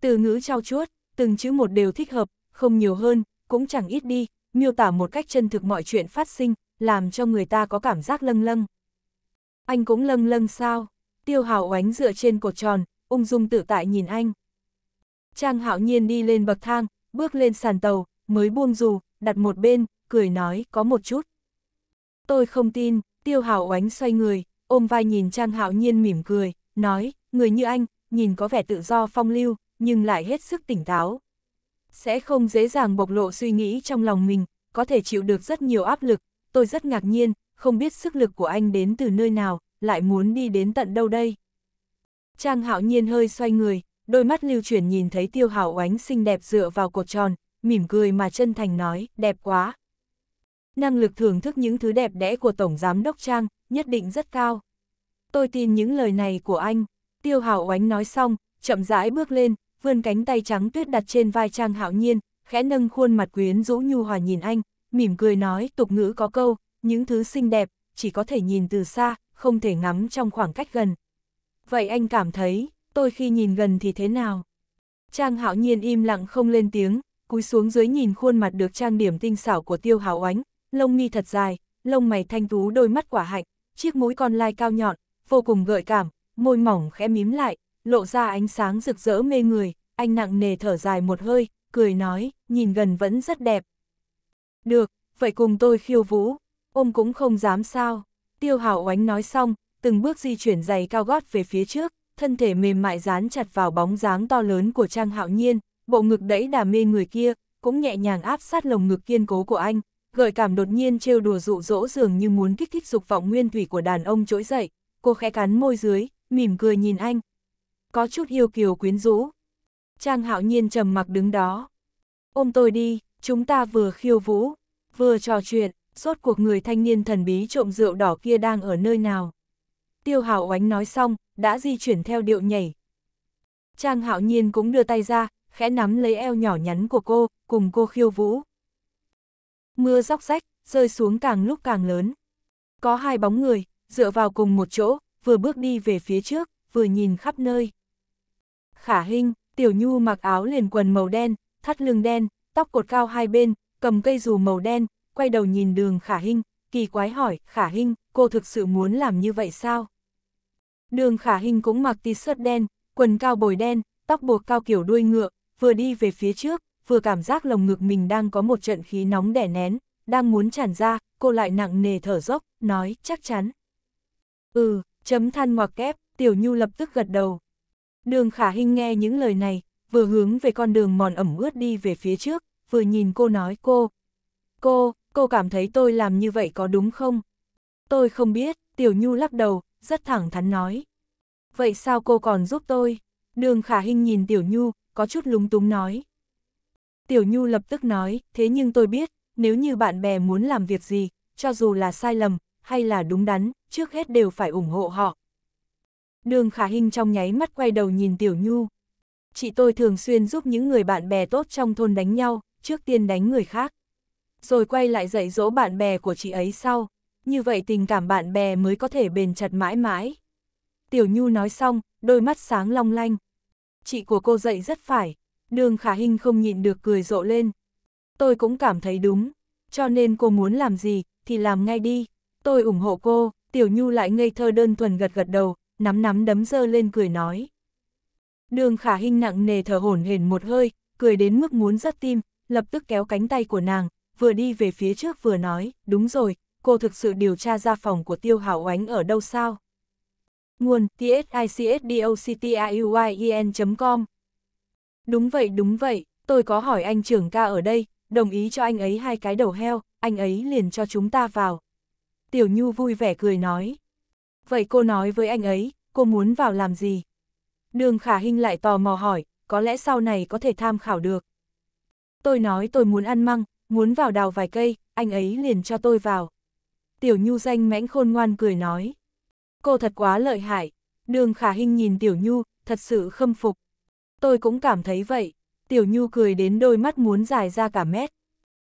Từ ngữ trao chuốt, từng chữ một đều thích hợp, không nhiều hơn, cũng chẳng ít đi, miêu tả một cách chân thực mọi chuyện phát sinh, làm cho người ta có cảm giác lâng lâng. Anh cũng lâng lâng sao? tiêu hào oánh dựa trên cột tròn, ung dung tự tại nhìn anh. Trang hạo nhiên đi lên bậc thang, bước lên sàn tàu, mới buông dù, đặt một bên, cười nói có một chút. Tôi không tin, tiêu hào oánh xoay người, ôm vai nhìn Trang hạo nhiên mỉm cười, nói, người như anh, nhìn có vẻ tự do phong lưu, nhưng lại hết sức tỉnh táo. Sẽ không dễ dàng bộc lộ suy nghĩ trong lòng mình, có thể chịu được rất nhiều áp lực, tôi rất ngạc nhiên, không biết sức lực của anh đến từ nơi nào, lại muốn đi đến tận đâu đây? Trang hạo nhiên hơi xoay người, đôi mắt lưu chuyển nhìn thấy tiêu hảo oánh xinh đẹp dựa vào cột tròn, mỉm cười mà chân thành nói, đẹp quá. Năng lực thưởng thức những thứ đẹp đẽ của Tổng Giám Đốc Trang, nhất định rất cao. Tôi tin những lời này của anh, tiêu hảo oánh nói xong, chậm rãi bước lên, vươn cánh tay trắng tuyết đặt trên vai Trang hạo nhiên, khẽ nâng khuôn mặt quyến rũ nhu hòa nhìn anh, mỉm cười nói, tục ngữ có câu, những thứ xinh đẹp, chỉ có thể nhìn từ xa, không thể ngắm trong khoảng cách gần. Vậy anh cảm thấy, tôi khi nhìn gần thì thế nào? Trang hạo nhiên im lặng không lên tiếng, cúi xuống dưới nhìn khuôn mặt được trang điểm tinh xảo của tiêu hào oánh, lông mi thật dài, lông mày thanh tú đôi mắt quả hạnh, chiếc mũi con lai cao nhọn, vô cùng gợi cảm, môi mỏng khẽ mím lại, lộ ra ánh sáng rực rỡ mê người, anh nặng nề thở dài một hơi, cười nói, nhìn gần vẫn rất đẹp. Được, vậy cùng tôi khiêu vũ, ôm cũng không dám sao. Tiêu Hảo oánh nói xong, từng bước di chuyển giày cao gót về phía trước, thân thể mềm mại dán chặt vào bóng dáng to lớn của Trang Hạo Nhiên, bộ ngực đẫy đà mê người kia, cũng nhẹ nhàng áp sát lồng ngực kiên cố của anh, gợi cảm đột nhiên trêu đùa dụ dỗ dường như muốn kích thích dục vọng nguyên thủy của đàn ông trỗi dậy, cô khẽ cắn môi dưới, mỉm cười nhìn anh. Có chút yêu kiều quyến rũ. Trang Hạo Nhiên trầm mặc đứng đó. Ôm tôi đi, chúng ta vừa khiêu vũ, vừa trò chuyện rốt cuộc người thanh niên thần bí trộm rượu đỏ kia đang ở nơi nào. Tiêu Hạo Oánh nói xong, đã di chuyển theo điệu nhảy. Trang Hạo Nhiên cũng đưa tay ra, khẽ nắm lấy eo nhỏ nhắn của cô, cùng cô khiêu vũ. Mưa róc rách, rơi xuống càng lúc càng lớn. Có hai bóng người, dựa vào cùng một chỗ, vừa bước đi về phía trước, vừa nhìn khắp nơi. Khả Hinh, Tiểu Nhu mặc áo liền quần màu đen, thắt lưng đen, tóc cột cao hai bên, cầm cây dù màu đen, quay đầu nhìn đường khả hinh, kỳ quái hỏi, khả hinh, cô thực sự muốn làm như vậy sao? Đường khả hinh cũng mặc t-shirt đen, quần cao bồi đen, tóc buộc cao kiểu đuôi ngựa, vừa đi về phía trước, vừa cảm giác lồng ngực mình đang có một trận khí nóng đẻ nén, đang muốn tràn ra, cô lại nặng nề thở dốc, nói, chắc chắn. Ừ, chấm than ngoặc kép, tiểu nhu lập tức gật đầu. Đường khả hinh nghe những lời này, vừa hướng về con đường mòn ẩm ướt đi về phía trước, vừa nhìn cô nói cô. Cô, cô cảm thấy tôi làm như vậy có đúng không? Tôi không biết, Tiểu Nhu lắc đầu, rất thẳng thắn nói. Vậy sao cô còn giúp tôi? Đường Khả Hinh nhìn Tiểu Nhu, có chút lúng túng nói. Tiểu Nhu lập tức nói, thế nhưng tôi biết, nếu như bạn bè muốn làm việc gì, cho dù là sai lầm, hay là đúng đắn, trước hết đều phải ủng hộ họ. Đường Khả Hinh trong nháy mắt quay đầu nhìn Tiểu Nhu. Chị tôi thường xuyên giúp những người bạn bè tốt trong thôn đánh nhau, trước tiên đánh người khác rồi quay lại dạy dỗ bạn bè của chị ấy sau, như vậy tình cảm bạn bè mới có thể bền chặt mãi mãi. Tiểu Nhu nói xong, đôi mắt sáng long lanh. Chị của cô dạy rất phải, đường khả hình không nhịn được cười rộ lên. Tôi cũng cảm thấy đúng, cho nên cô muốn làm gì thì làm ngay đi, tôi ủng hộ cô, Tiểu Nhu lại ngây thơ đơn thuần gật gật đầu, nắm nắm đấm dơ lên cười nói. Đường khả hình nặng nề thở hổn hển một hơi, cười đến mức muốn rớt tim, lập tức kéo cánh tay của nàng, vừa đi về phía trước vừa nói, đúng rồi, cô thực sự điều tra ra phòng của Tiêu Hảo Oánh ở đâu sao? Nguồn thisicdocuyen.com e Đúng vậy đúng vậy, tôi có hỏi anh trưởng ca ở đây, đồng ý cho anh ấy hai cái đầu heo, anh ấy liền cho chúng ta vào. Tiểu Nhu vui vẻ cười nói. Vậy cô nói với anh ấy, cô muốn vào làm gì? Đường Khả Hinh lại tò mò hỏi, có lẽ sau này có thể tham khảo được. Tôi nói tôi muốn ăn măng, muốn vào đào vài cây, anh ấy liền cho tôi vào. Tiểu Nhu danh mãnh khôn ngoan cười nói. Cô thật quá lợi hại, đường khả hình nhìn Tiểu Nhu, thật sự khâm phục. Tôi cũng cảm thấy vậy, Tiểu Nhu cười đến đôi mắt muốn dài ra cả mét.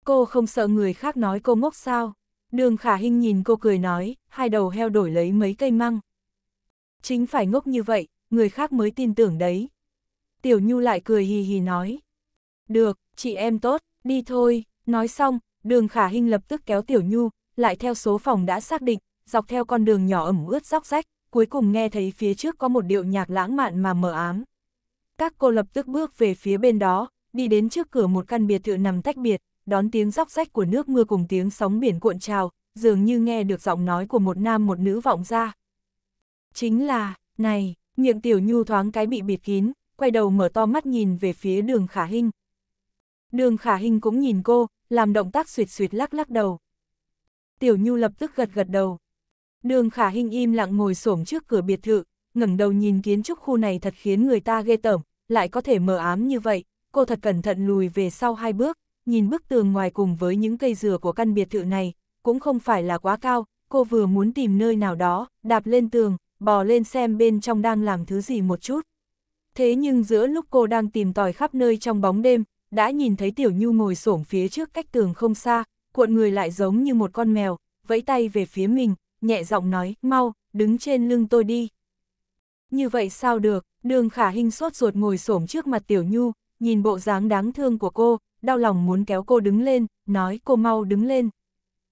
Cô không sợ người khác nói cô ngốc sao? Đường khả hình nhìn cô cười nói, hai đầu heo đổi lấy mấy cây măng. Chính phải ngốc như vậy, người khác mới tin tưởng đấy. Tiểu Nhu lại cười hì hì nói. Được, chị em tốt, đi thôi. Nói xong, đường khả hình lập tức kéo Tiểu Nhu, lại theo số phòng đã xác định, dọc theo con đường nhỏ ẩm ướt róc rách, cuối cùng nghe thấy phía trước có một điệu nhạc lãng mạn mà mờ ám. Các cô lập tức bước về phía bên đó, đi đến trước cửa một căn biệt thự nằm tách biệt, đón tiếng róc rách của nước mưa cùng tiếng sóng biển cuộn trào, dường như nghe được giọng nói của một nam một nữ vọng ra. Chính là, này, miệng tiểu nhu thoáng cái bị bịt kín, quay đầu mở to mắt nhìn về phía đường khả hình, Đường khả hình cũng nhìn cô, làm động tác suyệt suyệt lắc lắc đầu. Tiểu Nhu lập tức gật gật đầu. Đường khả hình im lặng ngồi xổm trước cửa biệt thự, ngẩng đầu nhìn kiến trúc khu này thật khiến người ta ghê tởm, lại có thể mở ám như vậy, cô thật cẩn thận lùi về sau hai bước, nhìn bức tường ngoài cùng với những cây dừa của căn biệt thự này, cũng không phải là quá cao, cô vừa muốn tìm nơi nào đó, đạp lên tường, bò lên xem bên trong đang làm thứ gì một chút. Thế nhưng giữa lúc cô đang tìm tòi khắp nơi trong bóng đêm, đã nhìn thấy Tiểu Nhu ngồi xổm phía trước cách tường không xa, cuộn người lại giống như một con mèo, vẫy tay về phía mình, nhẹ giọng nói, mau, đứng trên lưng tôi đi. Như vậy sao được, đường khả hình sốt ruột ngồi xổm trước mặt Tiểu Nhu, nhìn bộ dáng đáng thương của cô, đau lòng muốn kéo cô đứng lên, nói cô mau đứng lên.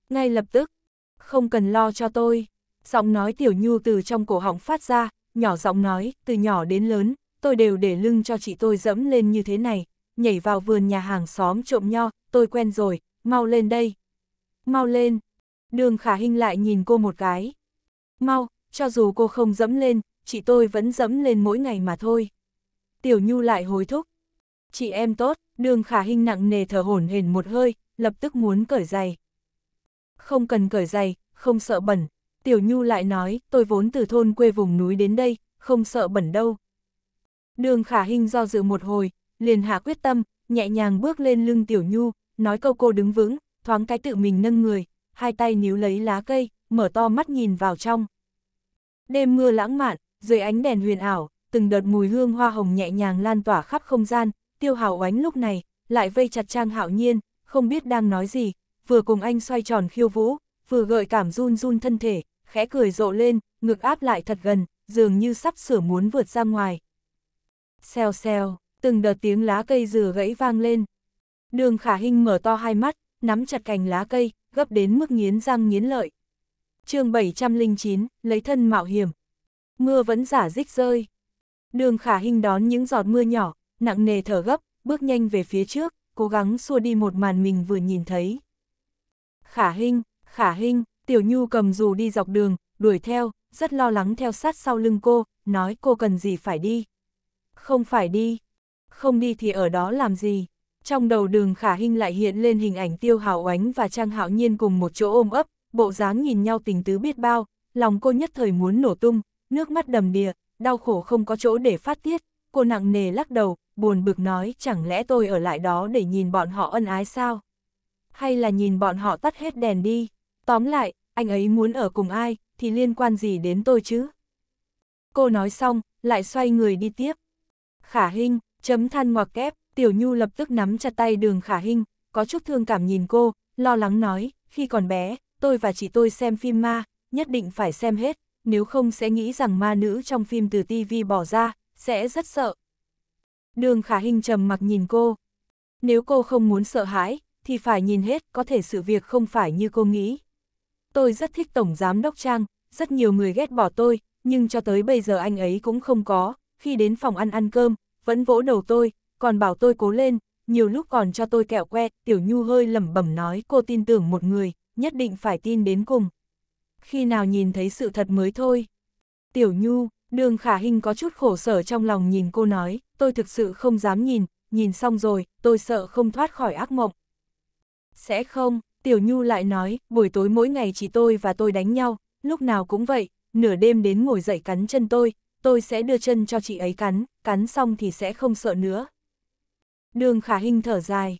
Ngay lập tức, không cần lo cho tôi, giọng nói Tiểu Nhu từ trong cổ họng phát ra, nhỏ giọng nói, từ nhỏ đến lớn, tôi đều để lưng cho chị tôi dẫm lên như thế này, nhảy vào vườn nhà hàng xóm trộm nho, tôi quen rồi, mau lên đây. Mau lên. Đường khả hình lại nhìn cô một cái. Mau, cho dù cô không dẫm lên, chị tôi vẫn dẫm lên mỗi ngày mà thôi. Tiểu Nhu lại hối thúc. Chị em tốt, đường khả hình nặng nề thở hổn hển một hơi, lập tức muốn cởi giày. Không cần cởi giày, không sợ bẩn. Tiểu Nhu lại nói, tôi vốn từ thôn quê vùng núi đến đây, không sợ bẩn đâu. Đường khả hình do dự một hồi, liền hạ quyết tâm, nhẹ nhàng bước lên lưng Tiểu Nhu, nói câu cô đứng vững, thoáng cái tự mình nâng người, hai tay níu lấy lá cây, mở to mắt nhìn vào trong. Đêm mưa lãng mạn, dưới ánh đèn huyền ảo, từng đợt mùi hương hoa hồng nhẹ nhàng lan tỏa khắp không gian, tiêu hào oánh lúc này, lại vây chặt trang hạo nhiên, không biết đang nói gì, vừa cùng anh xoay tròn khiêu vũ, vừa gợi cảm run run thân thể, khẽ cười rộ lên, ngực áp lại thật gần, dường như sắp sửa muốn vượt ra ngoài. Xèo xèo từng đợt tiếng lá cây dừa gãy vang lên. Đường khả hình mở to hai mắt, nắm chặt cành lá cây, gấp đến mức nghiến răng nghiến lợi. chương 709, lấy thân mạo hiểm. Mưa vẫn giả dích rơi. Đường khả hình đón những giọt mưa nhỏ, nặng nề thở gấp, bước nhanh về phía trước, cố gắng xua đi một màn mình vừa nhìn thấy. Khả hình, khả hình, tiểu nhu cầm dù đi dọc đường, đuổi theo, rất lo lắng theo sát sau lưng cô, nói cô cần gì phải đi. Không phải đi, không đi thì ở đó làm gì. Trong đầu đường khả hình lại hiện lên hình ảnh tiêu hào oánh và trang hạo nhiên cùng một chỗ ôm ấp, bộ dáng nhìn nhau tình tứ biết bao, lòng cô nhất thời muốn nổ tung, nước mắt đầm đìa, đau khổ không có chỗ để phát tiết, cô nặng nề lắc đầu, buồn bực nói chẳng lẽ tôi ở lại đó để nhìn bọn họ ân ái sao? Hay là nhìn bọn họ tắt hết đèn đi? Tóm lại, anh ấy muốn ở cùng ai, thì liên quan gì đến tôi chứ? Cô nói xong, lại xoay người đi tiếp. Khả Hinh, Chấm than ngoặc kép, Tiểu Nhu lập tức nắm chặt tay đường khả hình, có chút thương cảm nhìn cô, lo lắng nói, khi còn bé, tôi và chị tôi xem phim ma, nhất định phải xem hết, nếu không sẽ nghĩ rằng ma nữ trong phim từ tivi bỏ ra, sẽ rất sợ. Đường khả hình trầm mặc nhìn cô. Nếu cô không muốn sợ hãi, thì phải nhìn hết, có thể sự việc không phải như cô nghĩ. Tôi rất thích Tổng Giám Đốc Trang, rất nhiều người ghét bỏ tôi, nhưng cho tới bây giờ anh ấy cũng không có, khi đến phòng ăn ăn cơm, vẫn vỗ đầu tôi, còn bảo tôi cố lên, nhiều lúc còn cho tôi kẹo que, Tiểu Nhu hơi lẩm bẩm nói cô tin tưởng một người, nhất định phải tin đến cùng. Khi nào nhìn thấy sự thật mới thôi. Tiểu Nhu, đường khả hình có chút khổ sở trong lòng nhìn cô nói, tôi thực sự không dám nhìn, nhìn xong rồi, tôi sợ không thoát khỏi ác mộng. Sẽ không, Tiểu Nhu lại nói, buổi tối mỗi ngày chỉ tôi và tôi đánh nhau, lúc nào cũng vậy, nửa đêm đến ngồi dậy cắn chân tôi, tôi sẽ đưa chân cho chị ấy cắn, cắn xong thì sẽ không sợ nữa. Đường khả hình thở dài.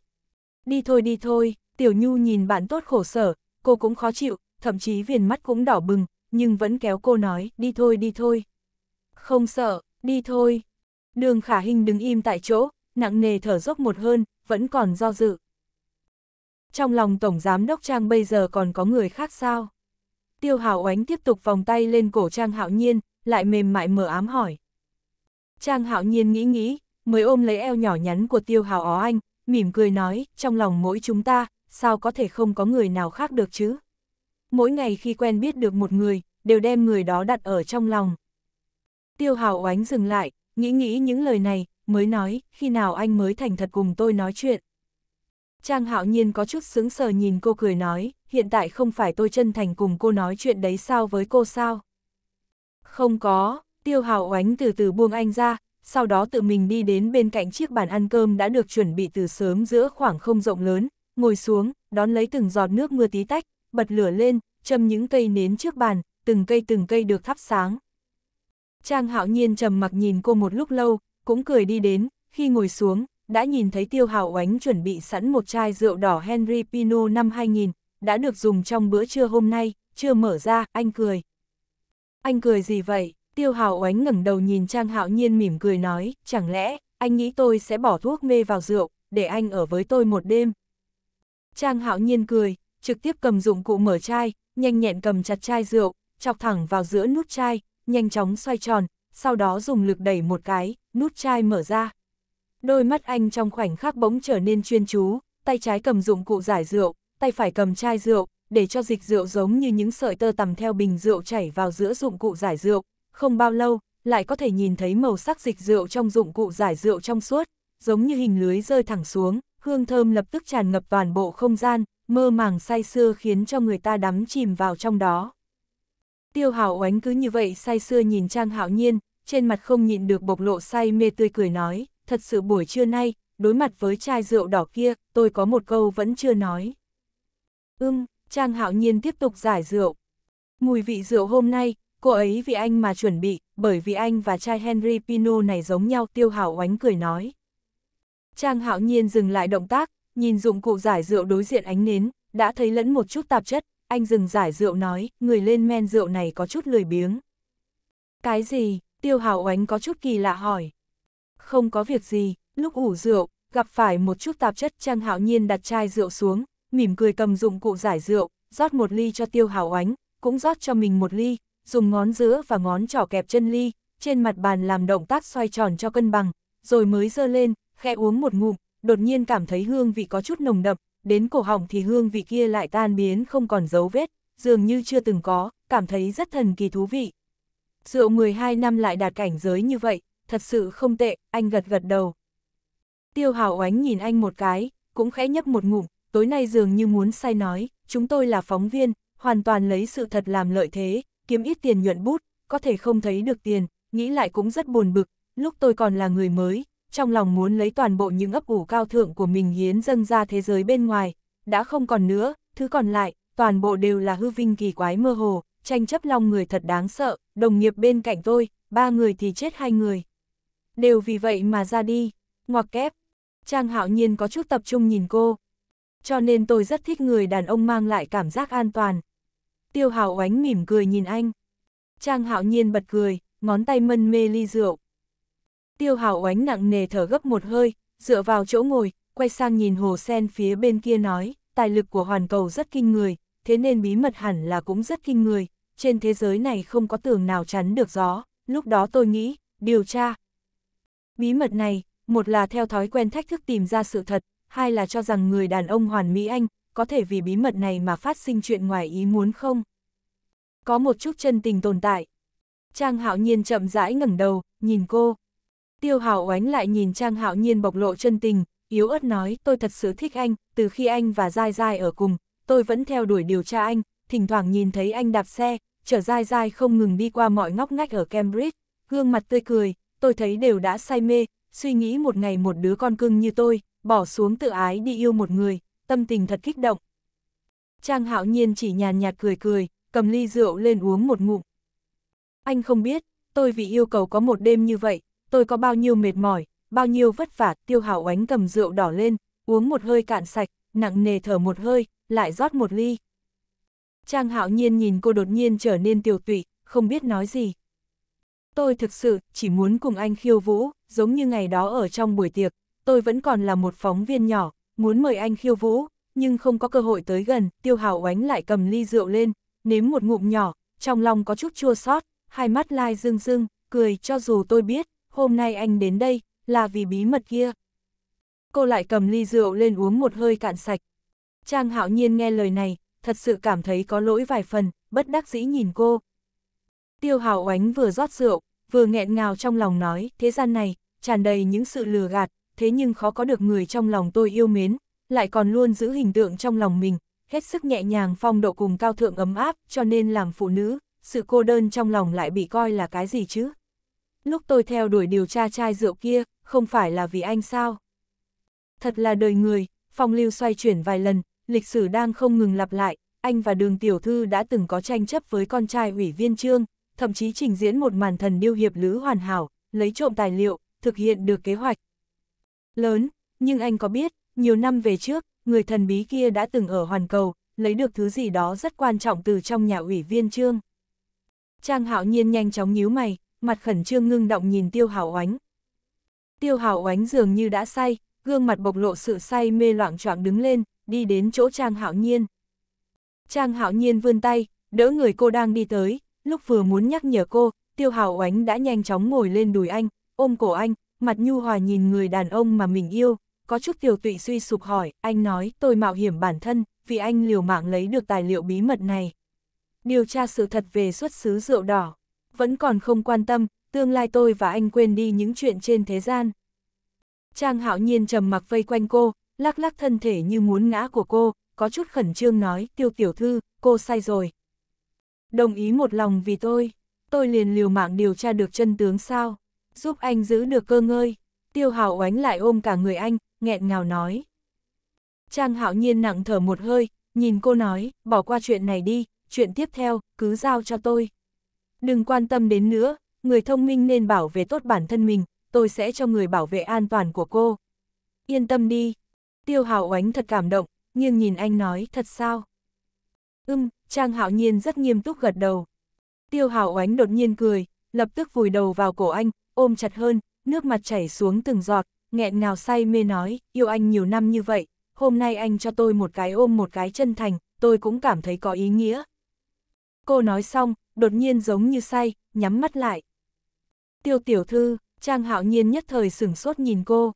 Đi thôi đi thôi, Tiểu Nhu nhìn bạn tốt khổ sở, cô cũng khó chịu, thậm chí viền mắt cũng đỏ bừng, nhưng vẫn kéo cô nói, đi thôi đi thôi. Không sợ, đi thôi. Đường khả hình đứng im tại chỗ, nặng nề thở dốc một hơn, vẫn còn do dự. Trong lòng Tổng Giám Đốc Trang bây giờ còn có người khác sao? Tiêu Hảo Oánh tiếp tục vòng tay lên cổ Trang Hạo Nhiên, lại mềm mại mở ám hỏi. Trang hạo nhiên nghĩ nghĩ, mới ôm lấy eo nhỏ nhắn của tiêu hào ó anh, mỉm cười nói, trong lòng mỗi chúng ta, sao có thể không có người nào khác được chứ? Mỗi ngày khi quen biết được một người, đều đem người đó đặt ở trong lòng. Tiêu hào oánh dừng lại, nghĩ nghĩ những lời này, mới nói, khi nào anh mới thành thật cùng tôi nói chuyện. Trang hạo nhiên có chút sướng sờ nhìn cô cười nói, hiện tại không phải tôi chân thành cùng cô nói chuyện đấy sao với cô sao? Không có, tiêu hào oánh từ từ buông anh ra, sau đó tự mình đi đến bên cạnh chiếc bàn ăn cơm đã được chuẩn bị từ sớm giữa khoảng không rộng lớn, ngồi xuống, đón lấy từng giọt nước mưa tí tách, bật lửa lên, châm những cây nến trước bàn, từng cây từng cây được thắp sáng. Trang hạo nhiên trầm mặc nhìn cô một lúc lâu, cũng cười đi đến, khi ngồi xuống, đã nhìn thấy tiêu hào oánh chuẩn bị sẵn một chai rượu đỏ Henry pinot năm 2000, đã được dùng trong bữa trưa hôm nay, chưa mở ra, anh cười. Anh cười gì vậy? Tiêu Hào oánh ngẩng đầu nhìn Trang Hạo Nhiên mỉm cười nói, chẳng lẽ, anh nghĩ tôi sẽ bỏ thuốc mê vào rượu, để anh ở với tôi một đêm. Trang Hạo Nhiên cười, trực tiếp cầm dụng cụ mở chai, nhanh nhẹn cầm chặt chai rượu, chọc thẳng vào giữa nút chai, nhanh chóng xoay tròn, sau đó dùng lực đẩy một cái, nút chai mở ra. Đôi mắt anh trong khoảnh khắc bỗng trở nên chuyên chú, tay trái cầm dụng cụ giải rượu, tay phải cầm chai rượu, để cho dịch rượu giống như những sợi tơ tằm theo bình rượu chảy vào giữa dụng cụ giải rượu, không bao lâu, lại có thể nhìn thấy màu sắc dịch rượu trong dụng cụ giải rượu trong suốt, giống như hình lưới rơi thẳng xuống, hương thơm lập tức tràn ngập toàn bộ không gian, mơ màng say sưa khiến cho người ta đắm chìm vào trong đó. Tiêu Hảo oánh cứ như vậy say sưa nhìn Trang Hạo Nhiên, trên mặt không nhịn được bộc lộ say mê tươi cười nói, thật sự buổi trưa nay, đối mặt với chai rượu đỏ kia, tôi có một câu vẫn chưa nói. Ưm, Trang Hạo Nhiên tiếp tục giải rượu. Mùi vị rượu hôm nay, cô ấy vì anh mà chuẩn bị, bởi vì anh và trai Henry Pino này giống nhau tiêu hảo oánh cười nói. Trang Hạo Nhiên dừng lại động tác, nhìn dụng cụ giải rượu đối diện ánh nến, đã thấy lẫn một chút tạp chất, anh dừng giải rượu nói, người lên men rượu này có chút lười biếng. Cái gì? Tiêu Hảo Oánh có chút kỳ lạ hỏi. Không có việc gì, lúc ủ rượu, gặp phải một chút tạp chất Trang Hạo Nhiên đặt chai rượu xuống, mỉm cười cầm dụng cụ giải rượu, rót một ly cho tiêu hào oánh, cũng rót cho mình một ly, dùng ngón giữa và ngón trỏ kẹp chân ly, trên mặt bàn làm động tác xoay tròn cho cân bằng, rồi mới dơ lên, khẽ uống một ngụm, đột nhiên cảm thấy hương vị có chút nồng đậm, đến cổ họng thì hương vị kia lại tan biến không còn dấu vết, dường như chưa từng có, cảm thấy rất thần kỳ thú vị. Rượu 12 năm lại đạt cảnh giới như vậy, thật sự không tệ, anh gật gật đầu. Tiêu Hào Oánh nhìn anh một cái, cũng khẽ nhấp một ngụm, tối nay dường như muốn say nói, chúng tôi là phóng viên, hoàn toàn lấy sự thật làm lợi thế, kiếm ít tiền nhuận bút, có thể không thấy được tiền, nghĩ lại cũng rất buồn bực, lúc tôi còn là người mới, trong lòng muốn lấy toàn bộ những ấp ủ cao thượng của mình hiến dâng ra thế giới bên ngoài, đã không còn nữa, thứ còn lại, toàn bộ đều là hư vinh kỳ quái mơ hồ, tranh chấp lòng người thật đáng sợ, đồng nghiệp bên cạnh tôi, ba người thì chết hai người. Đều vì vậy mà ra đi, ngoặc kép. Trang hạo nhiên có chút tập trung nhìn cô, cho nên tôi rất thích người đàn ông mang lại cảm giác an toàn. Tiêu Hạo oánh mỉm cười nhìn anh. Trang Hạo Nhiên bật cười, ngón tay mân mê ly rượu. Tiêu Hạo oánh nặng nề thở gấp một hơi, dựa vào chỗ ngồi, quay sang nhìn hồ sen phía bên kia nói, tài lực của hoàn cầu rất kinh người, thế nên bí mật hẳn là cũng rất kinh người, trên thế giới này không có tường nào chắn được gió, lúc đó tôi nghĩ, điều tra. Bí mật này, một là theo thói quen thách thức tìm ra sự thật, hai là cho rằng người đàn ông hoàn mỹ anh, có thể vì bí mật này mà phát sinh chuyện ngoài ý muốn không? Có một chút chân tình tồn tại. Trang Hạo Nhiên chậm rãi ngẩng đầu, nhìn cô. Tiêu Hạo oánh lại nhìn Trang Hạo Nhiên bộc lộ chân tình, yếu ớt nói, tôi thật sự thích anh, từ khi anh và Giai Giai ở cùng, tôi vẫn theo đuổi điều tra anh, thỉnh thoảng nhìn thấy anh đạp xe, chở Giai Giai không ngừng đi qua mọi ngóc ngách ở Cambridge, gương mặt tươi cười, tôi thấy đều đã say mê, suy nghĩ một ngày một đứa con cưng như tôi, bỏ xuống tự ái đi yêu một người, tâm tình thật kích động. Trang hạo nhiên chỉ nhàn nhạt cười cười, cầm ly rượu lên uống một ngụm. Anh không biết, tôi vì yêu cầu có một đêm như vậy, tôi có bao nhiêu mệt mỏi, bao nhiêu vất vả, tiêu hảo ánh cầm rượu đỏ lên, uống một hơi cạn sạch, nặng nề thở một hơi, lại rót một ly. Trang hạo nhiên nhìn cô đột nhiên trở nên tiểu tụy, không biết nói gì. Tôi thực sự chỉ muốn cùng anh khiêu vũ, giống như ngày đó ở trong buổi tiệc tôi vẫn còn là một phóng viên nhỏ, muốn mời anh khiêu vũ, nhưng không có cơ hội tới gần, tiêu hào oánh lại cầm ly rượu lên, nếm một ngụm nhỏ, trong lòng có chút chua xót, hai mắt lai dương dương, cười cho dù tôi biết, hôm nay anh đến đây, là vì bí mật kia. Cô lại cầm ly rượu lên uống một hơi cạn sạch. Trang hạo nhiên nghe lời này, thật sự cảm thấy có lỗi vài phần, bất đắc dĩ nhìn cô. Tiêu hào oánh vừa rót rượu, vừa nghẹn ngào trong lòng nói, thế gian này, tràn đầy những sự lừa gạt, thế nhưng khó có được người trong lòng tôi yêu mến, lại còn luôn giữ hình tượng trong lòng mình, hết sức nhẹ nhàng phong độ cùng cao thượng ấm áp, cho nên làm phụ nữ, sự cô đơn trong lòng lại bị coi là cái gì chứ? Lúc tôi theo đuổi điều tra chai rượu kia, không phải là vì anh sao? Thật là đời người, phong lưu xoay chuyển vài lần, lịch sử đang không ngừng lặp lại, anh và đường tiểu thư đã từng có tranh chấp với con trai ủy viên trương, thậm chí trình diễn một màn thần điêu hiệp lữ hoàn hảo, lấy trộm tài liệu, thực hiện được kế hoạch, lớn, nhưng anh có biết, nhiều năm về trước, người thần bí kia đã từng ở Hoàn Cầu, lấy được thứ gì đó rất quan trọng từ trong nhà ủy viên trương. Trang hạo nhiên nhanh chóng nhíu mày, mặt khẩn trương ngưng động nhìn tiêu hảo oánh. Tiêu hảo oánh dường như đã say, gương mặt bộc lộ sự say mê loạn choạng đứng lên, đi đến chỗ Trang hạo nhiên. Trang hạo nhiên vươn tay, đỡ người cô đang đi tới, lúc vừa muốn nhắc nhở cô, tiêu hảo oánh đã nhanh chóng ngồi lên đùi anh, ôm cổ anh, mặt nhu hòa nhìn người đàn ông mà mình yêu, có chút tiểu tụy suy sụp hỏi, anh nói tôi mạo hiểm bản thân, vì anh liều mạng lấy được tài liệu bí mật này. Điều tra sự thật về xuất xứ rượu đỏ, vẫn còn không quan tâm, tương lai tôi và anh quên đi những chuyện trên thế gian. Trang hạo nhiên trầm mặc vây quanh cô, lắc lắc thân thể như muốn ngã của cô, có chút khẩn trương nói, tiêu tiểu thư, cô sai rồi. Đồng ý một lòng vì tôi, tôi liền liều mạng điều tra được chân tướng sao giúp anh giữ được cơ ngơi. Tiêu Hảo oánh lại ôm cả người anh, nghẹn ngào nói. Trang Hạo Nhiên nặng thở một hơi, nhìn cô nói, bỏ qua chuyện này đi, chuyện tiếp theo, cứ giao cho tôi. Đừng quan tâm đến nữa, người thông minh nên bảo vệ tốt bản thân mình, tôi sẽ cho người bảo vệ an toàn của cô. Yên tâm đi. Tiêu Hảo oánh thật cảm động, nhưng nhìn anh nói, thật sao? Ừm, Trang Hạo Nhiên rất nghiêm túc gật đầu. Tiêu Hảo oánh đột nhiên cười, lập tức vùi đầu vào cổ anh, ôm chặt hơn, nước mặt chảy xuống từng giọt, nghẹn ngào say mê nói, yêu anh nhiều năm như vậy, hôm nay anh cho tôi một cái ôm một cái chân thành, tôi cũng cảm thấy có ý nghĩa. Cô nói xong, đột nhiên giống như say, nhắm mắt lại. Tiêu tiểu thư, Trang hạo nhiên nhất thời sửng sốt nhìn cô.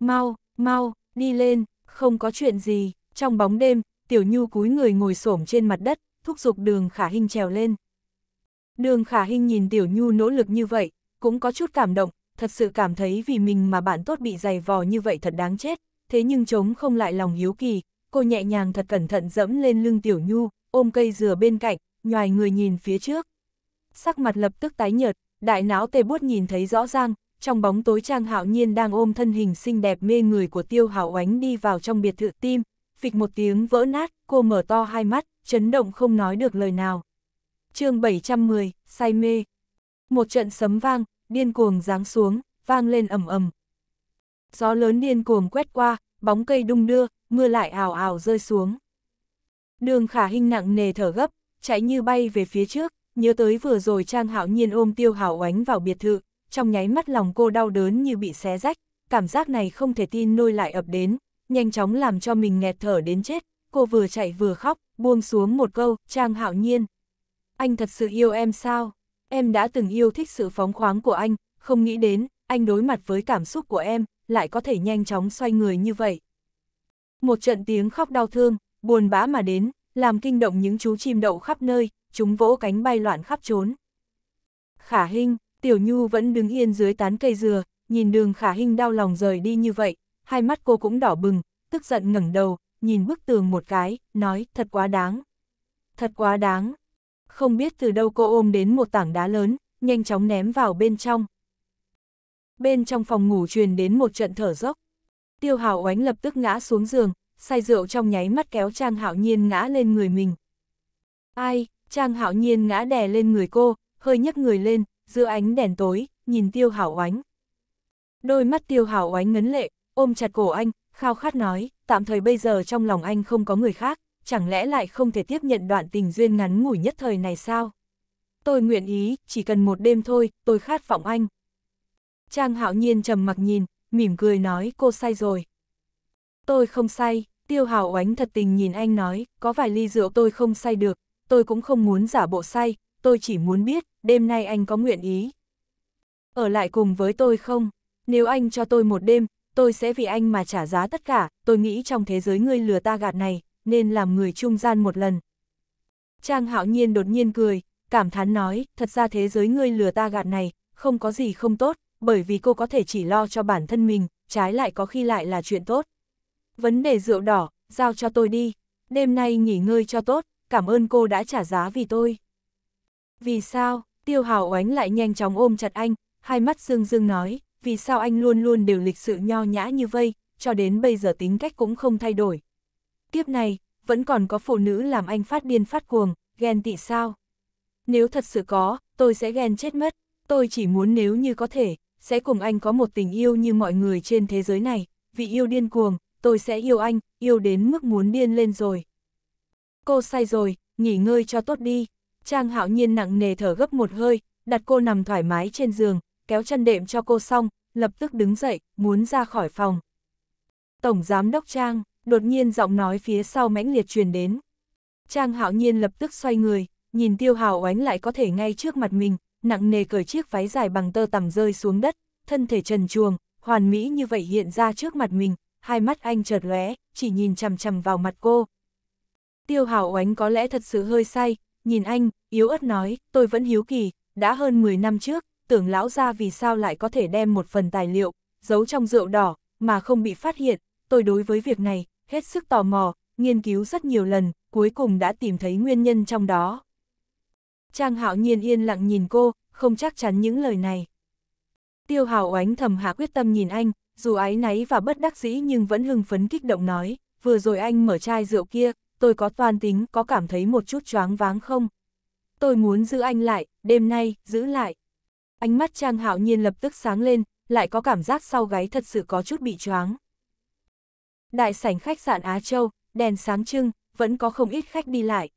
Mau, mau, đi lên, không có chuyện gì, trong bóng đêm, tiểu nhu cúi người ngồi xổm trên mặt đất, thúc giục đường khả hình trèo lên. Đường khả hình nhìn tiểu nhu nỗ lực như vậy, cũng có chút cảm động, thật sự cảm thấy vì mình mà bạn tốt bị dày vò như vậy thật đáng chết, thế nhưng chống không lại lòng hiếu kỳ, cô nhẹ nhàng thật cẩn thận dẫm lên lưng Tiểu Nhu, ôm cây dừa bên cạnh, nhoài người nhìn phía trước. Sắc mặt lập tức tái nhợt, đại não tê buốt nhìn thấy rõ ràng, trong bóng tối Trang Hạo Nhiên đang ôm thân hình xinh đẹp mê người của Tiêu Hảo Oánh đi vào trong biệt thự tim, phịch một tiếng vỡ nát, cô mở to hai mắt, chấn động không nói được lời nào. chương 710, say mê một trận sấm vang, điên cuồng giáng xuống, vang lên ầm ầm. Gió lớn điên cuồng quét qua, bóng cây đung đưa, mưa lại ảo ảo rơi xuống. Đường khả hình nặng nề thở gấp, chạy như bay về phía trước, nhớ tới vừa rồi Trang Hạo Nhiên ôm Tiêu Hảo oánh vào biệt thự, trong nháy mắt lòng cô đau đớn như bị xé rách, cảm giác này không thể tin nôi lại ập đến, nhanh chóng làm cho mình nghẹt thở đến chết, cô vừa chạy vừa khóc, buông xuống một câu, Trang Hạo Nhiên. Anh thật sự yêu em sao? Em đã từng yêu thích sự phóng khoáng của anh, không nghĩ đến, anh đối mặt với cảm xúc của em, lại có thể nhanh chóng xoay người như vậy. Một trận tiếng khóc đau thương, buồn bã mà đến, làm kinh động những chú chim đậu khắp nơi, chúng vỗ cánh bay loạn khắp trốn. Khả Hinh, Tiểu Nhu vẫn đứng yên dưới tán cây dừa, nhìn đường Khả Hinh đau lòng rời đi như vậy, hai mắt cô cũng đỏ bừng, tức giận ngẩng đầu, nhìn bức tường một cái, nói thật quá đáng. Thật quá đáng, không biết từ đâu cô ôm đến một tảng đá lớn, nhanh chóng ném vào bên trong. Bên trong phòng ngủ truyền đến một trận thở dốc. Tiêu hào oánh lập tức ngã xuống giường, say rượu trong nháy mắt kéo Trang Hạo Nhiên ngã lên người mình. Ai, Trang Hạo Nhiên ngã đè lên người cô, hơi nhấc người lên, giữa ánh đèn tối, nhìn Tiêu hào Oánh. Đôi mắt Tiêu hào Oánh ngấn lệ, ôm chặt cổ anh, khao khát nói, tạm thời bây giờ trong lòng anh không có người khác, chẳng lẽ lại không thể tiếp nhận đoạn tình duyên ngắn ngủi nhất thời này sao? Tôi nguyện ý, chỉ cần một đêm thôi, tôi khát vọng anh. Trang hạo nhiên trầm mặc nhìn, mỉm cười nói cô say rồi. Tôi không say, tiêu Hảo oánh thật tình nhìn anh nói, có vài ly rượu tôi không say được, tôi cũng không muốn giả bộ say, tôi chỉ muốn biết, đêm nay anh có nguyện ý. Ở lại cùng với tôi không? Nếu anh cho tôi một đêm, tôi sẽ vì anh mà trả giá tất cả, tôi nghĩ trong thế giới ngươi lừa ta gạt này, nên làm người trung gian một lần. Trang hạo nhiên đột nhiên cười, cảm thán nói, thật ra thế giới ngươi lừa ta gạt này, không có gì không tốt, bởi vì cô có thể chỉ lo cho bản thân mình, trái lại có khi lại là chuyện tốt. Vấn đề rượu đỏ, giao cho tôi đi, đêm nay nghỉ ngơi cho tốt, cảm ơn cô đã trả giá vì tôi. Vì sao, tiêu hào oánh lại nhanh chóng ôm chặt anh, hai mắt dương dương nói, vì sao anh luôn luôn đều lịch sự nho nhã như vây, cho đến bây giờ tính cách cũng không thay đổi, Tiếp này, vẫn còn có phụ nữ làm anh phát điên phát cuồng, ghen tị sao? Nếu thật sự có, tôi sẽ ghen chết mất, tôi chỉ muốn nếu như có thể, sẽ cùng anh có một tình yêu như mọi người trên thế giới này, vì yêu điên cuồng, tôi sẽ yêu anh, yêu đến mức muốn điên lên rồi. Cô say rồi, nghỉ ngơi cho tốt đi. Trang hạo nhiên nặng nề thở gấp một hơi, đặt cô nằm thoải mái trên giường, kéo chân đệm cho cô xong, lập tức đứng dậy, muốn ra khỏi phòng. Tổng Giám đốc Trang Đột nhiên giọng nói phía sau mãnh liệt truyền đến. Trang hạo nhiên lập tức xoay người, nhìn tiêu hào oánh lại có thể ngay trước mặt mình, nặng nề cởi chiếc váy dài bằng tơ tằm rơi xuống đất, thân thể trần chuồng, hoàn mỹ như vậy hiện ra trước mặt mình, hai mắt anh chợt lóe, chỉ nhìn chằm chằm vào mặt cô. Tiêu hào oánh có lẽ thật sự hơi say, nhìn anh, yếu ớt nói, tôi vẫn hiếu kỳ, đã hơn 10 năm trước, tưởng lão ra vì sao lại có thể đem một phần tài liệu, giấu trong rượu đỏ, mà không bị phát hiện, tôi đối với việc này, hết sức tò mò, nghiên cứu rất nhiều lần, cuối cùng đã tìm thấy nguyên nhân trong đó. Trang hạo nhiên yên lặng nhìn cô, không chắc chắn những lời này. Tiêu hào oánh thầm hạ quyết tâm nhìn anh, dù ái náy và bất đắc dĩ nhưng vẫn hưng phấn kích động nói, vừa rồi anh mở chai rượu kia, tôi có toan tính, có cảm thấy một chút choáng váng không? Tôi muốn giữ anh lại, đêm nay, giữ lại. Ánh mắt Trang hạo nhiên lập tức sáng lên, lại có cảm giác sau gáy thật sự có chút bị choáng đại sảnh khách sạn Á Châu, đèn sáng trưng, vẫn có không ít khách đi lại.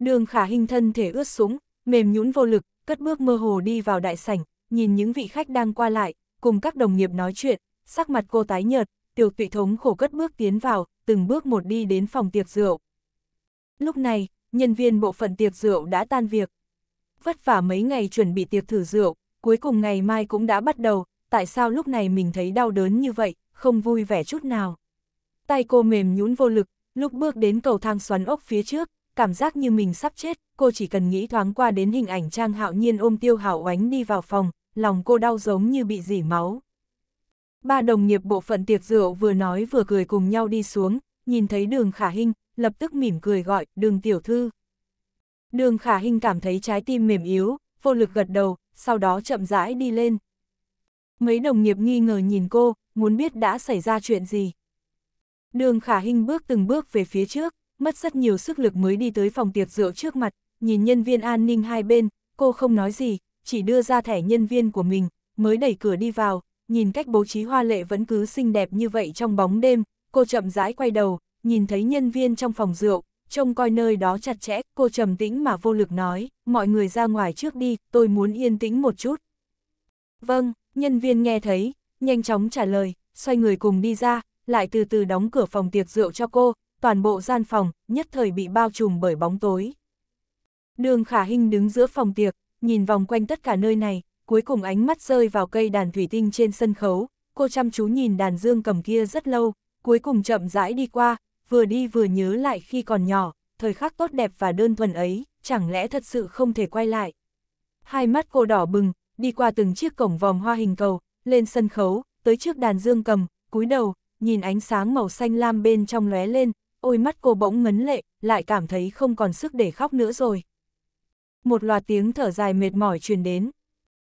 Đường khả hình thân thể ướt súng, mềm nhũn vô lực, cất bước mơ hồ đi vào đại sảnh, nhìn những vị khách đang qua lại, cùng các đồng nghiệp nói chuyện, sắc mặt cô tái nhợt, tiểu tụy thống khổ cất bước tiến vào, từng bước một đi đến phòng tiệc rượu. Lúc này, nhân viên bộ phận tiệc rượu đã tan việc. Vất vả mấy ngày chuẩn bị tiệc thử rượu, cuối cùng ngày mai cũng đã bắt đầu, tại sao lúc này mình thấy đau đớn như vậy, không vui vẻ chút nào tay cô mềm nhũn vô lực, lúc bước đến cầu thang xoắn ốc phía trước, cảm giác như mình sắp chết, cô chỉ cần nghĩ thoáng qua đến hình ảnh Trang Hạo Nhiên ôm Tiêu Hạo Oánh đi vào phòng, lòng cô đau giống như bị dỉ máu. Ba đồng nghiệp bộ phận tiệc rượu vừa nói vừa cười cùng nhau đi xuống, nhìn thấy đường khả hình, lập tức mỉm cười gọi, đường tiểu thư. Đường khả hình cảm thấy trái tim mềm yếu, vô lực gật đầu, sau đó chậm rãi đi lên. Mấy đồng nghiệp nghi ngờ nhìn cô, muốn biết đã xảy ra chuyện gì. Đường khả hình bước từng bước về phía trước, mất rất nhiều sức lực mới đi tới phòng tiệc rượu trước mặt, nhìn nhân viên an ninh hai bên, cô không nói gì, chỉ đưa ra thẻ nhân viên của mình, mới đẩy cửa đi vào, nhìn cách bố trí hoa lệ vẫn cứ xinh đẹp như vậy trong bóng đêm, cô chậm rãi quay đầu, nhìn thấy nhân viên trong phòng rượu, trông coi nơi đó chặt chẽ, cô trầm tĩnh mà vô lực nói, mọi người ra ngoài trước đi, tôi muốn yên tĩnh một chút. Vâng, nhân viên nghe thấy, nhanh chóng trả lời, xoay người cùng đi ra, lại từ từ đóng cửa phòng tiệc rượu cho cô, toàn bộ gian phòng, nhất thời bị bao trùm bởi bóng tối. Đường Khả Hinh đứng giữa phòng tiệc, nhìn vòng quanh tất cả nơi này, cuối cùng ánh mắt rơi vào cây đàn thủy tinh trên sân khấu, cô chăm chú nhìn đàn dương cầm kia rất lâu, cuối cùng chậm rãi đi qua, vừa đi vừa nhớ lại khi còn nhỏ, thời khắc tốt đẹp và đơn thuần ấy, chẳng lẽ thật sự không thể quay lại. Hai mắt cô đỏ bừng, đi qua từng chiếc cổng vòng hoa hình cầu, lên sân khấu, tới trước đàn dương cầm, cúi đầu, nhìn ánh sáng màu xanh lam bên trong lóe lên, ôi mắt cô bỗng ngấn lệ, lại cảm thấy không còn sức để khóc nữa rồi. Một loạt tiếng thở dài mệt mỏi truyền đến.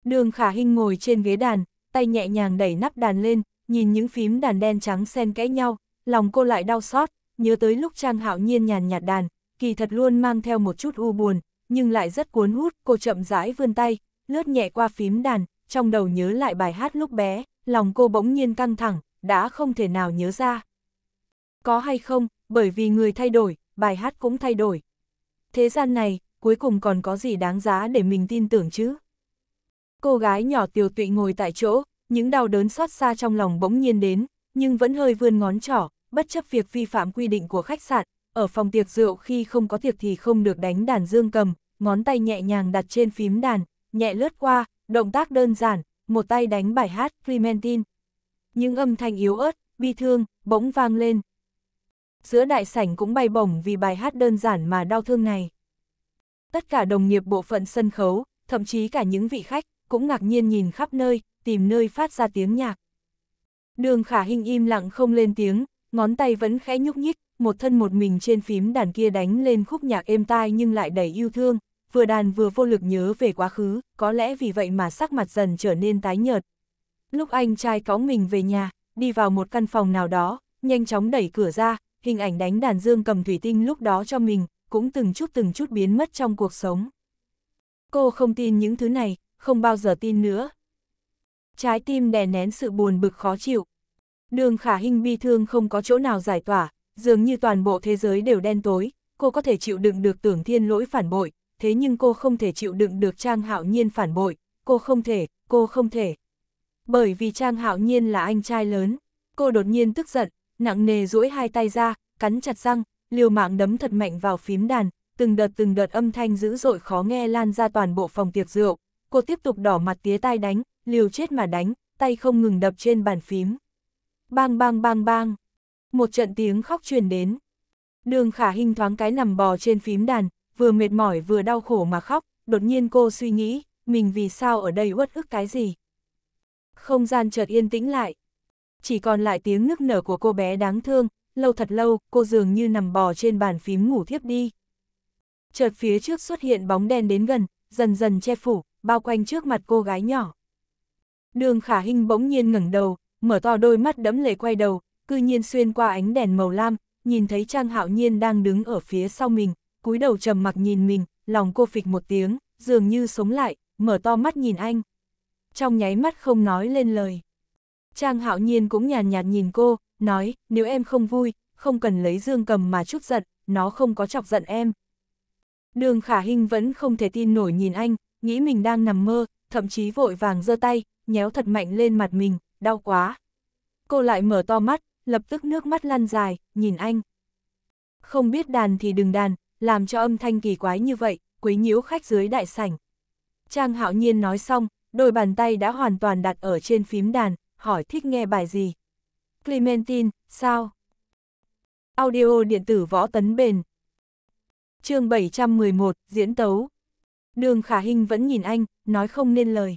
Đường Khả hình ngồi trên ghế đàn, tay nhẹ nhàng đẩy nắp đàn lên, nhìn những phím đàn đen trắng xen kẽ nhau, lòng cô lại đau xót, nhớ tới lúc Trang Hạo Nhiên nhàn nhạt đàn, kỳ thật luôn mang theo một chút u buồn, nhưng lại rất cuốn hút, cô chậm rãi vươn tay, lướt nhẹ qua phím đàn, trong đầu nhớ lại bài hát lúc bé, lòng cô bỗng nhiên căng thẳng, đã không thể nào nhớ ra. Có hay không, bởi vì người thay đổi, bài hát cũng thay đổi. Thế gian này, cuối cùng còn có gì đáng giá để mình tin tưởng chứ? Cô gái nhỏ tiều tụy ngồi tại chỗ, những đau đớn xót xa trong lòng bỗng nhiên đến, nhưng vẫn hơi vươn ngón trỏ, bất chấp việc vi phạm quy định của khách sạn, ở phòng tiệc rượu khi không có tiệc thì không được đánh đàn dương cầm, ngón tay nhẹ nhàng đặt trên phím đàn, nhẹ lướt qua, động tác đơn giản, một tay đánh bài hát Clementine, nhưng âm thanh yếu ớt, bi thương, bỗng vang lên. Giữa đại sảnh cũng bay bổng vì bài hát đơn giản mà đau thương này. Tất cả đồng nghiệp bộ phận sân khấu, thậm chí cả những vị khách, cũng ngạc nhiên nhìn khắp nơi, tìm nơi phát ra tiếng nhạc. Đường khả hình im lặng không lên tiếng, ngón tay vẫn khẽ nhúc nhích, một thân một mình trên phím đàn kia đánh lên khúc nhạc êm tai nhưng lại đầy yêu thương, vừa đàn vừa vô lực nhớ về quá khứ, có lẽ vì vậy mà sắc mặt dần trở nên tái nhợt, Lúc anh trai cõng mình về nhà, đi vào một căn phòng nào đó, nhanh chóng đẩy cửa ra, hình ảnh đánh đàn dương cầm thủy tinh lúc đó cho mình, cũng từng chút từng chút biến mất trong cuộc sống. Cô không tin những thứ này, không bao giờ tin nữa. Trái tim đè nén sự buồn bực khó chịu. Đường khả hình bi thương không có chỗ nào giải tỏa, dường như toàn bộ thế giới đều đen tối, cô có thể chịu đựng được tưởng thiên lỗi phản bội, thế nhưng cô không thể chịu đựng được trang hạo nhiên phản bội, cô không thể, cô không thể bởi vì Trang Hạo Nhiên là anh trai lớn. Cô đột nhiên tức giận, nặng nề duỗi hai tay ra, cắn chặt răng, liều mạng đấm thật mạnh vào phím đàn, từng đợt từng đợt âm thanh dữ dội khó nghe lan ra toàn bộ phòng tiệc rượu. Cô tiếp tục đỏ mặt tía tai đánh, liều chết mà đánh, tay không ngừng đập trên bàn phím. Bang bang bang bang. Một trận tiếng khóc truyền đến. Đường khả hình thoáng cái nằm bò trên phím đàn, vừa mệt mỏi vừa đau khổ mà khóc, đột nhiên cô suy nghĩ, mình vì sao ở đây uất ức cái gì. Không gian chợt yên tĩnh lại. Chỉ còn lại tiếng nức nở của cô bé đáng thương, lâu thật lâu, cô dường như nằm bò trên bàn phím ngủ thiếp đi. Chợt phía trước xuất hiện bóng đen đến gần, dần dần che phủ, bao quanh trước mặt cô gái nhỏ. Đường khả hình bỗng nhiên ngẩng đầu, mở to đôi mắt đẫm lệ quay đầu, cư nhiên xuyên qua ánh đèn màu lam, nhìn thấy Trang Hạo Nhiên đang đứng ở phía sau mình, cúi đầu trầm mặc nhìn mình, lòng cô phịch một tiếng, dường như sống lại, mở to mắt nhìn anh trong nháy mắt không nói lên lời. Trang hạo nhiên cũng nhàn nhạt, nhạt nhìn cô, nói, nếu em không vui, không cần lấy dương cầm mà chút giận, nó không có chọc giận em. Đường khả hình vẫn không thể tin nổi nhìn anh, nghĩ mình đang nằm mơ, thậm chí vội vàng giơ tay, nhéo thật mạnh lên mặt mình, đau quá. Cô lại mở to mắt, lập tức nước mắt lăn dài, nhìn anh. Không biết đàn thì đừng đàn, làm cho âm thanh kỳ quái như vậy, quấy nhiễu khách dưới đại sảnh. Trang hạo nhiên nói xong, đôi bàn tay đã hoàn toàn đặt ở trên phím đàn, hỏi thích nghe bài gì. Clementine, sao? Audio điện tử võ tấn bền. chương 711, diễn tấu. Đường khả hình vẫn nhìn anh, nói không nên lời.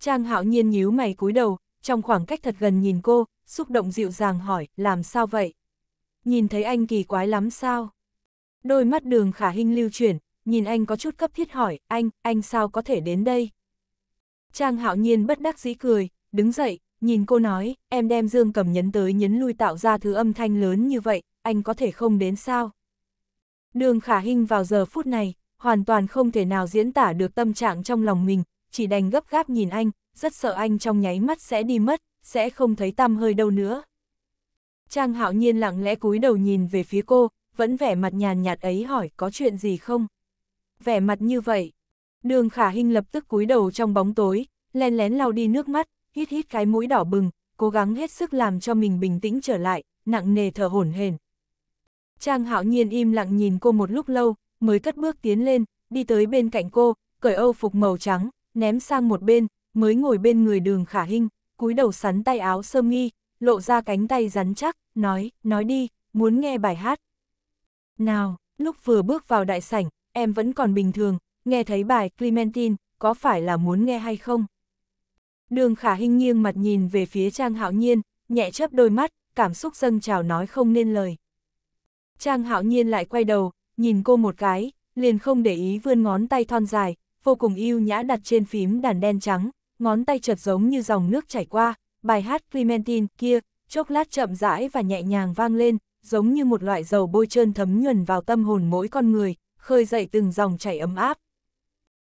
Trang hạo nhiên nhíu mày cúi đầu, trong khoảng cách thật gần nhìn cô, xúc động dịu dàng hỏi, làm sao vậy? Nhìn thấy anh kỳ quái lắm sao? Đôi mắt đường khả hình lưu chuyển, nhìn anh có chút cấp thiết hỏi, anh, anh sao có thể đến đây? Trang hạo nhiên bất đắc dĩ cười, đứng dậy, nhìn cô nói, em đem dương cầm nhấn tới nhấn lui tạo ra thứ âm thanh lớn như vậy, anh có thể không đến sao? Đường khả hình vào giờ phút này, hoàn toàn không thể nào diễn tả được tâm trạng trong lòng mình, chỉ đành gấp gáp nhìn anh, rất sợ anh trong nháy mắt sẽ đi mất, sẽ không thấy tăm hơi đâu nữa. Trang hạo nhiên lặng lẽ cúi đầu nhìn về phía cô, vẫn vẻ mặt nhàn nhạt ấy hỏi có chuyện gì không? Vẻ mặt như vậy, Đường khả hình lập tức cúi đầu trong bóng tối, len lén lau đi nước mắt, hít hít cái mũi đỏ bừng, cố gắng hết sức làm cho mình bình tĩnh trở lại, nặng nề thở hổn hển. Trang hạo nhiên im lặng nhìn cô một lúc lâu, mới cất bước tiến lên, đi tới bên cạnh cô, cởi âu phục màu trắng, ném sang một bên, mới ngồi bên người đường khả hình, cúi đầu sắn tay áo sơ mi, lộ ra cánh tay rắn chắc, nói, nói đi, muốn nghe bài hát. Nào, lúc vừa bước vào đại sảnh, em vẫn còn bình thường, nghe thấy bài Clementine, có phải là muốn nghe hay không? Đường khả hình nghiêng mặt nhìn về phía Trang Hạo Nhiên, nhẹ chớp đôi mắt, cảm xúc dâng trào nói không nên lời. Trang Hạo Nhiên lại quay đầu, nhìn cô một cái, liền không để ý vươn ngón tay thon dài, vô cùng yêu nhã đặt trên phím đàn đen trắng, ngón tay chợt giống như dòng nước chảy qua, bài hát Clementine kia, chốc lát chậm rãi và nhẹ nhàng vang lên, giống như một loại dầu bôi trơn thấm nhuần vào tâm hồn mỗi con người, khơi dậy từng dòng chảy ấm áp,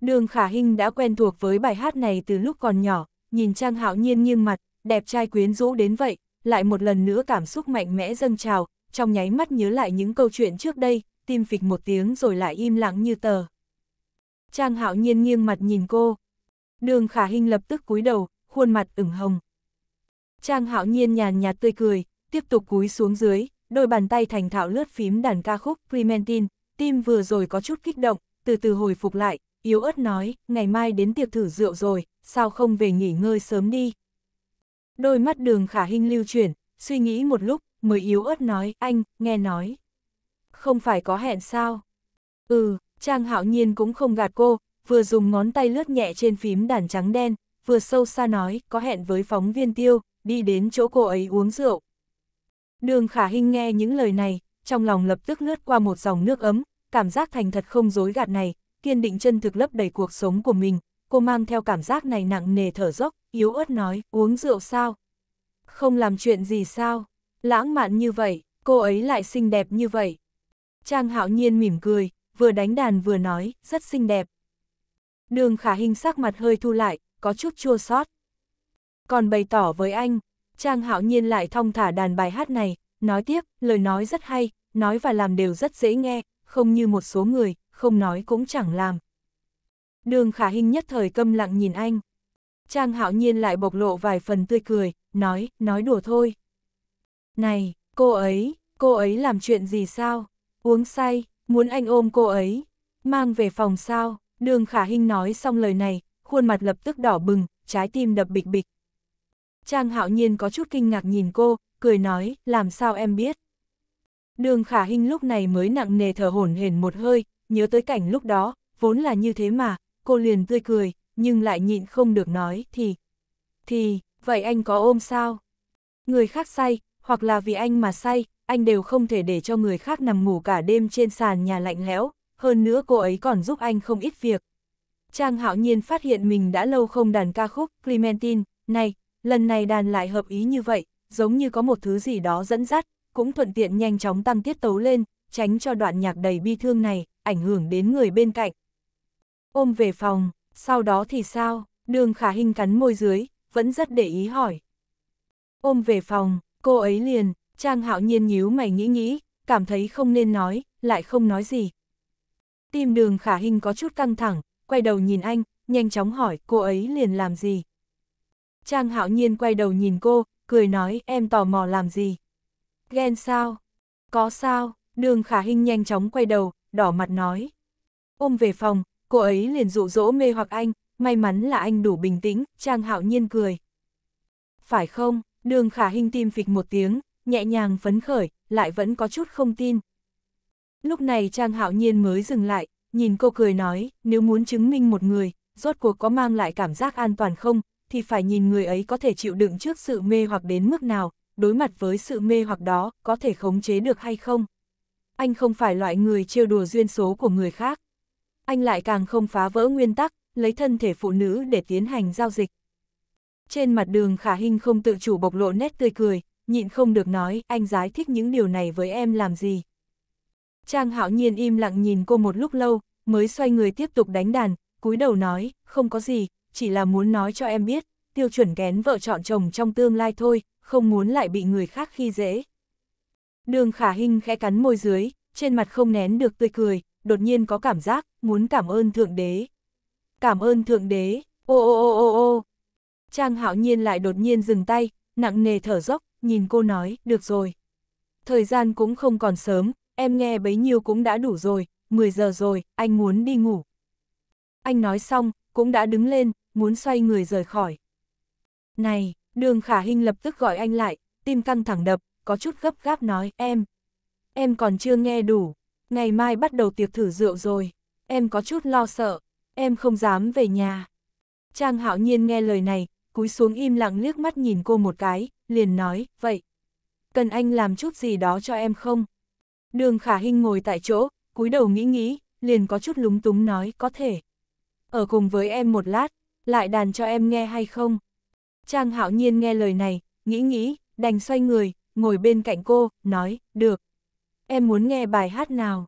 Đường Khả Hinh đã quen thuộc với bài hát này từ lúc còn nhỏ, nhìn Trang Hạo Nhiên nghiêng mặt, đẹp trai quyến rũ đến vậy, lại một lần nữa cảm xúc mạnh mẽ dâng trào, trong nháy mắt nhớ lại những câu chuyện trước đây, tim phịch một tiếng rồi lại im lặng như tờ. Trang Hạo Nhiên nghiêng mặt nhìn cô. Đường Khả Hinh lập tức cúi đầu, khuôn mặt ửng hồng. Trang Hạo Nhiên nhàn nhạt tươi cười, tiếp tục cúi xuống dưới, đôi bàn tay thành thạo lướt phím đàn ca khúc Clementine, tim vừa rồi có chút kích động, từ từ hồi phục lại, yếu ớt nói, ngày mai đến tiệc thử rượu rồi, sao không về nghỉ ngơi sớm đi. Đôi mắt đường khả hình lưu chuyển, suy nghĩ một lúc, mới yếu ớt nói, anh, nghe nói. Không phải có hẹn sao? Ừ, Trang hạo nhiên cũng không gạt cô, vừa dùng ngón tay lướt nhẹ trên phím đàn trắng đen, vừa sâu xa nói, có hẹn với phóng viên tiêu, đi đến chỗ cô ấy uống rượu. Đường khả hình nghe những lời này, trong lòng lập tức lướt qua một dòng nước ấm, cảm giác thành thật không dối gạt này, kiên định chân thực lấp đầy cuộc sống của mình, cô mang theo cảm giác này nặng nề thở dốc, yếu ớt nói, uống rượu sao? Không làm chuyện gì sao? Lãng mạn như vậy, cô ấy lại xinh đẹp như vậy. Trang hạo nhiên mỉm cười, vừa đánh đàn vừa nói, rất xinh đẹp. Đường khả hình sắc mặt hơi thu lại, có chút chua xót. Còn bày tỏ với anh, Trang hạo nhiên lại thong thả đàn bài hát này, nói tiếp, lời nói rất hay, nói và làm đều rất dễ nghe, không như một số người, không nói cũng chẳng làm. Đường khả hình nhất thời câm lặng nhìn anh. Trang hạo nhiên lại bộc lộ vài phần tươi cười, nói, nói đùa thôi. Này, cô ấy, cô ấy làm chuyện gì sao? Uống say, muốn anh ôm cô ấy, mang về phòng sao? Đường khả hình nói xong lời này, khuôn mặt lập tức đỏ bừng, trái tim đập bịch bịch. Trang hạo nhiên có chút kinh ngạc nhìn cô, cười nói, làm sao em biết? Đường khả hình lúc này mới nặng nề thở hổn hển một hơi, nhớ tới cảnh lúc đó, vốn là như thế mà, cô liền tươi cười, nhưng lại nhịn không được nói, thì... Thì, vậy anh có ôm sao? Người khác say, hoặc là vì anh mà say, anh đều không thể để cho người khác nằm ngủ cả đêm trên sàn nhà lạnh lẽo, hơn nữa cô ấy còn giúp anh không ít việc. Trang hạo nhiên phát hiện mình đã lâu không đàn ca khúc Clementine, này, lần này đàn lại hợp ý như vậy, giống như có một thứ gì đó dẫn dắt, cũng thuận tiện nhanh chóng tăng tiết tấu lên, tránh cho đoạn nhạc đầy bi thương này, ảnh hưởng đến người bên cạnh. Ôm về phòng, sau đó thì sao, đường khả hình cắn môi dưới, vẫn rất để ý hỏi. Ôm về phòng, cô ấy liền, Trang hạo nhiên nhíu mày nghĩ nghĩ, cảm thấy không nên nói, lại không nói gì. Tim đường khả hình có chút căng thẳng, quay đầu nhìn anh, nhanh chóng hỏi cô ấy liền làm gì. Trang hạo nhiên quay đầu nhìn cô, cười nói em tò mò làm gì. Ghen sao? Có sao? Đường khả hình nhanh chóng quay đầu, đỏ mặt nói. Ôm về phòng, cô ấy liền dụ dỗ mê hoặc anh, may mắn là anh đủ bình tĩnh, Trang Hạo Nhiên cười. Phải không, đường khả hình tim phịch một tiếng, nhẹ nhàng phấn khởi, lại vẫn có chút không tin. Lúc này Trang Hạo Nhiên mới dừng lại, nhìn cô cười nói, nếu muốn chứng minh một người, rốt cuộc có mang lại cảm giác an toàn không, thì phải nhìn người ấy có thể chịu đựng trước sự mê hoặc đến mức nào, đối mặt với sự mê hoặc đó, có thể khống chế được hay không anh không phải loại người trêu đùa duyên số của người khác. Anh lại càng không phá vỡ nguyên tắc, lấy thân thể phụ nữ để tiến hành giao dịch. Trên mặt đường khả hình không tự chủ bộc lộ nét tươi cười, nhịn không được nói, anh giải thích những điều này với em làm gì. Trang hạo nhiên im lặng nhìn cô một lúc lâu, mới xoay người tiếp tục đánh đàn, cúi đầu nói, không có gì, chỉ là muốn nói cho em biết, tiêu chuẩn kén vợ chọn chồng trong tương lai thôi, không muốn lại bị người khác khi dễ. Đường khả hình khẽ cắn môi dưới, trên mặt không nén được tươi cười, đột nhiên có cảm giác, muốn cảm ơn Thượng Đế. Cảm ơn Thượng Đế, ô ô ô ô ô. Trang hạo nhiên lại đột nhiên dừng tay, nặng nề thở dốc, nhìn cô nói, được rồi. Thời gian cũng không còn sớm, em nghe bấy nhiêu cũng đã đủ rồi, 10 giờ rồi, anh muốn đi ngủ. Anh nói xong, cũng đã đứng lên, muốn xoay người rời khỏi. Này, đường khả hình lập tức gọi anh lại, tim căng thẳng đập, có chút gấp gáp nói, em, em còn chưa nghe đủ, ngày mai bắt đầu tiệc thử rượu rồi, em có chút lo sợ, em không dám về nhà. Trang hạo nhiên nghe lời này, cúi xuống im lặng liếc mắt nhìn cô một cái, liền nói, vậy, cần anh làm chút gì đó cho em không? Đường khả Hinh ngồi tại chỗ, cúi đầu nghĩ nghĩ, liền có chút lúng túng nói, có thể. Ở cùng với em một lát, lại đàn cho em nghe hay không? Trang hạo nhiên nghe lời này, nghĩ nghĩ, đành xoay người, ngồi bên cạnh cô, nói, được. Em muốn nghe bài hát nào?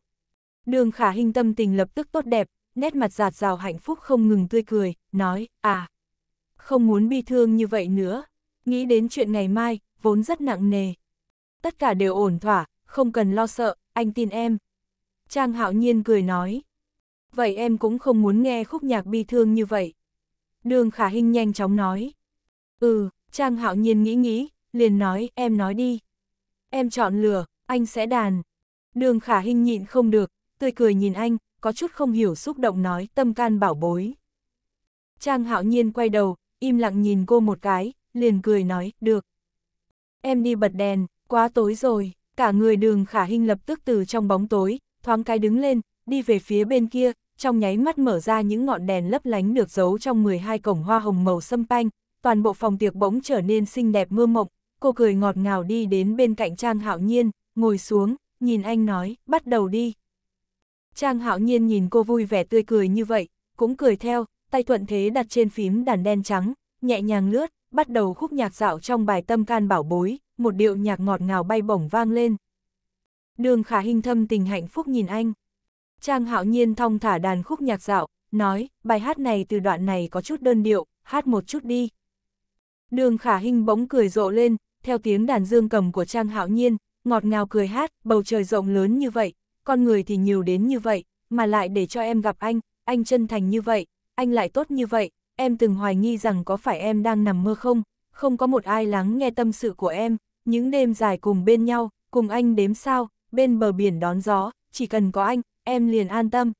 Đường khả hình tâm tình lập tức tốt đẹp, nét mặt giạt rào hạnh phúc không ngừng tươi cười, nói, à, không muốn bi thương như vậy nữa. Nghĩ đến chuyện ngày mai, vốn rất nặng nề. Tất cả đều ổn thỏa, không cần lo sợ, anh tin em. Trang hạo nhiên cười nói. Vậy em cũng không muốn nghe khúc nhạc bi thương như vậy. Đường khả hình nhanh chóng nói. Ừ, Trang hạo nhiên nghĩ nghĩ, liền nói, em nói đi. Em chọn lửa, anh sẽ đàn. Đường khả hình nhịn không được, tươi cười nhìn anh, có chút không hiểu xúc động nói tâm can bảo bối. Trang hạo nhiên quay đầu, im lặng nhìn cô một cái, liền cười nói, được. Em đi bật đèn, quá tối rồi, cả người đường khả hình lập tức từ trong bóng tối, thoáng cái đứng lên, đi về phía bên kia, trong nháy mắt mở ra những ngọn đèn lấp lánh được giấu trong 12 cổng hoa hồng màu xâm panh, toàn bộ phòng tiệc bỗng trở nên xinh đẹp mơ mộng, cô cười ngọt ngào đi đến bên cạnh Trang Hạo Nhiên, ngồi xuống, nhìn anh nói, bắt đầu đi. Trang Hạo Nhiên nhìn cô vui vẻ tươi cười như vậy, cũng cười theo, tay thuận thế đặt trên phím đàn đen trắng, nhẹ nhàng lướt, bắt đầu khúc nhạc dạo trong bài tâm can bảo bối, một điệu nhạc ngọt ngào bay bổng vang lên. Đường khả hình thâm tình hạnh phúc nhìn anh. Trang hạo nhiên thong thả đàn khúc nhạc dạo, nói, bài hát này từ đoạn này có chút đơn điệu, hát một chút đi. Đường khả hình bỗng cười rộ lên, theo tiếng đàn dương cầm của Trang Hạo Nhiên, ngọt ngào cười hát, bầu trời rộng lớn như vậy, con người thì nhiều đến như vậy, mà lại để cho em gặp anh, anh chân thành như vậy, anh lại tốt như vậy, em từng hoài nghi rằng có phải em đang nằm mơ không, không có một ai lắng nghe tâm sự của em, những đêm dài cùng bên nhau, cùng anh đếm sao, bên bờ biển đón gió, chỉ cần có anh, em liền an tâm.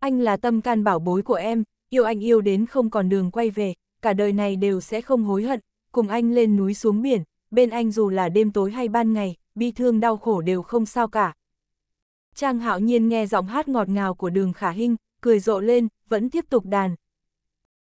Anh là tâm can bảo bối của em, yêu anh yêu đến không còn đường quay về, cả đời này đều sẽ không hối hận, cùng anh lên núi xuống biển, bên anh dù là đêm tối hay ban ngày, bi thương đau khổ đều không sao cả. Trang hạo nhiên nghe giọng hát ngọt ngào của đường khả hinh, cười rộ lên, vẫn tiếp tục đàn.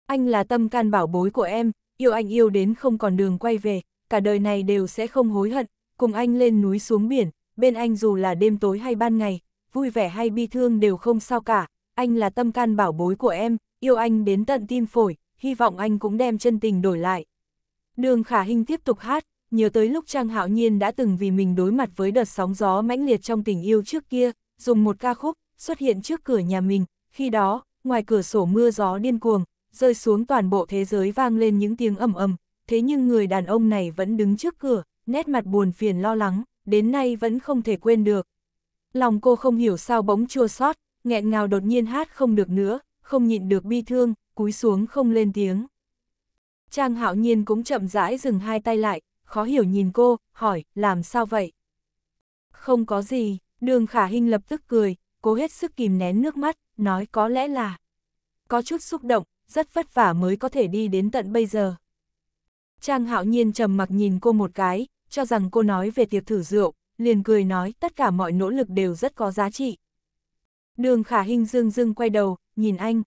Anh là tâm can bảo bối của em, yêu anh yêu đến không còn đường quay về, cả đời này đều sẽ không hối hận, cùng anh lên núi xuống biển, bên anh dù là đêm tối hay ban ngày, vui vẻ hay bi thương đều không sao cả, anh là tâm can bảo bối của em, yêu anh đến tận tim phổi, hy vọng anh cũng đem chân tình đổi lại. Đường khả hình tiếp tục hát, nhớ tới lúc Trang Hạo Nhiên đã từng vì mình đối mặt với đợt sóng gió mãnh liệt trong tình yêu trước kia, dùng một ca khúc, xuất hiện trước cửa nhà mình, khi đó, ngoài cửa sổ mưa gió điên cuồng, rơi xuống toàn bộ thế giới vang lên những tiếng ầm ầm, thế nhưng người đàn ông này vẫn đứng trước cửa, nét mặt buồn phiền lo lắng, đến nay vẫn không thể quên được. Lòng cô không hiểu sao bỗng chua xót, nghẹn ngào đột nhiên hát không được nữa, không nhịn được bi thương, cúi xuống không lên tiếng. Trang Hạo Nhiên cũng chậm rãi dừng hai tay lại, khó hiểu nhìn cô, hỏi, làm sao vậy? Không có gì, đường khả hình lập tức cười, cố hết sức kìm nén nước mắt, nói có lẽ là có chút xúc động, rất vất vả mới có thể đi đến tận bây giờ. Trang hạo nhiên trầm mặc nhìn cô một cái, cho rằng cô nói về tiệc thử rượu, liền cười nói tất cả mọi nỗ lực đều rất có giá trị. Đường khả hình dương dương quay đầu, nhìn anh.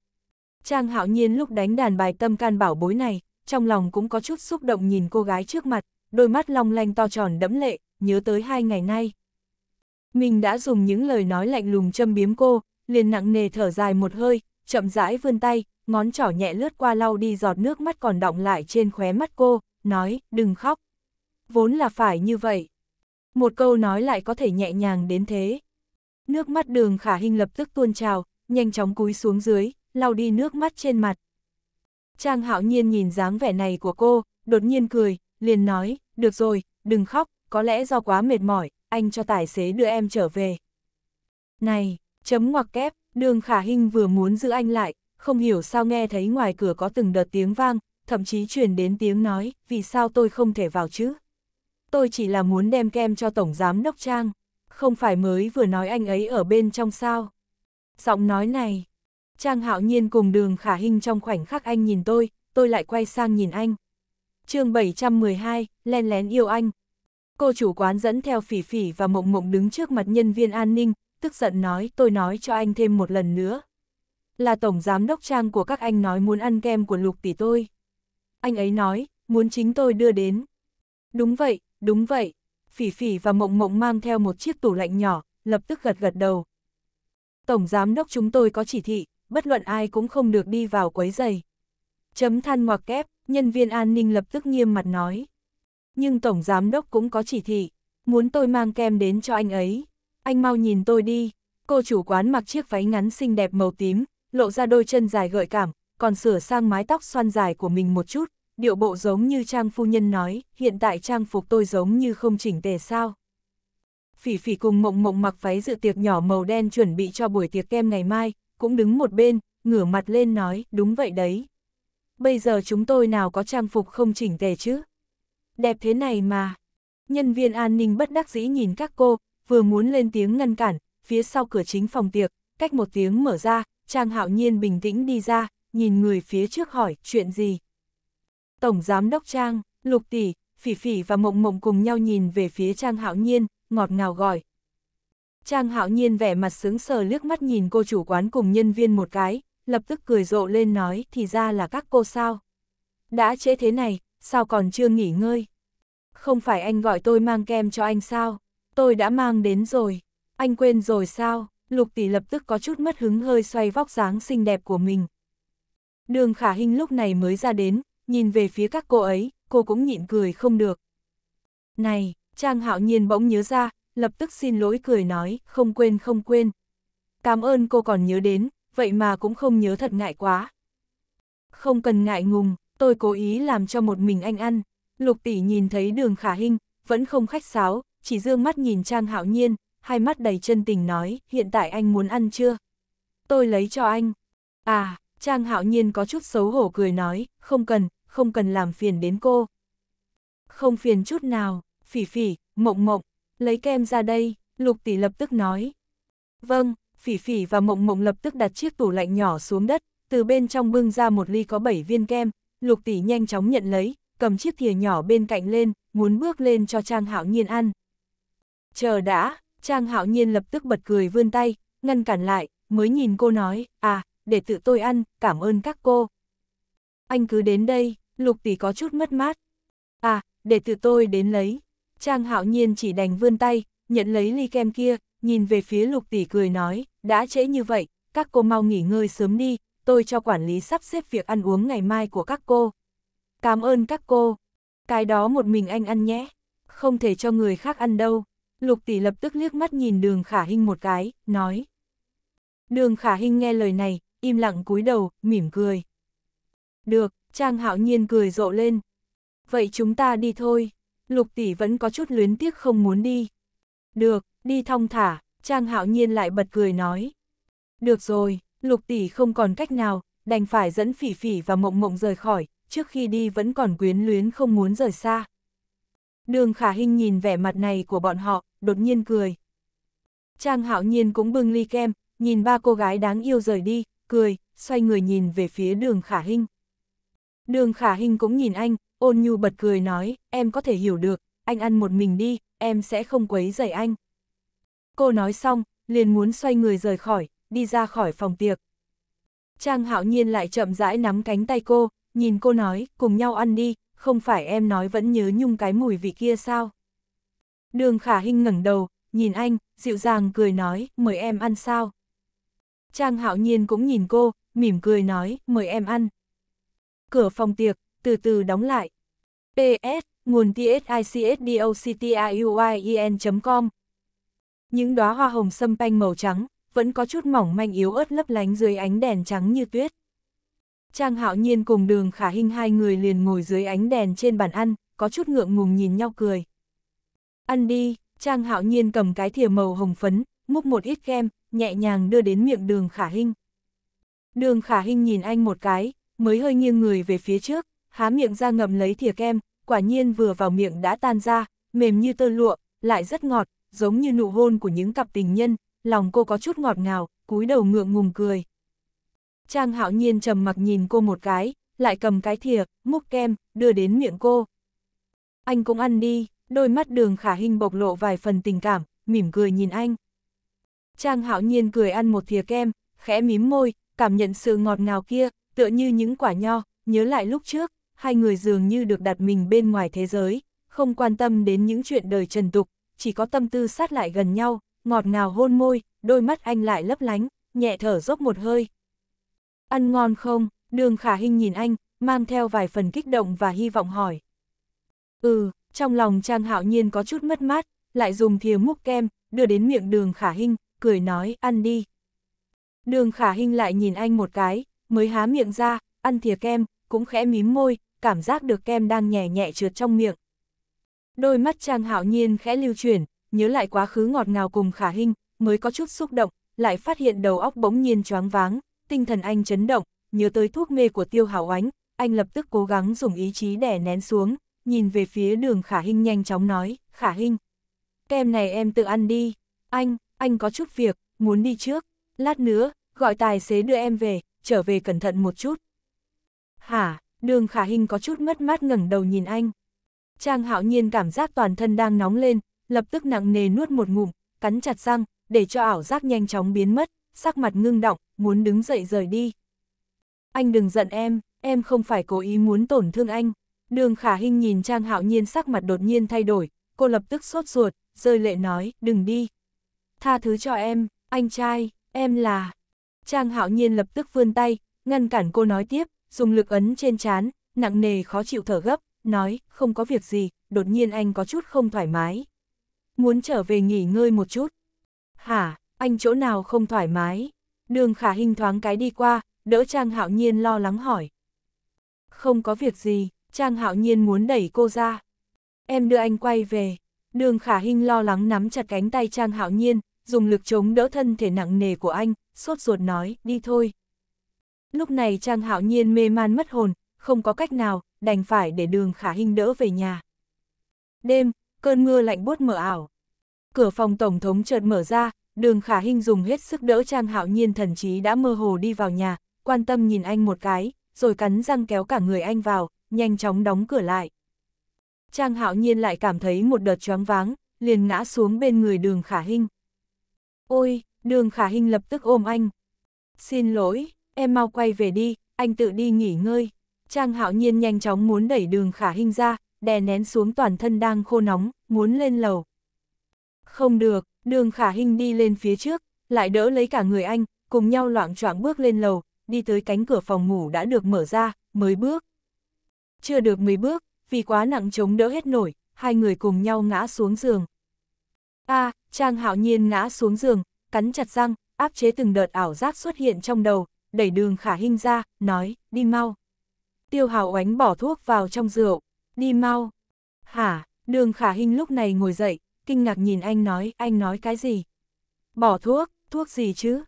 Trang hạo nhiên lúc đánh đàn bài tâm can bảo bối này, trong lòng cũng có chút xúc động nhìn cô gái trước mặt, đôi mắt long lanh to tròn đẫm lệ, nhớ tới hai ngày nay. Mình đã dùng những lời nói lạnh lùng châm biếm cô, liền nặng nề thở dài một hơi, chậm rãi vươn tay, ngón trỏ nhẹ lướt qua lau đi giọt nước mắt còn đọng lại trên khóe mắt cô, nói, đừng khóc. Vốn là phải như vậy. Một câu nói lại có thể nhẹ nhàng đến thế. Nước mắt đường khả hình lập tức tuôn trào, nhanh chóng cúi xuống dưới, lau đi nước mắt trên mặt. Trang hạo nhiên nhìn dáng vẻ này của cô, đột nhiên cười, liền nói, được rồi, đừng khóc, có lẽ do quá mệt mỏi, anh cho tài xế đưa em trở về. Này, chấm ngoặc kép, đường khả hình vừa muốn giữ anh lại, không hiểu sao nghe thấy ngoài cửa có từng đợt tiếng vang, thậm chí truyền đến tiếng nói, vì sao tôi không thể vào chứ? Tôi chỉ là muốn đem kem cho Tổng Giám Đốc Trang, không phải mới vừa nói anh ấy ở bên trong sao? Giọng nói này, Trang hạo nhiên cùng đường khả hình trong khoảnh khắc anh nhìn tôi, tôi lại quay sang nhìn anh chương 712, len lén yêu anh. Cô chủ quán dẫn theo phỉ phỉ và mộng mộng đứng trước mặt nhân viên an ninh, tức giận nói tôi nói cho anh thêm một lần nữa. Là tổng giám đốc trang của các anh nói muốn ăn kem của lục tỷ tôi. Anh ấy nói, muốn chính tôi đưa đến. Đúng vậy, đúng vậy. Phỉ phỉ và mộng mộng mang theo một chiếc tủ lạnh nhỏ, lập tức gật gật đầu. Tổng giám đốc chúng tôi có chỉ thị, bất luận ai cũng không được đi vào quấy giày. Chấm than ngoặc kép, nhân viên an ninh lập tức nghiêm mặt nói. Nhưng Tổng Giám Đốc cũng có chỉ thị, muốn tôi mang kem đến cho anh ấy. Anh mau nhìn tôi đi, cô chủ quán mặc chiếc váy ngắn xinh đẹp màu tím, lộ ra đôi chân dài gợi cảm, còn sửa sang mái tóc xoăn dài của mình một chút, điệu bộ giống như trang phu nhân nói, hiện tại trang phục tôi giống như không chỉnh tề sao. Phỉ phỉ cùng mộng mộng mặc váy dự tiệc nhỏ màu đen chuẩn bị cho buổi tiệc kem ngày mai, cũng đứng một bên, ngửa mặt lên nói, đúng vậy đấy, bây giờ chúng tôi nào có trang phục không chỉnh tề chứ? Đẹp thế này mà. Nhân viên an ninh bất đắc dĩ nhìn các cô, vừa muốn lên tiếng ngăn cản, phía sau cửa chính phòng tiệc, cách một tiếng mở ra, Trang Hạo Nhiên bình tĩnh đi ra, nhìn người phía trước hỏi chuyện gì. Tổng Giám Đốc Trang, Lục Tỷ, Phỉ Phỉ và Mộng Mộng cùng nhau nhìn về phía Trang Hạo Nhiên, ngọt ngào gọi. Trang Hạo Nhiên vẻ mặt sướng sờ liếc mắt nhìn cô chủ quán cùng nhân viên một cái, lập tức cười rộ lên nói thì ra là các cô sao. Đã chế thế này, sao còn chưa nghỉ ngơi? Không phải anh gọi tôi mang kem cho anh sao? Tôi đã mang đến rồi. Anh quên rồi sao? Lục tỷ lập tức có chút mất hứng hơi xoay vóc dáng xinh đẹp của mình. Đường khả hình lúc này mới ra đến, nhìn về phía các cô ấy, cô cũng nhịn cười không được. Này, Trang hạo nhiên bỗng nhớ ra, lập tức xin lỗi cười nói, không quên không quên. Cảm ơn cô còn nhớ đến, vậy mà cũng không nhớ thật ngại quá. Không cần ngại ngùng, tôi cố ý làm cho một mình anh ăn. Lục tỷ nhìn thấy đường khả hình vẫn không khách sáo, chỉ dương mắt nhìn Trang Hạo Nhiên, hai mắt đầy chân tình nói, hiện tại anh muốn ăn chưa? Tôi lấy cho anh. À, Trang Hạo Nhiên có chút xấu hổ cười nói, không cần, không cần làm phiền đến cô. Không phiền chút nào, phỉ phỉ, mộng mộng, lấy kem ra đây, Lục tỷ lập tức nói. Vâng, Phỉ Phỉ và Mộng Mộng lập tức đặt chiếc tủ lạnh nhỏ xuống đất, từ bên trong bưng ra một ly có 7 viên kem, Lục tỷ nhanh chóng nhận lấy, cầm chiếc thìa nhỏ bên cạnh lên, muốn bước lên cho Trang Hạo Nhiên ăn. Chờ đã, Trang Hạo Nhiên lập tức bật cười vươn tay, ngăn cản lại, mới nhìn cô nói, à, để tự tôi ăn, cảm ơn các cô. Anh cứ đến đây, Lục tỷ có chút mất mát. À, để tự tôi đến lấy. Trang Hạo Nhiên chỉ đành vươn tay, nhận lấy ly kem kia, nhìn về phía lục tỷ cười nói, đã trễ như vậy, các cô mau nghỉ ngơi sớm đi, tôi cho quản lý sắp xếp việc ăn uống ngày mai của các cô. Cảm ơn các cô, cái đó một mình anh ăn nhé, không thể cho người khác ăn đâu. Lục tỷ lập tức liếc mắt nhìn đường khả hình một cái, nói. Đường khả hình nghe lời này, im lặng cúi đầu, mỉm cười. Được, Trang hạo nhiên cười rộ lên. Vậy chúng ta đi thôi, lục tỷ vẫn có chút luyến tiếc không muốn đi. Được, đi thong thả, Trang Hạo Nhiên lại bật cười nói. Được rồi, Lục Tỷ không còn cách nào, đành phải dẫn Phỉ Phỉ và Mộng Mộng rời khỏi, trước khi đi vẫn còn quyến luyến không muốn rời xa. Đường Khả Hinh nhìn vẻ mặt này của bọn họ, đột nhiên cười. Trang Hạo Nhiên cũng bưng ly kem, nhìn ba cô gái đáng yêu rời đi, cười, xoay người nhìn về phía đường Khả Hinh. Đường Khả Hinh cũng nhìn anh, ôn nhu bật cười nói, em có thể hiểu được, anh ăn một mình đi, em sẽ không quấy rầy anh. Cô nói xong, liền muốn xoay người rời khỏi, đi ra khỏi phòng tiệc. Trang hạo nhiên lại chậm rãi nắm cánh tay cô, nhìn cô nói, cùng nhau ăn đi, không phải em nói vẫn nhớ nhung cái mùi vị kia sao? Đường khả hinh ngẩng đầu, nhìn anh, dịu dàng cười nói, mời em ăn sao? Trang hạo nhiên cũng nhìn cô, mỉm cười nói, mời em ăn. Cửa phòng tiệc, từ từ đóng lại. PS, nguồn thisicdocuyen.com những đóa hoa hồng sâm panh màu trắng, vẫn có chút mỏng manh yếu ớt lấp lánh dưới ánh đèn trắng như tuyết. Trang hạo nhiên cùng đường khả hình hai người liền ngồi dưới ánh đèn trên bàn ăn, có chút ngượng ngùng nhìn nhau cười. Ăn đi, Trang hạo nhiên cầm cái thìa màu hồng phấn, múc một ít kem, nhẹ nhàng đưa đến miệng đường khả hình. Đường khả hình nhìn anh một cái, mới hơi nghiêng người về phía trước, há miệng ra ngậm lấy thìa kem, quả nhiên vừa vào miệng đã tan ra, mềm như tơ lụa, lại rất ngọt, giống như nụ hôn của những cặp tình nhân, lòng cô có chút ngọt ngào, cúi đầu ngượng ngùng cười. Trang hạo nhiên trầm mặc nhìn cô một cái, lại cầm cái thìa, múc kem, đưa đến miệng cô. Anh cũng ăn đi, đôi mắt đường khả hình bộc lộ vài phần tình cảm, mỉm cười nhìn anh. Trang hạo nhiên cười ăn một thìa kem, khẽ mím môi, cảm nhận sự ngọt ngào kia, tựa như những quả nho, nhớ lại lúc trước, hai người dường như được đặt mình bên ngoài thế giới, không quan tâm đến những chuyện đời trần tục, chỉ có tâm tư sát lại gần nhau, ngọt ngào hôn môi, đôi mắt anh lại lấp lánh, nhẹ thở dốc một hơi. Ăn ngon không? Đường khả hình nhìn anh, mang theo vài phần kích động và hy vọng hỏi. Ừ, trong lòng Trang Hạo Nhiên có chút mất mát, lại dùng thìa múc kem, đưa đến miệng đường khả hình, cười nói ăn đi. Đường khả hình lại nhìn anh một cái, mới há miệng ra, ăn thìa kem, cũng khẽ mím môi, cảm giác được kem đang nhẹ nhẹ trượt trong miệng. Đôi mắt Trang Hạo Nhiên khẽ lưu chuyển, nhớ lại quá khứ ngọt ngào cùng Khả Hinh, mới có chút xúc động, lại phát hiện đầu óc bỗng nhiên choáng váng, tinh thần anh chấn động, nhớ tới thuốc mê của Tiêu Hảo Ánh, anh lập tức cố gắng dùng ý chí đè nén xuống, nhìn về phía đường Khả Hinh nhanh chóng nói, Khả Hinh, kem này em tự ăn đi, anh, anh có chút việc, muốn đi trước, lát nữa, gọi tài xế đưa em về, trở về cẩn thận một chút. Hả, đường Khả Hinh có chút mất mát ngẩng đầu nhìn anh. Trang hạo nhiên cảm giác toàn thân đang nóng lên, lập tức nặng nề nuốt một ngụm, cắn chặt răng, để cho ảo giác nhanh chóng biến mất, sắc mặt ngưng động, muốn đứng dậy rời đi. Anh đừng giận em, em không phải cố ý muốn tổn thương anh. Đường khả hình nhìn Trang hạo nhiên sắc mặt đột nhiên thay đổi, cô lập tức sốt ruột, rơi lệ nói, đừng đi. Tha thứ cho em, anh trai, em là... Trang hạo nhiên lập tức vươn tay, ngăn cản cô nói tiếp, dùng lực ấn trên chán, nặng nề khó chịu thở gấp, nói, không có việc gì, đột nhiên anh có chút không thoải mái. Muốn trở về nghỉ ngơi một chút. Hả, anh chỗ nào không thoải mái? Đường khả hình thoáng cái đi qua, đỡ Trang Hạo Nhiên lo lắng hỏi. Không có việc gì, Trang Hạo Nhiên muốn đẩy cô ra. Em đưa anh quay về. Đường khả hình lo lắng nắm chặt cánh tay Trang Hạo Nhiên, dùng lực chống đỡ thân thể nặng nề của anh, sốt ruột nói, đi thôi. Lúc này Trang Hạo Nhiên mê man mất hồn, không có cách nào, đành phải để đường khả hình đỡ về nhà. Đêm, cơn mưa lạnh buốt mở ảo. Cửa phòng Tổng thống chợt mở ra, đường khả hình dùng hết sức đỡ Trang Hạo Nhiên thần chí đã mơ hồ đi vào nhà, quan tâm nhìn anh một cái, rồi cắn răng kéo cả người anh vào, nhanh chóng đóng cửa lại. Trang Hạo Nhiên lại cảm thấy một đợt choáng váng, liền ngã xuống bên người đường khả hình. Ôi, đường khả hình lập tức ôm anh. Xin lỗi, em mau quay về đi, anh tự đi nghỉ ngơi. Trang hạo nhiên nhanh chóng muốn đẩy đường khả Hinh ra, đè nén xuống toàn thân đang khô nóng, muốn lên lầu. Không được, đường khả Hinh đi lên phía trước, lại đỡ lấy cả người anh, cùng nhau loạn choạng bước lên lầu, đi tới cánh cửa phòng ngủ đã được mở ra, mới bước. Chưa được mấy bước, vì quá nặng chống đỡ hết nổi, hai người cùng nhau ngã xuống giường. A, à, Trang hạo nhiên ngã xuống giường, cắn chặt răng, áp chế từng đợt ảo giác xuất hiện trong đầu, đẩy đường khả Hinh ra, nói, đi mau. Tiêu hào oánh bỏ thuốc vào trong rượu, đi mau. Hả, đường khả hình lúc này ngồi dậy, kinh ngạc nhìn anh nói, anh nói cái gì? Bỏ thuốc, thuốc gì chứ?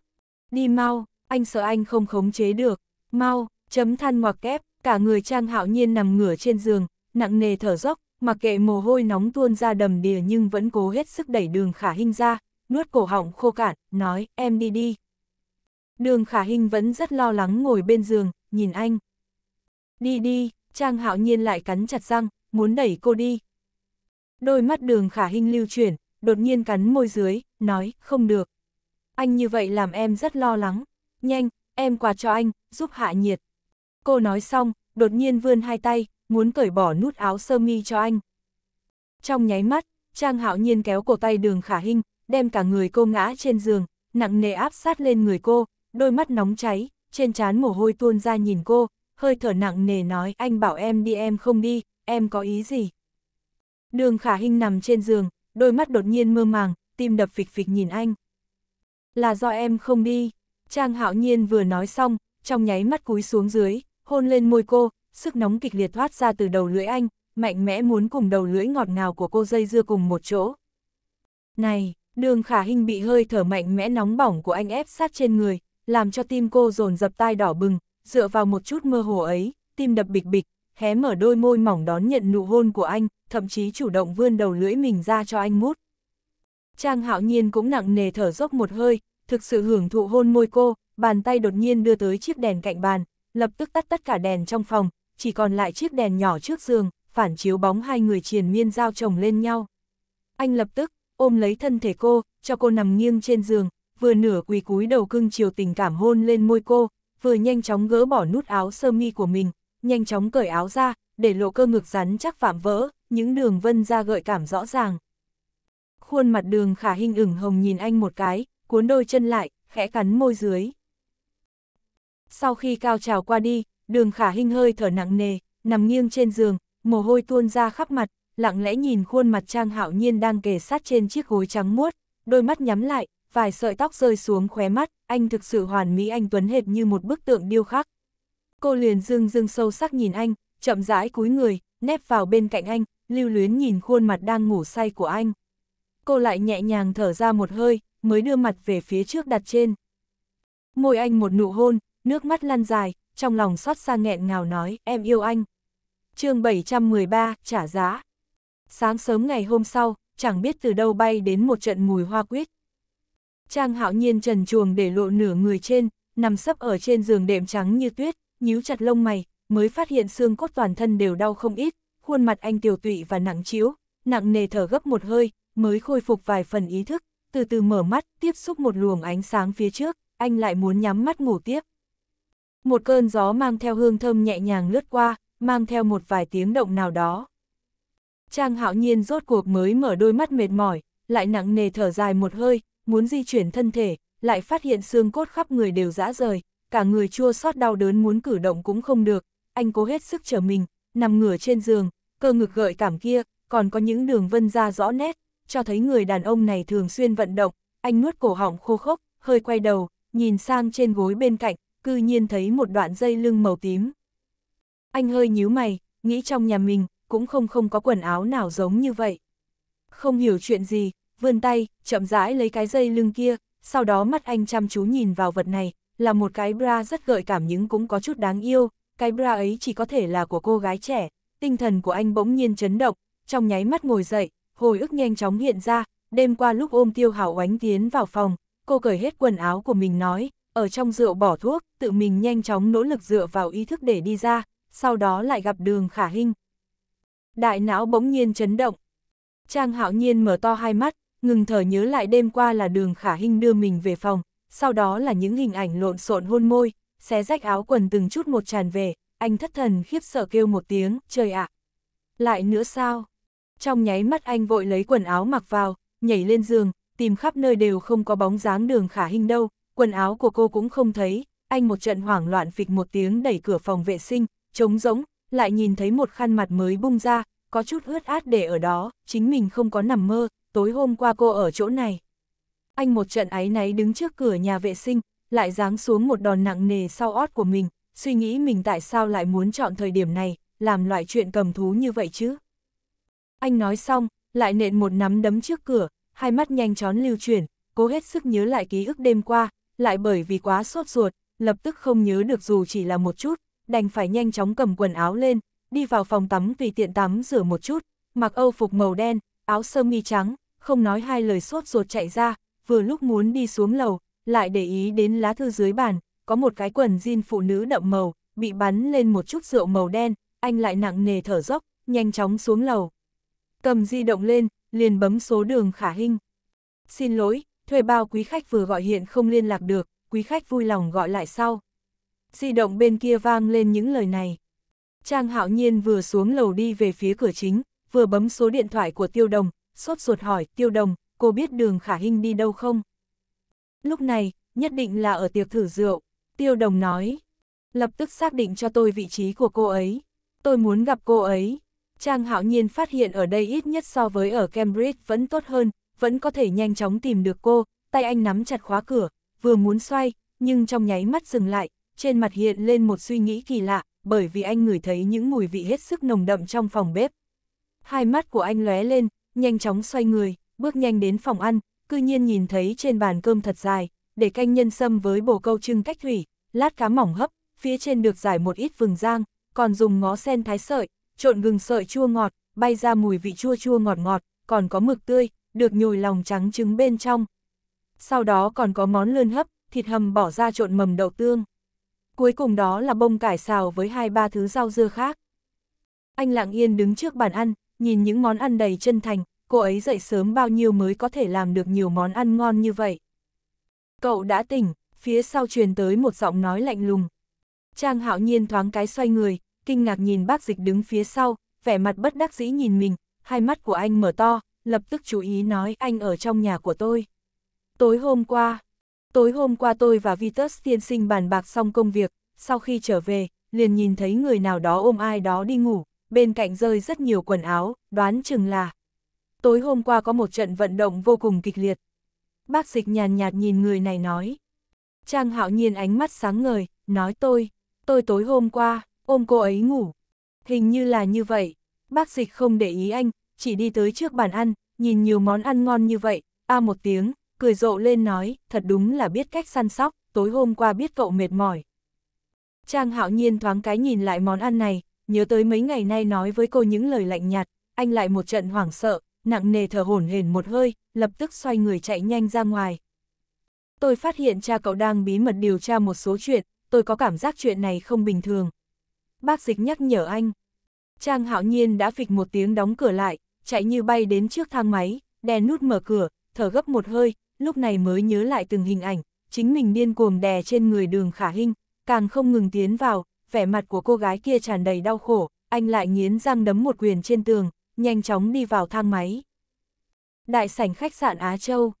Đi mau, anh sợ anh không khống chế được, mau, chấm than ngoặc kép, cả người trang hạo nhiên nằm ngửa trên giường, nặng nề thở dốc, mặc kệ mồ hôi nóng tuôn ra đầm đìa nhưng vẫn cố hết sức đẩy đường khả hình ra, nuốt cổ họng khô cạn, nói, em đi đi. Đường khả hình vẫn rất lo lắng ngồi bên giường, nhìn anh. Đi đi, Trang Hạo Nhiên lại cắn chặt răng, muốn đẩy cô đi. Đôi mắt đường khả hình lưu chuyển, đột nhiên cắn môi dưới, nói, không được. Anh như vậy làm em rất lo lắng. Nhanh, em quạt cho anh, giúp hạ nhiệt. Cô nói xong, đột nhiên vươn hai tay, muốn cởi bỏ nút áo sơ mi cho anh. Trong nháy mắt, Trang Hạo Nhiên kéo cổ tay đường khả hình, đem cả người cô ngã trên giường, nặng nề áp sát lên người cô, đôi mắt nóng cháy, trên trán mồ hôi tuôn ra nhìn cô, hơi thở nặng nề nói anh bảo em đi em không đi, em có ý gì? Đường khả hình nằm trên giường, đôi mắt đột nhiên mơ màng, tim đập phịch phịch nhìn anh. Là do em không đi, Trang hạo nhiên vừa nói xong, trong nháy mắt cúi xuống dưới, hôn lên môi cô, sức nóng kịch liệt thoát ra từ đầu lưỡi anh, mạnh mẽ muốn cùng đầu lưỡi ngọt ngào của cô dây dưa cùng một chỗ. Này, đường khả hình bị hơi thở mạnh mẽ nóng bỏng của anh ép sát trên người, làm cho tim cô dồn dập tai đỏ bừng, dựa vào một chút mơ hồ ấy, tim đập bịch bịch, hé mở đôi môi mỏng đón nhận nụ hôn của anh, thậm chí chủ động vươn đầu lưỡi mình ra cho anh mút. Trang hạo nhiên cũng nặng nề thở dốc một hơi, thực sự hưởng thụ hôn môi cô, bàn tay đột nhiên đưa tới chiếc đèn cạnh bàn, lập tức tắt tất cả đèn trong phòng, chỉ còn lại chiếc đèn nhỏ trước giường, phản chiếu bóng hai người triền miên giao chồng lên nhau. Anh lập tức, ôm lấy thân thể cô, cho cô nằm nghiêng trên giường, vừa nửa quỳ cúi đầu cưng chiều tình cảm hôn lên môi cô, vừa nhanh chóng gỡ bỏ nút áo sơ mi của mình, nhanh chóng cởi áo ra, để lộ cơ ngực rắn chắc vạm vỡ, những đường vân ra gợi cảm rõ ràng. Khuôn mặt đường khả hình ửng hồng nhìn anh một cái, cuốn đôi chân lại, khẽ cắn môi dưới. Sau khi cao trào qua đi, đường khả hình hơi thở nặng nề, nằm nghiêng trên giường, mồ hôi tuôn ra khắp mặt, lặng lẽ nhìn khuôn mặt Trang Hạo Nhiên đang kề sát trên chiếc gối trắng muốt, đôi mắt nhắm lại, vài sợi tóc rơi xuống khóe mắt, anh thực sự hoàn mỹ anh Tuấn hệt như một bức tượng điêu khắc. Cô liền dương dương sâu sắc nhìn anh, chậm rãi cúi người, nép vào bên cạnh anh, lưu luyến nhìn khuôn mặt đang ngủ say của anh. Cô lại nhẹ nhàng thở ra một hơi, mới đưa mặt về phía trước đặt trên. Môi anh một nụ hôn, nước mắt lăn dài, trong lòng xót xa nghẹn ngào nói, em yêu anh. chương 713, trả giá. Sáng sớm ngày hôm sau, chẳng biết từ đâu bay đến một trận mùi hoa quyết, Trang hạo nhiên trần chuồng để lộ nửa người trên, nằm sấp ở trên giường đệm trắng như tuyết, nhíu chặt lông mày, mới phát hiện xương cốt toàn thân đều đau không ít, khuôn mặt anh tiểu tụy và nặng chiếu, nặng nề thở gấp một hơi, mới khôi phục vài phần ý thức, từ từ mở mắt, tiếp xúc một luồng ánh sáng phía trước, anh lại muốn nhắm mắt ngủ tiếp. Một cơn gió mang theo hương thơm nhẹ nhàng lướt qua, mang theo một vài tiếng động nào đó. Trang hạo nhiên rốt cuộc mới mở đôi mắt mệt mỏi, lại nặng nề thở dài một hơi, muốn di chuyển thân thể, lại phát hiện xương cốt khắp người đều rã rời, cả người chua xót đau đớn muốn cử động cũng không được, anh cố hết sức chờ mình, nằm ngửa trên giường, cơ ngực gợi cảm kia, còn có những đường vân ra rõ nét, cho thấy người đàn ông này thường xuyên vận động, anh nuốt cổ họng khô khốc, hơi quay đầu, nhìn sang trên gối bên cạnh, cư nhiên thấy một đoạn dây lưng màu tím. Anh hơi nhíu mày, nghĩ trong nhà mình, cũng không không có quần áo nào giống như vậy. Không hiểu chuyện gì, vươn tay, chậm rãi lấy cái dây lưng kia, sau đó mắt anh chăm chú nhìn vào vật này, là một cái bra rất gợi cảm nhưng cũng có chút đáng yêu, cái bra ấy chỉ có thể là của cô gái trẻ, tinh thần của anh bỗng nhiên chấn động, trong nháy mắt ngồi dậy, hồi ức nhanh chóng hiện ra, đêm qua lúc ôm tiêu hảo oánh tiến vào phòng, cô cởi hết quần áo của mình nói, ở trong rượu bỏ thuốc, tự mình nhanh chóng nỗ lực dựa vào ý thức để đi ra, sau đó lại gặp đường khả hình. Đại não bỗng nhiên chấn động. Trang hạo nhiên mở to hai mắt, ngừng thở nhớ lại đêm qua là đường khả hình đưa mình về phòng, sau đó là những hình ảnh lộn xộn hôn môi, xé rách áo quần từng chút một tràn về, anh thất thần khiếp sợ kêu một tiếng, trời ạ. Lại nữa sao? Trong nháy mắt anh vội lấy quần áo mặc vào, nhảy lên giường, tìm khắp nơi đều không có bóng dáng đường khả hình đâu, quần áo của cô cũng không thấy, anh một trận hoảng loạn phịch một tiếng đẩy cửa phòng vệ sinh, trống rỗng, lại nhìn thấy một khăn mặt mới bung ra, có chút ướt át để ở đó, chính mình không có nằm mơ, tối hôm qua cô ở chỗ này. Anh một trận áy náy đứng trước cửa nhà vệ sinh, lại giáng xuống một đòn nặng nề sau ót của mình, suy nghĩ mình tại sao lại muốn chọn thời điểm này, làm loại chuyện cầm thú như vậy chứ. Anh nói xong, lại nện một nắm đấm trước cửa, hai mắt nhanh chóng lưu chuyển, cố hết sức nhớ lại ký ức đêm qua, lại bởi vì quá sốt ruột, lập tức không nhớ được dù chỉ là một chút, đành phải nhanh chóng cầm quần áo lên, đi vào phòng tắm tùy tiện tắm rửa một chút, mặc âu phục màu đen, áo sơ mi trắng, không nói hai lời sốt ruột chạy ra, vừa lúc muốn đi xuống lầu, lại để ý đến lá thư dưới bàn, có một cái quần jean phụ nữ đậm màu, bị bắn lên một chút rượu màu đen, anh lại nặng nề thở dốc, nhanh chóng xuống lầu. Cầm di động lên, liền bấm số đường khả hình. Xin lỗi, thuê bao quý khách vừa gọi hiện không liên lạc được, quý khách vui lòng gọi lại sau. Di động bên kia vang lên những lời này. Trang hạo nhiên vừa xuống lầu đi về phía cửa chính, vừa bấm số điện thoại của tiêu đồng, sốt ruột hỏi, tiêu đồng, cô biết đường khả hình đi đâu không? Lúc này, nhất định là ở tiệc thử rượu, tiêu đồng nói. Lập tức xác định cho tôi vị trí của cô ấy. Tôi muốn gặp cô ấy. Trang hạo nhiên phát hiện ở đây ít nhất so với ở Cambridge vẫn tốt hơn, vẫn có thể nhanh chóng tìm được cô, tay anh nắm chặt khóa cửa, vừa muốn xoay, nhưng trong nháy mắt dừng lại, trên mặt hiện lên một suy nghĩ kỳ lạ, bởi vì anh ngửi thấy những mùi vị hết sức nồng đậm trong phòng bếp. Hai mắt của anh lóe lên, nhanh chóng xoay người, bước nhanh đến phòng ăn, cư nhiên nhìn thấy trên bàn cơm thật dài, để canh nhân sâm với bồ câu trưng cách thủy, lát cá mỏng hấp, phía trên được giải một ít vừng rang, còn dùng ngó sen thái sợi, trộn gừng sợi chua ngọt, bay ra mùi vị chua chua ngọt ngọt, còn có mực tươi, được nhồi lòng trắng trứng bên trong. Sau đó còn có món lươn hấp, thịt hầm bỏ ra trộn mầm đậu tương. Cuối cùng đó là bông cải xào với hai ba thứ rau dưa khác. Anh lặng yên đứng trước bàn ăn, Nhìn những món ăn đầy chân thành, cô ấy dậy sớm bao nhiêu mới có thể làm được nhiều món ăn ngon như vậy. Cậu đã tỉnh, phía sau truyền tới một giọng nói lạnh lùng. Trang hạo nhiên thoáng cái xoay người, kinh ngạc nhìn bác dịch đứng phía sau, vẻ mặt bất đắc dĩ nhìn mình, hai mắt của anh mở to, lập tức chú ý nói anh ở trong nhà của tôi. Tối hôm qua, tối hôm qua tôi và Vitus tiên sinh bàn bạc xong công việc, sau khi trở về, liền nhìn thấy người nào đó ôm ai đó đi ngủ, bên cạnh rơi rất nhiều quần áo, đoán chừng là. Tối hôm qua có một trận vận động vô cùng kịch liệt. Bác dịch nhàn nhạt nhìn người này nói. Trang hạo nhiên ánh mắt sáng ngời, nói tôi, tôi tối hôm qua, ôm cô ấy ngủ. Hình như là như vậy, bác dịch không để ý anh, chỉ đi tới trước bàn ăn, nhìn nhiều món ăn ngon như vậy, a một tiếng, cười rộ lên nói, thật đúng là biết cách săn sóc, tối hôm qua biết cậu mệt mỏi. Trang hạo nhiên thoáng cái nhìn lại món ăn này, nhớ tới mấy ngày nay nói với cô những lời lạnh nhạt, anh lại một trận hoảng sợ, nặng nề thở hổn hển một hơi, lập tức xoay người chạy nhanh ra ngoài. Tôi phát hiện cha cậu đang bí mật điều tra một số chuyện, tôi có cảm giác chuyện này không bình thường. Bác dịch nhắc nhở anh. Trang hạo nhiên đã phịch một tiếng đóng cửa lại, chạy như bay đến trước thang máy, đè nút mở cửa, thở gấp một hơi, lúc này mới nhớ lại từng hình ảnh, chính mình điên cuồng đè trên người đường khả hình, càng không ngừng tiến vào, vẻ mặt của cô gái kia tràn đầy đau khổ, anh lại nghiến răng đấm một quyền trên tường, nhanh chóng đi vào thang máy. Đại sảnh khách sạn Á Châu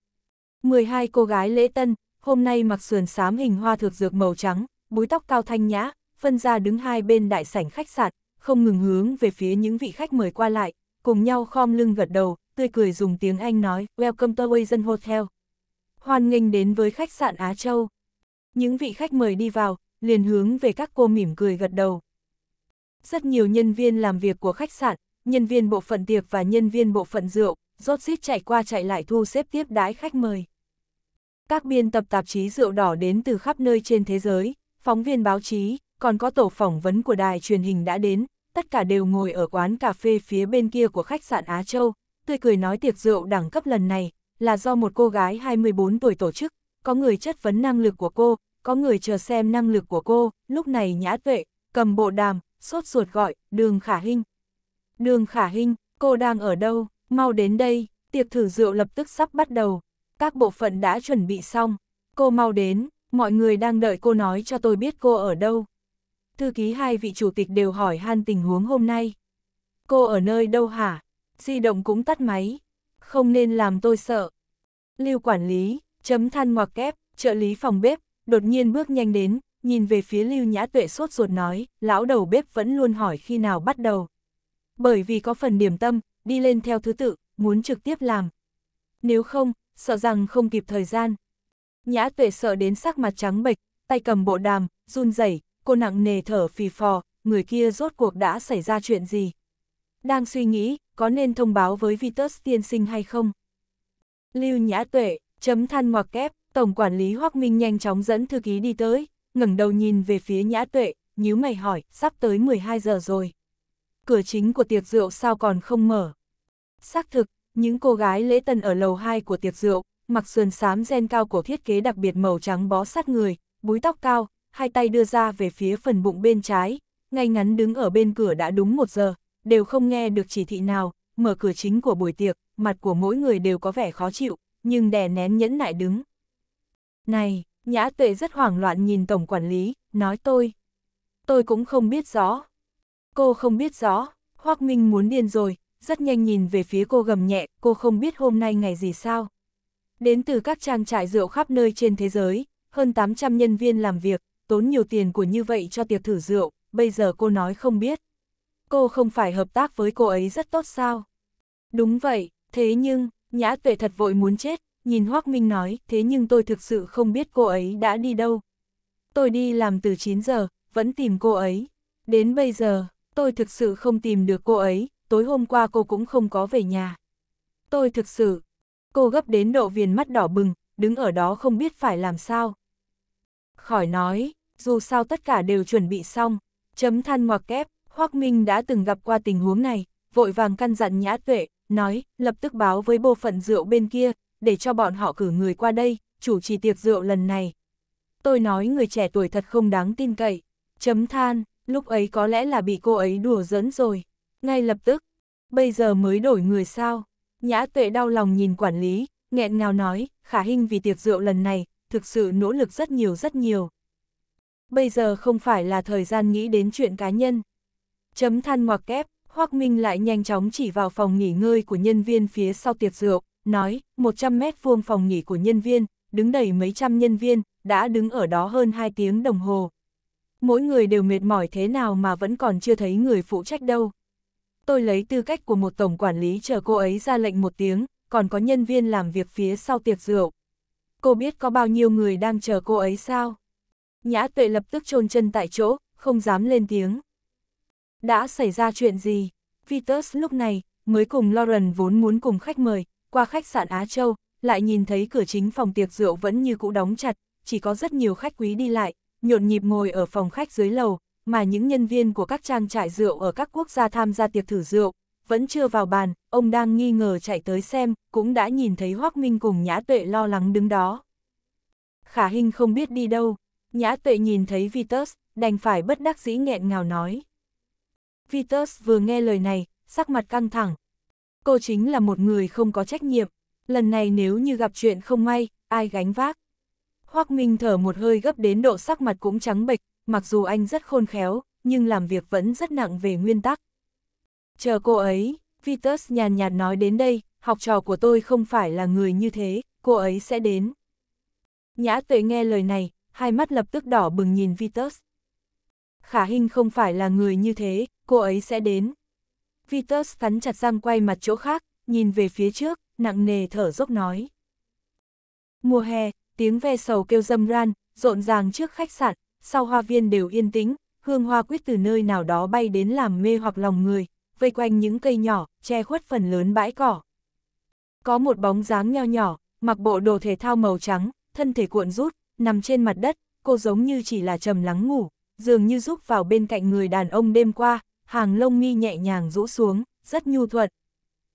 12 cô gái lễ tân, hôm nay mặc sườn xám hình hoa thược dược màu trắng, búi tóc cao thanh nhã, phân ra đứng hai bên đại sảnh khách sạn, không ngừng hướng về phía những vị khách mời qua lại, cùng nhau khom lưng gật đầu, tươi cười dùng tiếng Anh nói, Welcome to Asian Hotel. Hoan nghênh đến với khách sạn Á Châu. Những vị khách mời đi vào, liền hướng về các cô mỉm cười gật đầu. Rất nhiều nhân viên làm việc của khách sạn, nhân viên bộ phận tiệc và nhân viên bộ phận rượu, rốt xít chạy qua chạy lại thu xếp tiếp đái khách mời. Các biên tập tạp chí rượu đỏ đến từ khắp nơi trên thế giới, phóng viên báo chí, còn có tổ phỏng vấn của đài truyền hình đã đến, tất cả đều ngồi ở quán cà phê phía bên kia của khách sạn Á Châu, tươi cười nói tiệc rượu đẳng cấp lần này là do một cô gái 24 tuổi tổ chức, có người chất vấn năng lực của cô, có người chờ xem năng lực của cô, lúc này nhã tuệ, cầm bộ đàm, sốt ruột gọi, đường khả hinh. Đường khả hinh, cô đang ở đâu, mau đến đây, tiệc thử rượu lập tức sắp bắt đầu, các bộ phận đã chuẩn bị xong, cô mau đến, mọi người đang đợi cô nói cho tôi biết cô ở đâu. Thư ký hai vị chủ tịch đều hỏi han tình huống hôm nay. Cô ở nơi đâu hả? Di động cũng tắt máy. Không nên làm tôi sợ. Lưu quản lý, chấm than ngoặc kép, trợ lý phòng bếp, đột nhiên bước nhanh đến, nhìn về phía Lưu Nhã Tuệ sốt ruột nói, lão đầu bếp vẫn luôn hỏi khi nào bắt đầu. Bởi vì có phần điểm tâm, đi lên theo thứ tự, muốn trực tiếp làm. Nếu không, sợ rằng không kịp thời gian. Nhã Tuệ sợ đến sắc mặt trắng bệch, tay cầm bộ đàm, run rẩy, cô nặng nề thở phì phò, người kia rốt cuộc đã xảy ra chuyện gì. Đang suy nghĩ, có nên thông báo với Vitus tiên sinh hay không? Lưu Nhã Tuệ, chấm than ngoặc kép, Tổng quản lý Hoắc Minh nhanh chóng dẫn thư ký đi tới, ngẩng đầu nhìn về phía Nhã Tuệ, nhíu mày hỏi, sắp tới 12 giờ rồi. Cửa chính của tiệc rượu sao còn không mở? Xác thực, những cô gái lễ tân ở lầu 2 của tiệc rượu, mặc sườn xám gen cao của thiết kế đặc biệt màu trắng bó sát người, búi tóc cao, hai tay đưa ra về phía phần bụng bên trái, ngay ngắn đứng ở bên cửa đã đúng một giờ, đều không nghe được chỉ thị nào, mở cửa chính của buổi tiệc, mặt của mỗi người đều có vẻ khó chịu, nhưng đè nén nhẫn nại đứng. Này, nhã tuệ rất hoảng loạn nhìn tổng quản lý, nói tôi. Tôi cũng không biết rõ. Cô không biết rõ, Hoác Minh muốn điên rồi, rất nhanh nhìn về phía cô gầm nhẹ, cô không biết hôm nay ngày gì sao. Đến từ các trang trại rượu khắp nơi trên thế giới, hơn 800 nhân viên làm việc, tốn nhiều tiền của như vậy cho tiệc thử rượu, bây giờ cô nói không biết. Cô không phải hợp tác với cô ấy rất tốt sao? Đúng vậy, thế nhưng, Nhã Tuệ thật vội muốn chết, nhìn Hoác Minh nói, thế nhưng tôi thực sự không biết cô ấy đã đi đâu. Tôi đi làm từ 9 giờ, vẫn tìm cô ấy. Đến bây giờ, tôi thực sự không tìm được cô ấy, tối hôm qua cô cũng không có về nhà. Tôi thực sự, cô gấp đến độ viền mắt đỏ bừng, đứng ở đó không biết phải làm sao. Khỏi nói, dù sao tất cả đều chuẩn bị xong, chấm than ngoặc kép, Hoác Minh đã từng gặp qua tình huống này, vội vàng căn dặn nhã tuệ, nói, lập tức báo với bộ phận rượu bên kia, để cho bọn họ cử người qua đây, chủ trì tiệc rượu lần này. Tôi nói người trẻ tuổi thật không đáng tin cậy, chấm than, lúc ấy có lẽ là bị cô ấy đùa dẫn rồi. Ngay lập tức, bây giờ mới đổi người sao? Nhã tuệ đau lòng nhìn quản lý, nghẹn ngào nói, khả hình vì tiệc rượu lần này, thực sự nỗ lực rất nhiều rất nhiều. Bây giờ không phải là thời gian nghĩ đến chuyện cá nhân. Chấm than ngoặc kép, Hoác Minh lại nhanh chóng chỉ vào phòng nghỉ ngơi của nhân viên phía sau tiệc rượu, nói 100 mét vuông phòng nghỉ của nhân viên, đứng đầy mấy trăm nhân viên, đã đứng ở đó hơn 2 tiếng đồng hồ. Mỗi người đều mệt mỏi thế nào mà vẫn còn chưa thấy người phụ trách đâu. Tôi lấy tư cách của một tổng quản lý chờ cô ấy ra lệnh một tiếng, còn có nhân viên làm việc phía sau tiệc rượu. Cô biết có bao nhiêu người đang chờ cô ấy sao? Nhã tuệ lập tức chôn chân tại chỗ, không dám lên tiếng. Đã xảy ra chuyện gì? Vitus lúc này mới cùng Lauren vốn muốn cùng khách mời, qua khách sạn Á Châu, lại nhìn thấy cửa chính phòng tiệc rượu vẫn như cũ đóng chặt, chỉ có rất nhiều khách quý đi lại, nhộn nhịp ngồi ở phòng khách dưới lầu, mà những nhân viên của các trang trại rượu ở các quốc gia tham gia tiệc thử rượu, vẫn chưa vào bàn, ông đang nghi ngờ chạy tới xem, cũng đã nhìn thấy Hoác Minh cùng Nhã Tuệ lo lắng đứng đó. Khả Hinh không biết đi đâu, Nhã Tuệ nhìn thấy Vitus, đành phải bất đắc dĩ nghẹn ngào nói. Vitus vừa nghe lời này, sắc mặt căng thẳng, Cô chính là một người không có trách nhiệm, lần này nếu như gặp chuyện không may, ai gánh vác. Hoác Minh thở một hơi gấp đến độ sắc mặt cũng trắng bệch, mặc dù anh rất khôn khéo, nhưng làm việc vẫn rất nặng về nguyên tắc. Chờ cô ấy, Vitus nhàn nhạt nói đến đây, học trò của tôi không phải là người như thế, cô ấy sẽ đến. Nhã tuệ nghe lời này, hai mắt lập tức đỏ bừng nhìn Vitus. Khả Hinh không phải là người như thế, cô ấy sẽ đến. Vitus cắn chặt răng quay mặt chỗ khác, nhìn về phía trước, nặng nề thở dốc nói. Mùa hè, tiếng ve sầu kêu râm ran, rộn ràng trước khách sạn, sau hoa viên đều yên tĩnh, hương hoa quyết từ nơi nào đó bay đến làm mê hoặc lòng người, vây quanh những cây nhỏ, che khuất phần lớn bãi cỏ. Có một bóng dáng nho nhỏ, mặc bộ đồ thể thao màu trắng, thân thể cuộn rút, nằm trên mặt đất, cô giống như chỉ là trầm lắng ngủ, dường như giúp vào bên cạnh người đàn ông đêm qua, hàng lông mi nhẹ nhàng rũ xuống, rất nhu thuận.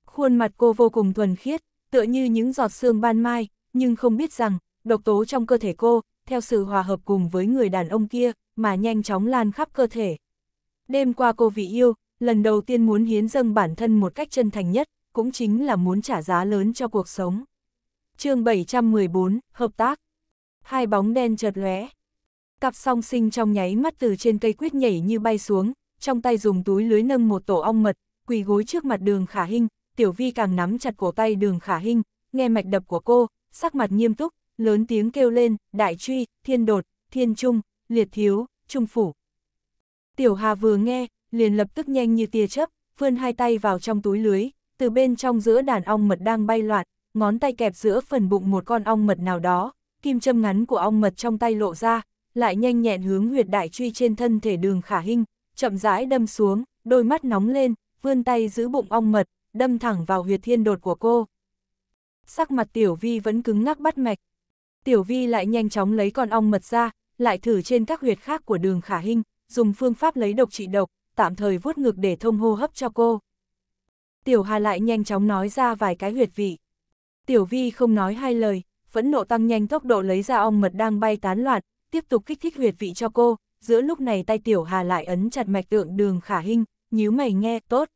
Khuôn mặt cô vô cùng thuần khiết, tựa như những giọt sương ban mai, nhưng không biết rằng, độc tố trong cơ thể cô, theo sự hòa hợp cùng với người đàn ông kia, mà nhanh chóng lan khắp cơ thể. Đêm qua cô vị yêu, lần đầu tiên muốn hiến dâng bản thân một cách chân thành nhất, cũng chính là muốn trả giá lớn cho cuộc sống. chương 714, Hợp tác Hai bóng đen chợt lóe Cặp song sinh trong nháy mắt từ trên cây quyết nhảy như bay xuống, trong tay dùng túi lưới nâng một tổ ong mật, quỳ gối trước mặt đường khả hinh, tiểu vi càng nắm chặt cổ tay đường khả hinh, nghe mạch đập của cô, sắc mặt nghiêm túc, lớn tiếng kêu lên, đại truy, thiên đột, thiên trung, liệt thiếu, trung phủ. Tiểu hà vừa nghe, liền lập tức nhanh như tia chớp, vươn hai tay vào trong túi lưới, từ bên trong giữa đàn ong mật đang bay loạn, ngón tay kẹp giữa phần bụng một con ong mật nào đó, kim châm ngắn của ong mật trong tay lộ ra, lại nhanh nhẹn hướng huyệt đại truy trên thân thể đường khả hinh, chậm rãi đâm xuống, đôi mắt nóng lên, vươn tay giữ bụng ong mật, đâm thẳng vào huyệt thiên đột của cô. Sắc mặt Tiểu Vi vẫn cứng ngắc bắt mạch. Tiểu Vi lại nhanh chóng lấy con ong mật ra, lại thử trên các huyệt khác của đường khả hình, dùng phương pháp lấy độc trị độc, tạm thời vuốt ngực để thông hô hấp cho cô. Tiểu Hà lại nhanh chóng nói ra vài cái huyệt vị. Tiểu Vi không nói hai lời, phẫn nộ tăng nhanh tốc độ lấy ra ong mật đang bay tán loạn, tiếp tục kích thích huyệt vị cho cô, giữa lúc này tay Tiểu Hà lại ấn chặt mạch tượng đường khả hình, nhíu mày nghe, tốt.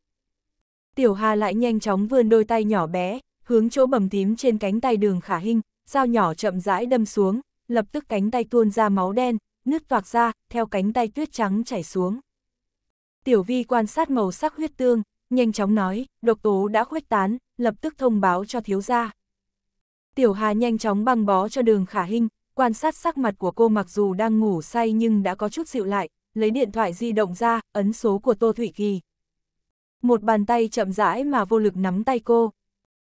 Tiểu Hà lại nhanh chóng vươn đôi tay nhỏ bé, hướng chỗ bầm tím trên cánh tay đường khả hình, dao nhỏ chậm rãi đâm xuống, lập tức cánh tay tuôn ra máu đen, nước toạc ra, theo cánh tay tuyết trắng chảy xuống. Tiểu vi quan sát màu sắc huyết tương, nhanh chóng nói, độc tố đã khuếch tán, lập tức thông báo cho thiếu gia. Tiểu Hà nhanh chóng băng bó cho đường khả hình, quan sát sắc mặt của cô mặc dù đang ngủ say nhưng đã có chút dịu lại, lấy điện thoại di động ra, ấn số của Tô thủy Kỳ. Một bàn tay chậm rãi mà vô lực nắm tay cô.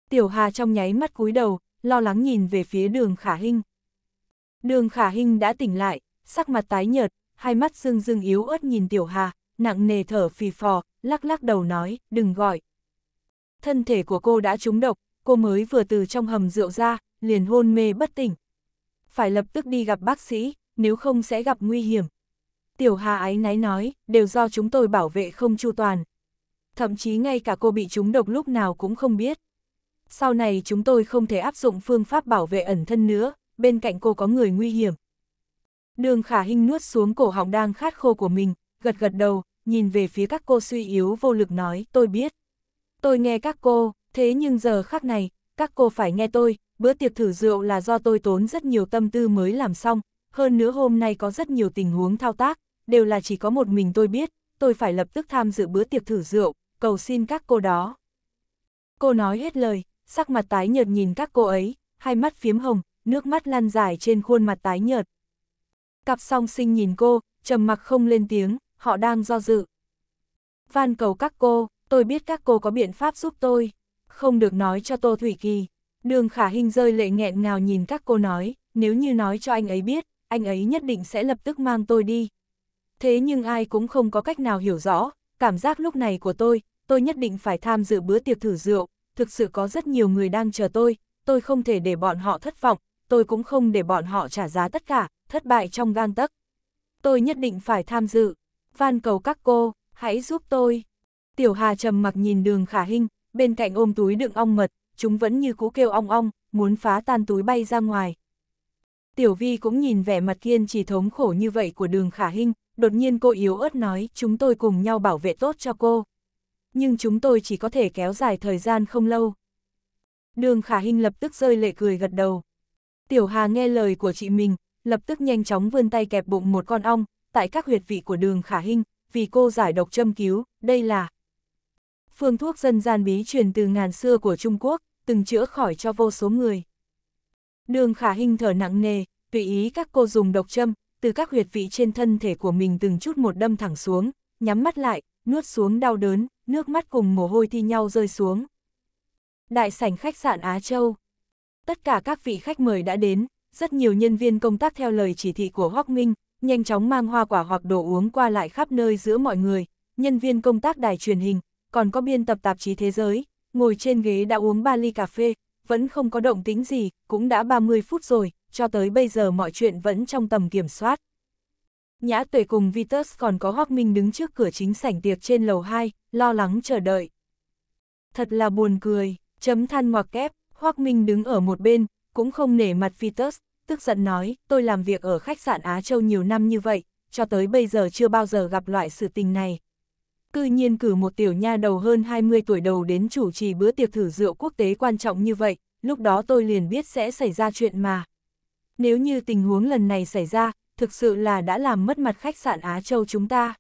Tiểu Hà trong nháy mắt cúi đầu, lo lắng nhìn về phía đường Khả Hinh. Đường Khả Hinh đã tỉnh lại, sắc mặt tái nhợt, hai mắt rưng rưng yếu ớt nhìn Tiểu Hà, nặng nề thở phì phò, lắc lắc đầu nói, đừng gọi. Thân thể của cô đã trúng độc, cô mới vừa từ trong hầm rượu ra, liền hôn mê bất tỉnh phải lập tức đi gặp bác sĩ, nếu không sẽ gặp nguy hiểm. Tiểu Hà ái náy nói, đều do chúng tôi bảo vệ không chu toàn. Thậm chí ngay cả cô bị chúng độc lúc nào cũng không biết. Sau này chúng tôi không thể áp dụng phương pháp bảo vệ ẩn thân nữa, bên cạnh cô có người nguy hiểm. Đường khả hình nuốt xuống cổ họng đang khát khô của mình, gật gật đầu, nhìn về phía các cô suy yếu vô lực nói, tôi biết. Tôi nghe các cô, thế nhưng giờ khác này, các cô phải nghe tôi, bữa tiệc thử rượu là do tôi tốn rất nhiều tâm tư mới làm xong, hơn nữa hôm nay có rất nhiều tình huống thao tác, đều là chỉ có một mình tôi biết, tôi phải lập tức tham dự bữa tiệc thử rượu, cầu xin các cô đó. Cô nói hết lời, sắc mặt tái nhợt nhìn các cô ấy, hai mắt phiếm hồng, nước mắt lan dài trên khuôn mặt tái nhợt. Cặp song sinh nhìn cô, trầm mặc không lên tiếng, họ đang do dự. Van cầu các cô, tôi biết các cô có biện pháp giúp tôi, không được nói cho Tô Thủy Kỳ. Đường khả hình rơi lệ nghẹn ngào nhìn các cô nói, nếu như nói cho anh ấy biết, anh ấy nhất định sẽ lập tức mang tôi đi. Thế nhưng ai cũng không có cách nào hiểu rõ, cảm giác lúc này của tôi, tôi nhất định phải tham dự bữa tiệc thử rượu, thực sự có rất nhiều người đang chờ tôi, tôi không thể để bọn họ thất vọng, tôi cũng không để bọn họ trả giá tất cả, thất bại trong gang tấc. Tôi nhất định phải tham dự, van cầu các cô, hãy giúp tôi. Tiểu Hà trầm mặc nhìn đường khả hình, bên cạnh ôm túi đựng ong mật, chúng vẫn như cú kêu ong ong, muốn phá tan túi bay ra ngoài. Tiểu Vi cũng nhìn vẻ mặt kiên trì thống khổ như vậy của đường khả hinh, đột nhiên cô yếu ớt nói chúng tôi cùng nhau bảo vệ tốt cho cô. Nhưng chúng tôi chỉ có thể kéo dài thời gian không lâu. Đường khả hinh lập tức rơi lệ cười gật đầu. Tiểu Hà nghe lời của chị mình, lập tức nhanh chóng vươn tay kẹp bụng một con ong, tại các huyệt vị của đường khả hinh, vì cô giải độc châm cứu, đây là phương thuốc dân gian bí truyền từ ngàn xưa của Trung Quốc, từng chữa khỏi cho vô số người. Đường khả hình thở nặng nề, tùy ý các cô dùng độc châm, từ các huyệt vị trên thân thể của mình từng chút một đâm thẳng xuống, nhắm mắt lại, nuốt xuống đau đớn, nước mắt cùng mồ hôi thi nhau rơi xuống. Đại sảnh khách sạn Á Châu Tất cả các vị khách mời đã đến, rất nhiều nhân viên công tác theo lời chỉ thị của Hoác Minh, nhanh chóng mang hoa quả hoặc đồ uống qua lại khắp nơi giữa mọi người, nhân viên công tác đài truyền hình, còn có biên tập tạp chí thế giới, ngồi trên ghế đã uống ba ly cà phê, vẫn không có động tính gì, cũng đã 30 phút rồi, cho tới bây giờ mọi chuyện vẫn trong tầm kiểm soát. Nhã tuệ cùng Vitus còn có Hoác Minh đứng trước cửa chính sảnh tiệc trên lầu 2, lo lắng chờ đợi. Thật là buồn cười, chấm than ngoặc kép, Hoác Minh đứng ở một bên, cũng không nể mặt Vitus, tức giận nói, tôi làm việc ở khách sạn Á Châu nhiều năm như vậy, cho tới bây giờ chưa bao giờ gặp loại sự tình này, cư nhiên cử một tiểu nha đầu hơn 20 tuổi đầu đến chủ trì bữa tiệc thử rượu quốc tế quan trọng như vậy, lúc đó tôi liền biết sẽ xảy ra chuyện mà. Nếu như tình huống lần này xảy ra, thực sự là đã làm mất mặt khách sạn Á Châu chúng ta.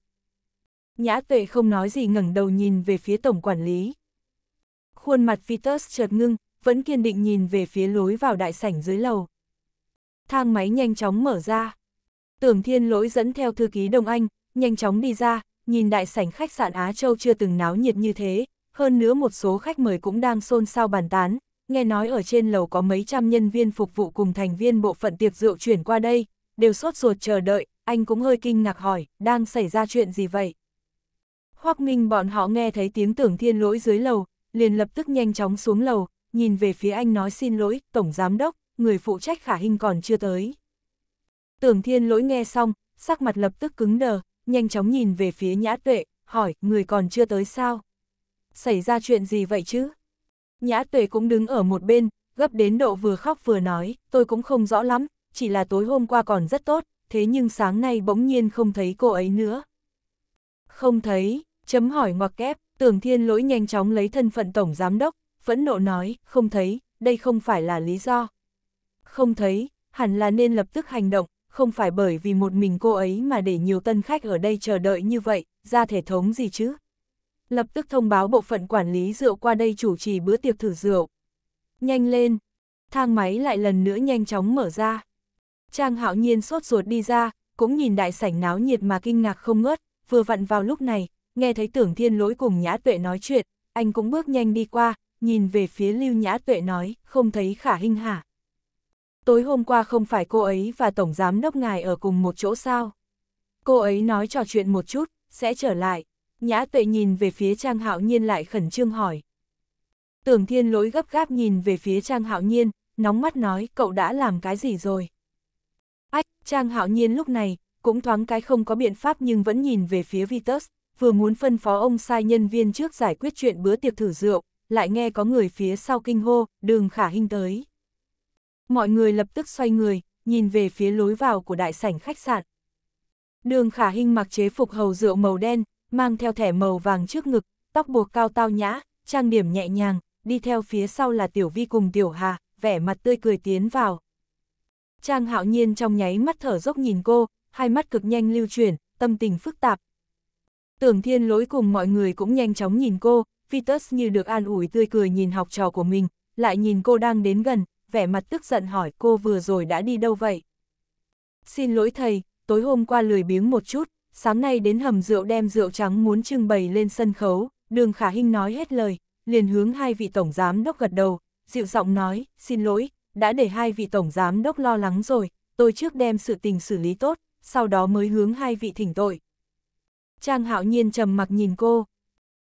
Nhã tuệ không nói gì ngẩng đầu nhìn về phía tổng quản lý. Khuôn mặt Vitus chợt ngưng, vẫn kiên định nhìn về phía lối vào đại sảnh dưới lầu. Thang máy nhanh chóng mở ra. Tưởng thiên lỗi dẫn theo thư ký Đông Anh, nhanh chóng đi ra, nhìn đại sảnh khách sạn Á Châu chưa từng náo nhiệt như thế, hơn nữa một số khách mời cũng đang xôn xao bàn tán, nghe nói ở trên lầu có mấy trăm nhân viên phục vụ cùng thành viên bộ phận tiệc rượu chuyển qua đây, đều sốt ruột chờ đợi, anh cũng hơi kinh ngạc hỏi, đang xảy ra chuyện gì vậy? Hoắc Minh bọn họ nghe thấy tiếng tưởng thiên lỗi dưới lầu, liền lập tức nhanh chóng xuống lầu, nhìn về phía anh nói xin lỗi, Tổng Giám Đốc, người phụ trách khả hình còn chưa tới. Tưởng thiên lỗi nghe xong, sắc mặt lập tức cứng đờ, nhanh chóng nhìn về phía nhã tuệ, hỏi, người còn chưa tới sao? Xảy ra chuyện gì vậy chứ? Nhã tuệ cũng đứng ở một bên, gấp đến độ vừa khóc vừa nói, tôi cũng không rõ lắm, chỉ là tối hôm qua còn rất tốt, thế nhưng sáng nay bỗng nhiên không thấy cô ấy nữa. Không thấy, chấm hỏi ngoặc kép, tưởng thiên lỗi nhanh chóng lấy thân phận tổng giám đốc, phẫn nộ nói, không thấy, đây không phải là lý do. Không thấy, hẳn là nên lập tức hành động, không phải bởi vì một mình cô ấy mà để nhiều tân khách ở đây chờ đợi như vậy, ra thể thống gì chứ. Lập tức thông báo bộ phận quản lý rượu qua đây chủ trì bữa tiệc thử rượu. Nhanh lên, thang máy lại lần nữa nhanh chóng mở ra. Trang hạo nhiên sốt ruột đi ra, cũng nhìn đại sảnh náo nhiệt mà kinh ngạc không ngớt, vừa vặn vào lúc này, nghe thấy tưởng thiên lỗi cùng nhã tuệ nói chuyện, anh cũng bước nhanh đi qua, nhìn về phía lưu nhã tuệ nói, không thấy khả hình hả tối hôm qua không phải cô ấy và Tổng Giám Đốc Ngài ở cùng một chỗ sao? Cô ấy nói trò chuyện một chút, sẽ trở lại. Nhã tuệ nhìn về phía Trang Hạo Nhiên lại khẩn trương hỏi. Tưởng Thiên Lỗi gấp gáp nhìn về phía Trang Hạo Nhiên, nóng mắt nói cậu đã làm cái gì rồi? Ách, Trang Hạo Nhiên lúc này, cũng thoáng cái không có biện pháp nhưng vẫn nhìn về phía Vitus, vừa muốn phân phó ông sai nhân viên trước giải quyết chuyện bữa tiệc thử rượu, lại nghe có người phía sau kinh hô, đường khả hình tới. Mọi người lập tức xoay người, nhìn về phía lối vào của đại sảnh khách sạn. Đường khả hình mặc chế phục hầu rượu màu đen, mang theo thẻ màu vàng trước ngực, tóc buộc cao tao nhã, trang điểm nhẹ nhàng, đi theo phía sau là Tiểu Vi cùng Tiểu Hà, vẻ mặt tươi cười tiến vào. Trang hạo nhiên trong nháy mắt thở dốc nhìn cô, hai mắt cực nhanh lưu chuyển, tâm tình phức tạp. Tưởng thiên lối cùng mọi người cũng nhanh chóng nhìn cô, Vitus như được an ủi tươi cười nhìn học trò của mình, lại nhìn cô đang đến gần, vẻ mặt tức giận hỏi cô vừa rồi đã đi đâu vậy? Xin lỗi thầy, tối hôm qua lười biếng một chút, sáng nay đến hầm rượu đem rượu trắng muốn trưng bày lên sân khấu, đường khả hinh nói hết lời, liền hướng hai vị tổng giám đốc gật đầu, dịu giọng nói, xin lỗi, đã để hai vị tổng giám đốc lo lắng rồi, tôi trước đem sự tình xử lý tốt, sau đó mới hướng hai vị thỉnh tội. Trang Hạo Nhiên trầm mặc nhìn cô.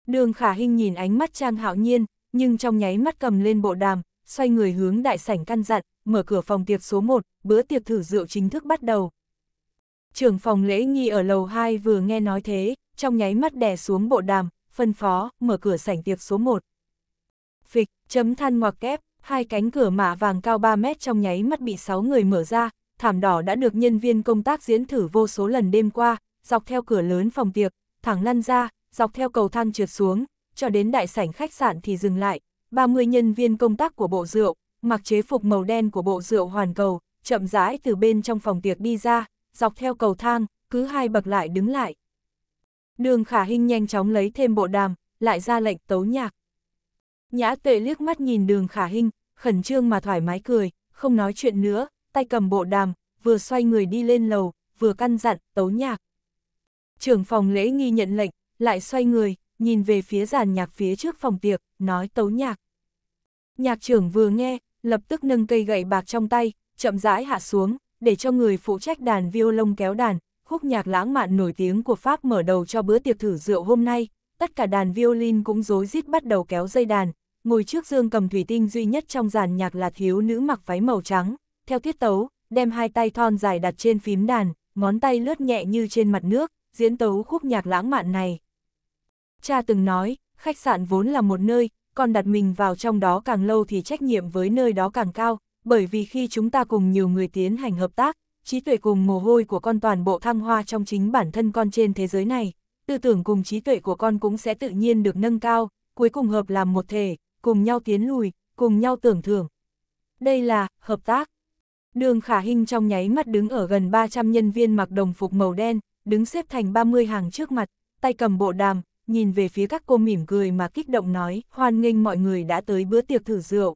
Đường Khả Hinh nhìn ánh mắt Trang Hạo Nhiên, nhưng trong nháy mắt cầm lên bộ đàm, xoay người hướng đại sảnh căn dặn, mở cửa phòng tiệc số 1, bữa tiệc thử rượu chính thức bắt đầu. Trưởng phòng lễ nghi ở lầu 2 vừa nghe nói thế, trong nháy mắt đè xuống bộ đàm, phân phó, mở cửa sảnh tiệc số 1. Phịch, chấm than ngoặc kép, hai cánh cửa mạ vàng cao 3 mét trong nháy mắt bị 6 người mở ra, thảm đỏ đã được nhân viên công tác diễn thử vô số lần đêm qua, dọc theo cửa lớn phòng tiệc, thẳng lăn ra, dọc theo cầu thang trượt xuống, cho đến đại sảnh khách sạn thì dừng lại, 30 nhân viên công tác của bộ rượu, mặc chế phục màu đen của bộ rượu hoàn cầu, chậm rãi từ bên trong phòng tiệc đi ra, dọc theo cầu thang, cứ hai bậc lại đứng lại. Đường khả hình nhanh chóng lấy thêm bộ đàm, lại ra lệnh tấu nhạc. Nhã tuệ liếc mắt nhìn đường khả hình, khẩn trương mà thoải mái cười, không nói chuyện nữa, tay cầm bộ đàm, vừa xoay người đi lên lầu, vừa căn dặn, tấu nhạc. Trưởng phòng lễ nghi nhận lệnh, lại xoay người, nhìn về phía giàn nhạc phía trước phòng tiệc, nói tấu nhạc. Nhạc trưởng vừa nghe, lập tức nâng cây gậy bạc trong tay, chậm rãi hạ xuống, để cho người phụ trách đàn violon kéo đàn, khúc nhạc lãng mạn nổi tiếng của Pháp mở đầu cho bữa tiệc thử rượu hôm nay, tất cả đàn violin cũng rối rít bắt đầu kéo dây đàn, ngồi trước dương cầm thủy tinh duy nhất trong giàn nhạc là thiếu nữ mặc váy màu trắng, theo tiết tấu, đem hai tay thon dài đặt trên phím đàn, ngón tay lướt nhẹ như trên mặt nước, diễn tấu khúc nhạc lãng mạn này cha từng nói, khách sạn vốn là một nơi, còn đặt mình vào trong đó càng lâu thì trách nhiệm với nơi đó càng cao, bởi vì khi chúng ta cùng nhiều người tiến hành hợp tác, trí tuệ cùng mồ hôi của con toàn bộ thăng hoa trong chính bản thân con trên thế giới này, tư tưởng cùng trí tuệ của con cũng sẽ tự nhiên được nâng cao, cuối cùng hợp làm một thể, cùng nhau tiến lùi, cùng nhau tưởng thưởng. Đây là hợp tác. Đường Khả Hinh trong nháy mắt đứng ở gần 300 nhân viên mặc đồng phục màu đen, đứng xếp thành 30 hàng trước mặt, tay cầm bộ đàm, nhìn về phía các cô mỉm cười mà kích động nói, hoan nghênh mọi người đã tới bữa tiệc thử rượu.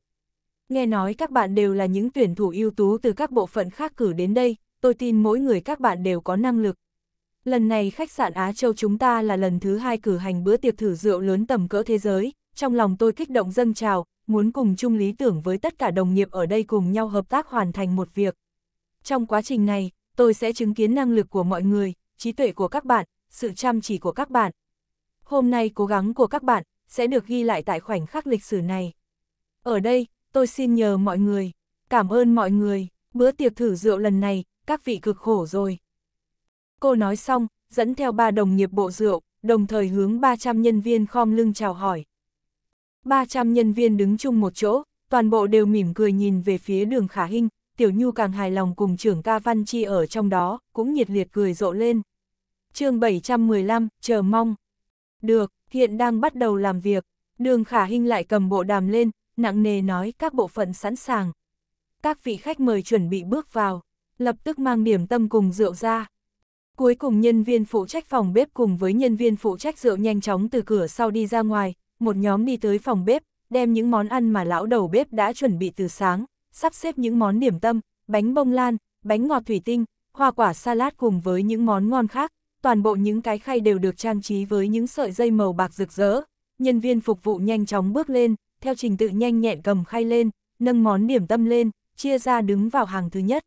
Nghe nói các bạn đều là những tuyển thủ ưu tú từ các bộ phận khác cử đến đây, tôi tin mỗi người các bạn đều có năng lực. Lần này khách sạn Á Châu chúng ta là lần thứ hai cử hành bữa tiệc thử rượu lớn tầm cỡ thế giới, trong lòng tôi kích động dâng trào, muốn cùng chung lý tưởng với tất cả đồng nghiệp ở đây cùng nhau hợp tác hoàn thành một việc. Trong quá trình này, tôi sẽ chứng kiến năng lực của mọi người, trí tuệ của các bạn, sự chăm chỉ của các bạn, Hôm nay cố gắng của các bạn sẽ được ghi lại tại khoảnh khắc lịch sử này. Ở đây, tôi xin nhờ mọi người. Cảm ơn mọi người, bữa tiệc thử rượu lần này, các vị cực khổ rồi. Cô nói xong, dẫn theo ba đồng nghiệp bộ rượu, đồng thời hướng 300 nhân viên khom lưng chào hỏi. 300 nhân viên đứng chung một chỗ, toàn bộ đều mỉm cười nhìn về phía đường khả hình, tiểu nhu càng hài lòng cùng trưởng ca văn chi ở trong đó, cũng nhiệt liệt cười rộ lên. chương 715, chờ mong. Được, hiện đang bắt đầu làm việc. Đường khả hinh lại cầm bộ đàm lên, nặng nề nói các bộ phận sẵn sàng. Các vị khách mời chuẩn bị bước vào, lập tức mang điểm tâm cùng rượu ra. Cuối cùng nhân viên phụ trách phòng bếp cùng với nhân viên phụ trách rượu nhanh chóng từ cửa sau đi ra ngoài, một nhóm đi tới phòng bếp, đem những món ăn mà lão đầu bếp đã chuẩn bị từ sáng, sắp xếp những món điểm tâm, bánh bông lan, bánh ngọt thủy tinh, hoa quả salad cùng với những món ngon khác, toàn bộ những cái khay đều được trang trí với những sợi dây màu bạc rực rỡ. Nhân viên phục vụ nhanh chóng bước lên, theo trình tự nhanh nhẹn cầm khay lên, nâng món điểm tâm lên, chia ra đứng vào hàng thứ nhất.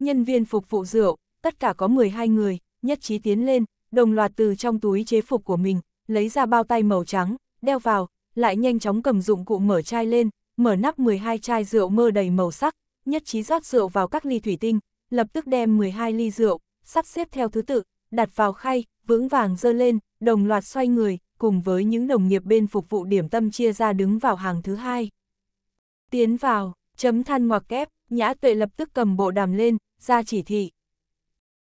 Nhân viên phục vụ rượu, tất cả có 12 người, nhất trí tiến lên, đồng loạt từ trong túi chế phục của mình, lấy ra bao tay màu trắng, đeo vào, lại nhanh chóng cầm dụng cụ mở chai lên, mở nắp 12 chai rượu mơ đầy màu sắc, nhất trí rót rượu vào các ly thủy tinh, lập tức đem 12 ly rượu, sắp xếp theo thứ tự, đặt vào khay, vững vàng dơ lên, đồng loạt xoay người, cùng với những đồng nghiệp bên phục vụ điểm tâm chia ra đứng vào hàng thứ hai. Tiến vào, chấm than ngoặc kép, nhã tuệ lập tức cầm bộ đàm lên, ra chỉ thị.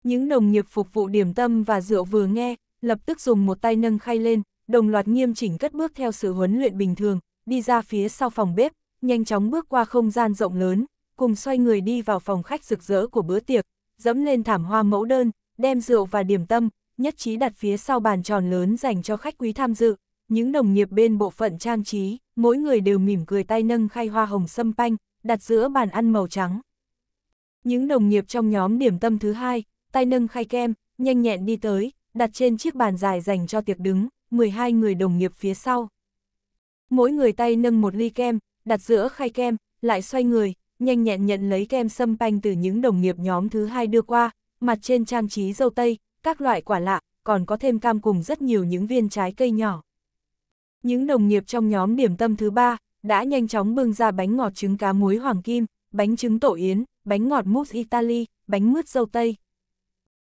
Những đồng nghiệp phục vụ điểm tâm và rượu vừa nghe, lập tức dùng một tay nâng khay lên, đồng loạt nghiêm chỉnh cất bước theo sự huấn luyện bình thường, đi ra phía sau phòng bếp, nhanh chóng bước qua không gian rộng lớn, cùng xoay người đi vào phòng khách rực rỡ của bữa tiệc, dẫm lên thảm hoa mẫu đơn, đem rượu và điểm tâm, nhất trí đặt phía sau bàn tròn lớn dành cho khách quý tham dự. Những đồng nghiệp bên bộ phận trang trí, mỗi người đều mỉm cười tay nâng khay hoa hồng sâm panh, đặt giữa bàn ăn màu trắng. Những đồng nghiệp trong nhóm điểm tâm thứ hai, tay nâng khay kem, nhanh nhẹn đi tới, đặt trên chiếc bàn dài dành cho tiệc đứng, 12 người đồng nghiệp phía sau. Mỗi người tay nâng một ly kem, đặt giữa khay kem, lại xoay người, nhanh nhẹn nhận lấy kem sâm panh từ những đồng nghiệp nhóm thứ hai đưa qua, mặt trên trang trí dâu tây, các loại quả lạ, còn có thêm cam cùng rất nhiều những viên trái cây nhỏ. Những đồng nghiệp trong nhóm điểm tâm thứ ba đã nhanh chóng bưng ra bánh ngọt trứng cá muối hoàng kim, bánh trứng tổ yến, bánh ngọt mousse Italy, bánh mứt dâu tây.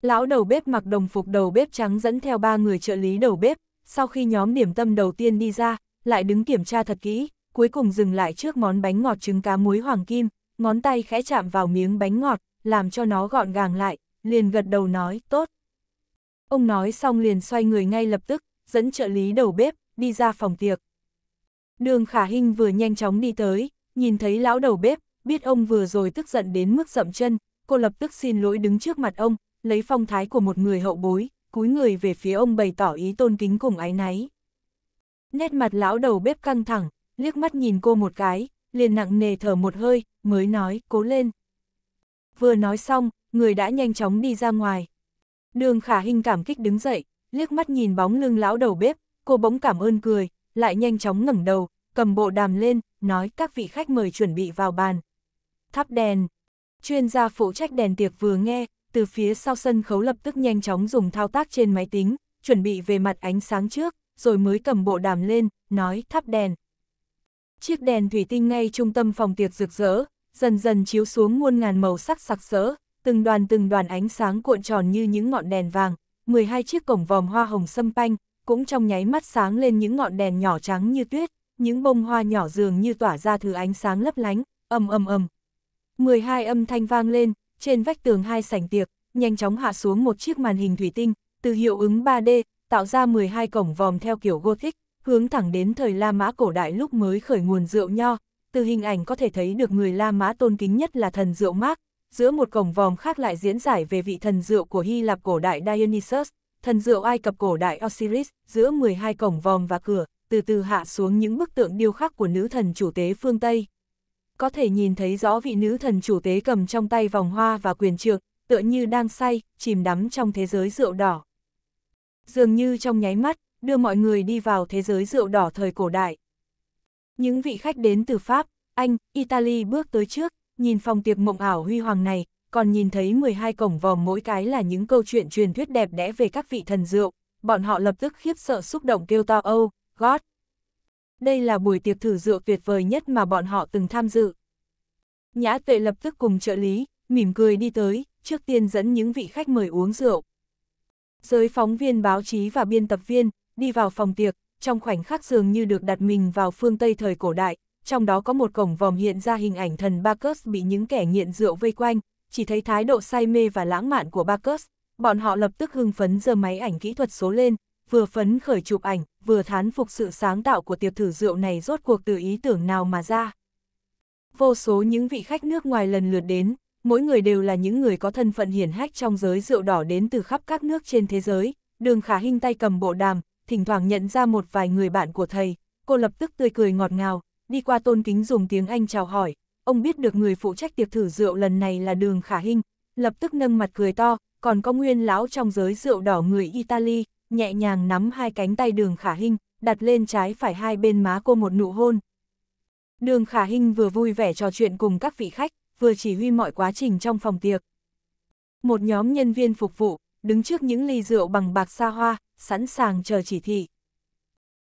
Lão đầu bếp mặc đồng phục đầu bếp trắng dẫn theo ba người trợ lý đầu bếp, sau khi nhóm điểm tâm đầu tiên đi ra, lại đứng kiểm tra thật kỹ, cuối cùng dừng lại trước món bánh ngọt trứng cá muối hoàng kim, ngón tay khẽ chạm vào miếng bánh ngọt, làm cho nó gọn gàng lại, liền gật đầu nói, tốt. Ông nói xong liền xoay người ngay lập tức, dẫn trợ lý đầu bếp, đi ra phòng tiệc. Đường Khả hình vừa nhanh chóng đi tới, nhìn thấy lão đầu bếp, biết ông vừa rồi tức giận đến mức dậm chân, cô lập tức xin lỗi đứng trước mặt ông, lấy phong thái của một người hậu bối, cúi người về phía ông bày tỏ ý tôn kính cùng ái náy. Nét mặt lão đầu bếp căng thẳng, liếc mắt nhìn cô một cái, liền nặng nề thở một hơi, mới nói, cố lên. Vừa nói xong, người đã nhanh chóng đi ra ngoài. Đường khả hình cảm kích đứng dậy, liếc mắt nhìn bóng lưng lão đầu bếp, cô bỗng cảm ơn cười, lại nhanh chóng ngẩng đầu, cầm bộ đàm lên, nói các vị khách mời chuẩn bị vào bàn. Thắp đèn. Chuyên gia phụ trách đèn tiệc vừa nghe, từ phía sau sân khấu lập tức nhanh chóng dùng thao tác trên máy tính, chuẩn bị về mặt ánh sáng trước, rồi mới cầm bộ đàm lên, nói thắp đèn. Chiếc đèn thủy tinh ngay trung tâm phòng tiệc rực rỡ, dần dần chiếu xuống muôn ngàn màu sắc sặc sỡ, từng đoàn từng đoàn ánh sáng cuộn tròn như những ngọn đèn vàng, 12 chiếc cổng vòm hoa hồng xâm panh, cũng trong nháy mắt sáng lên những ngọn đèn nhỏ trắng như tuyết, những bông hoa nhỏ dường như tỏa ra thứ ánh sáng lấp lánh, ầm ầm ầm. 12 âm thanh vang lên, trên vách tường hai sảnh tiệc, nhanh chóng hạ xuống một chiếc màn hình thủy tinh, từ hiệu ứng 3D, tạo ra 12 cổng vòm theo kiểu Gothic, hướng thẳng đến thời La Mã cổ đại lúc mới khởi nguồn rượu nho. Từ hình ảnh có thể thấy được người La Mã tôn kính nhất là thần rượu Mark, giữa một cổng vòm khác lại diễn giải về vị thần rượu của Hy Lạp cổ đại Dionysus, thần rượu Ai Cập cổ đại Osiris, giữa 12 cổng vòm và cửa, từ từ hạ xuống những bức tượng điêu khắc của nữ thần chủ tế phương Tây. Có thể nhìn thấy rõ vị nữ thần chủ tế cầm trong tay vòng hoa và quyền trượng, tựa như đang say, chìm đắm trong thế giới rượu đỏ. Dường như trong nháy mắt, đưa mọi người đi vào thế giới rượu đỏ thời cổ đại. Những vị khách đến từ Pháp, Anh, Italy bước tới trước, nhìn phòng tiệc mộng ảo huy hoàng này, còn nhìn thấy 12 cổng vòm mỗi cái là những câu chuyện truyền thuyết đẹp đẽ về các vị thần rượu, bọn họ lập tức khiếp sợ xúc động kêu to âu, oh, God. Đây là buổi tiệc thử rượu tuyệt vời nhất mà bọn họ từng tham dự. Nhã tuệ lập tức cùng trợ lý, mỉm cười đi tới, trước tiên dẫn những vị khách mời uống rượu. Giới phóng viên báo chí và biên tập viên, đi vào phòng tiệc, trong khoảnh khắc dường như được đặt mình vào phương Tây thời cổ đại, trong đó có một cổng vòm hiện ra hình ảnh thần Bacchus bị những kẻ nghiện rượu vây quanh, chỉ thấy thái độ say mê và lãng mạn của Bacchus, bọn họ lập tức hưng phấn giơ máy ảnh kỹ thuật số lên, vừa phấn khởi chụp ảnh, vừa thán phục sự sáng tạo của tiệc thử rượu này rốt cuộc từ ý tưởng nào mà ra. Vô số những vị khách nước ngoài lần lượt đến, mỗi người đều là những người có thân phận hiển hách trong giới rượu đỏ đến từ khắp các nước trên thế giới, đường khả hình tay cầm bộ đàm, thỉnh thoảng nhận ra một vài người bạn của thầy, cô lập tức tươi cười ngọt ngào, đi qua tôn kính dùng tiếng Anh chào hỏi, ông biết được người phụ trách tiệc thử rượu lần này là đường khả hình, lập tức nâng mặt cười to, còn có nguyên lão trong giới rượu đỏ người Italy, nhẹ nhàng nắm hai cánh tay đường khả hình, đặt lên trái phải hai bên má cô một nụ hôn. Đường khả hình vừa vui vẻ trò chuyện cùng các vị khách, vừa chỉ huy mọi quá trình trong phòng tiệc. Một nhóm nhân viên phục vụ, đứng trước những ly rượu bằng bạc xa hoa, sẵn sàng chờ chỉ thị.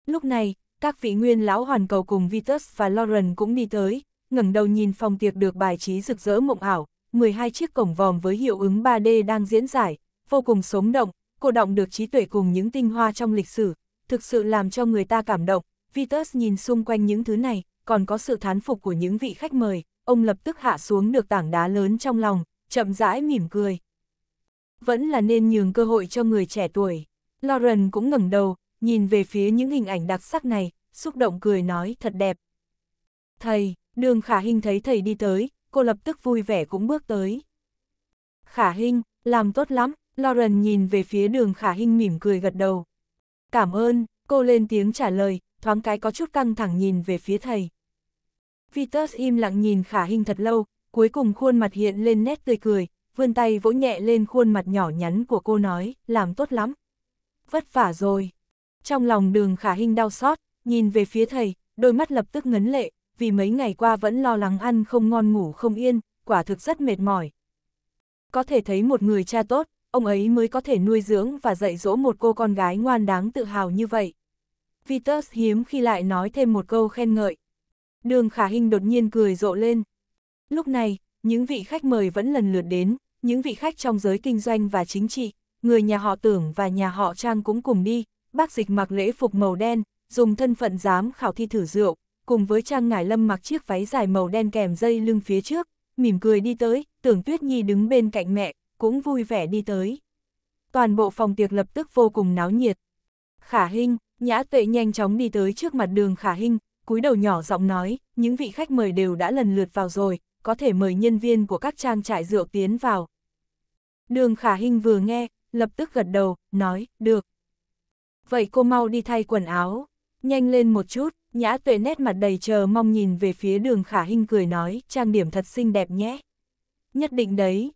Lúc này, các vị nguyên lão hoàn cầu cùng Vitus và Lauren cũng đi tới, ngẩng đầu nhìn phòng tiệc được bài trí rực rỡ mộng ảo, 12 chiếc cổng vòm với hiệu ứng 3D đang diễn giải, vô cùng sống động, cổ động được trí tuệ cùng những tinh hoa trong lịch sử, thực sự làm cho người ta cảm động. Vitus nhìn xung quanh những thứ này, còn có sự thán phục của những vị khách mời, ông lập tức hạ xuống được tảng đá lớn trong lòng, chậm rãi mỉm cười. Vẫn là nên nhường cơ hội cho người trẻ tuổi. Lauren cũng ngẩng đầu, nhìn về phía những hình ảnh đặc sắc này, xúc động cười nói thật đẹp. Thầy, đường khả hình thấy thầy đi tới, cô lập tức vui vẻ cũng bước tới. Khả hình, làm tốt lắm, Lauren nhìn về phía đường khả hình mỉm cười gật đầu. Cảm ơn, cô lên tiếng trả lời, thoáng cái có chút căng thẳng nhìn về phía thầy. Vitus im lặng nhìn khả hình thật lâu, cuối cùng khuôn mặt hiện lên nét tươi cười, vươn tay vỗ nhẹ lên khuôn mặt nhỏ nhắn của cô nói, làm tốt lắm. Vất vả rồi. Trong lòng đường khả hình đau xót, nhìn về phía thầy, đôi mắt lập tức ngấn lệ, vì mấy ngày qua vẫn lo lắng ăn không ngon ngủ không yên, quả thực rất mệt mỏi. Có thể thấy một người cha tốt, ông ấy mới có thể nuôi dưỡng và dạy dỗ một cô con gái ngoan đáng tự hào như vậy. Vitus hiếm khi lại nói thêm một câu khen ngợi. Đường khả hình đột nhiên cười rộ lên. Lúc này, những vị khách mời vẫn lần lượt đến, những vị khách trong giới kinh doanh và chính trị, người nhà họ tưởng và nhà họ trang cũng cùng đi, bác dịch mặc lễ phục màu đen, dùng thân phận giám khảo thi thử rượu, cùng với trang ngải lâm mặc chiếc váy dài màu đen kèm dây lưng phía trước, mỉm cười đi tới, tưởng tuyết nhi đứng bên cạnh mẹ, cũng vui vẻ đi tới. Toàn bộ phòng tiệc lập tức vô cùng náo nhiệt. Khả Hinh, Nhã Tuệ nhanh chóng đi tới trước mặt đường Khả Hinh, cúi đầu nhỏ giọng nói, những vị khách mời đều đã lần lượt vào rồi, có thể mời nhân viên của các trang trại rượu tiến vào. Đường Khả Hinh vừa nghe, lập tức gật đầu, nói, được vậy cô mau đi thay quần áo, nhanh lên một chút, nhã tuệ nét mặt đầy chờ mong nhìn về phía đường khả hình cười nói, trang điểm thật xinh đẹp nhé. Nhất định đấy.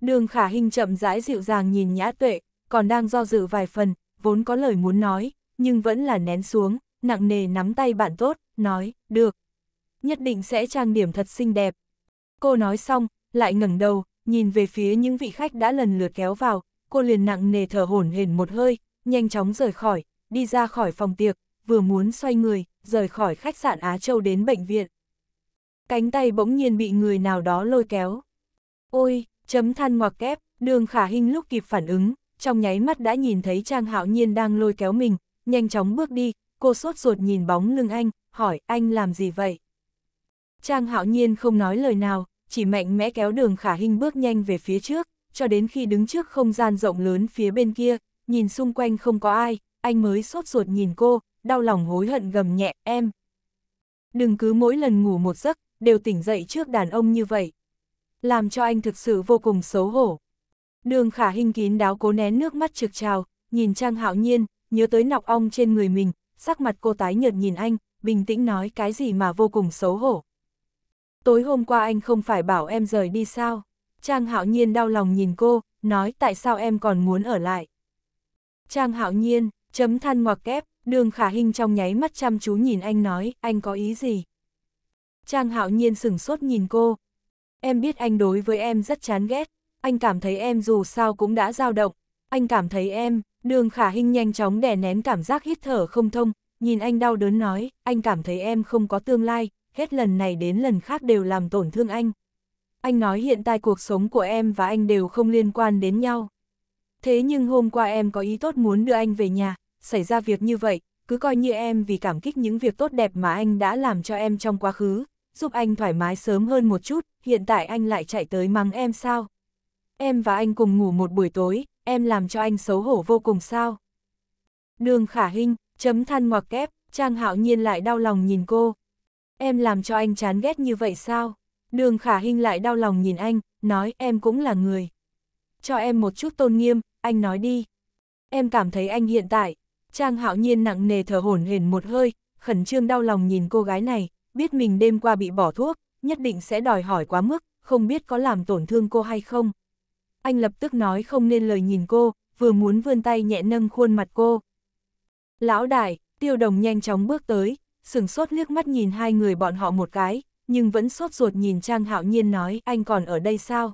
Đường khả hình chậm rãi dịu dàng nhìn nhã tuệ, còn đang do dự vài phần, vốn có lời muốn nói, nhưng vẫn là nén xuống, nặng nề nắm tay bạn tốt, nói, được. Nhất định sẽ trang điểm thật xinh đẹp. Cô nói xong, lại ngẩng đầu, nhìn về phía những vị khách đã lần lượt kéo vào, cô liền nặng nề thở hổn hển một hơi, nhanh chóng rời khỏi, đi ra khỏi phòng tiệc, vừa muốn xoay người, rời khỏi khách sạn Á Châu đến bệnh viện. Cánh tay bỗng nhiên bị người nào đó lôi kéo. Ôi, chấm than ngoặc kép, đường khả hình lúc kịp phản ứng, trong nháy mắt đã nhìn thấy Trang Hạo Nhiên đang lôi kéo mình, nhanh chóng bước đi, cô sốt ruột nhìn bóng lưng anh, hỏi anh làm gì vậy? Trang Hạo Nhiên không nói lời nào, chỉ mạnh mẽ kéo đường khả hình bước nhanh về phía trước, cho đến khi đứng trước không gian rộng lớn phía bên kia, nhìn xung quanh không có ai, anh mới sốt ruột nhìn cô, đau lòng hối hận gầm nhẹ, em. Đừng cứ mỗi lần ngủ một giấc, đều tỉnh dậy trước đàn ông như vậy. Làm cho anh thực sự vô cùng xấu hổ. Đường khả hình kín đáo cố nén nước mắt trực trào, nhìn Trang hạo nhiên, nhớ tới nọc ong trên người mình, sắc mặt cô tái nhợt nhìn anh, bình tĩnh nói cái gì mà vô cùng xấu hổ. Tối hôm qua anh không phải bảo em rời đi sao? Trang hạo nhiên đau lòng nhìn cô, nói tại sao em còn muốn ở lại. Trang hạo nhiên, chấm than ngoặc kép, đường khả hình trong nháy mắt chăm chú nhìn anh nói, anh có ý gì? Trang hạo nhiên sửng sốt nhìn cô. Em biết anh đối với em rất chán ghét, anh cảm thấy em dù sao cũng đã dao động, anh cảm thấy em, đường khả hình nhanh chóng đè nén cảm giác hít thở không thông, nhìn anh đau đớn nói, anh cảm thấy em không có tương lai, hết lần này đến lần khác đều làm tổn thương anh. Anh nói hiện tại cuộc sống của em và anh đều không liên quan đến nhau thế nhưng hôm qua em có ý tốt muốn đưa anh về nhà, xảy ra việc như vậy, cứ coi như em vì cảm kích những việc tốt đẹp mà anh đã làm cho em trong quá khứ, giúp anh thoải mái sớm hơn một chút, hiện tại anh lại chạy tới mắng em sao? Em và anh cùng ngủ một buổi tối, em làm cho anh xấu hổ vô cùng sao? Đường khả hình, chấm than ngoặc kép, Trang Hạo Nhiên lại đau lòng nhìn cô. Em làm cho anh chán ghét như vậy sao? Đường khả hình lại đau lòng nhìn anh, nói em cũng là người. Cho em một chút tôn nghiêm, anh nói đi. Em cảm thấy anh hiện tại, Trang hạo nhiên nặng nề thở hổn hển một hơi, khẩn trương đau lòng nhìn cô gái này, biết mình đêm qua bị bỏ thuốc, nhất định sẽ đòi hỏi quá mức, không biết có làm tổn thương cô hay không. Anh lập tức nói không nên lời nhìn cô, vừa muốn vươn tay nhẹ nâng khuôn mặt cô. Lão đại, tiêu đồng nhanh chóng bước tới, sửng sốt liếc mắt nhìn hai người bọn họ một cái, nhưng vẫn sốt ruột nhìn Trang hạo nhiên nói anh còn ở đây sao?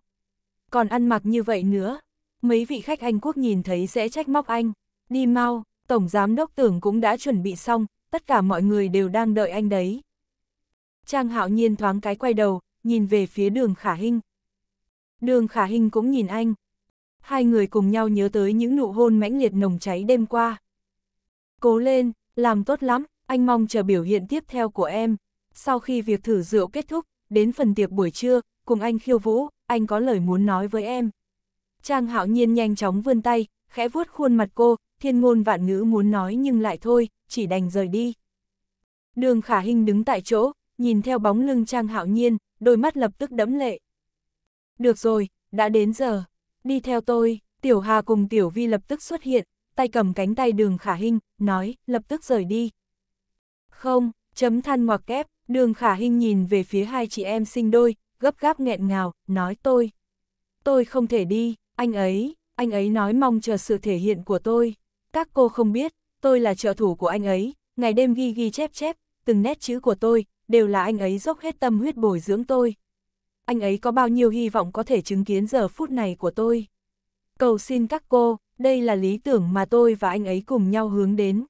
Còn ăn mặc như vậy nữa, mấy vị khách Anh quốc nhìn thấy sẽ trách móc anh. Đi mau, Tổng Giám Đốc Tưởng cũng đã chuẩn bị xong, tất cả mọi người đều đang đợi anh đấy. Trang hạo nhiên thoáng cái quay đầu, nhìn về phía đường khả hình. Đường khả hình cũng nhìn anh. Hai người cùng nhau nhớ tới những nụ hôn mãnh liệt nồng cháy đêm qua. Cố lên, làm tốt lắm, anh mong chờ biểu hiện tiếp theo của em. Sau khi việc thử rượu kết thúc, đến phần tiệc buổi trưa, cùng anh khiêu vũ, anh có lời muốn nói với em. Trang hạo nhiên nhanh chóng vươn tay, khẽ vuốt khuôn mặt cô, thiên ngôn vạn ngữ muốn nói nhưng lại thôi, chỉ đành rời đi. Đường khả Hinh đứng tại chỗ, nhìn theo bóng lưng Trang hạo nhiên, đôi mắt lập tức đẫm lệ. Được rồi, đã đến giờ, đi theo tôi, Tiểu Hà cùng Tiểu Vi lập tức xuất hiện, tay cầm cánh tay đường khả Hinh, nói, lập tức rời đi. Không, chấm than ngoặc kép, đường khả Hinh nhìn về phía hai chị em sinh đôi, gấp gáp nghẹn ngào, nói tôi. Tôi không thể đi, anh ấy, anh ấy nói mong chờ sự thể hiện của tôi. Các cô không biết, tôi là trợ thủ của anh ấy, ngày đêm ghi ghi chép chép, từng nét chữ của tôi, đều là anh ấy dốc hết tâm huyết bồi dưỡng tôi. Anh ấy có bao nhiêu hy vọng có thể chứng kiến giờ phút này của tôi. Cầu xin các cô, đây là lý tưởng mà tôi và anh ấy cùng nhau hướng đến.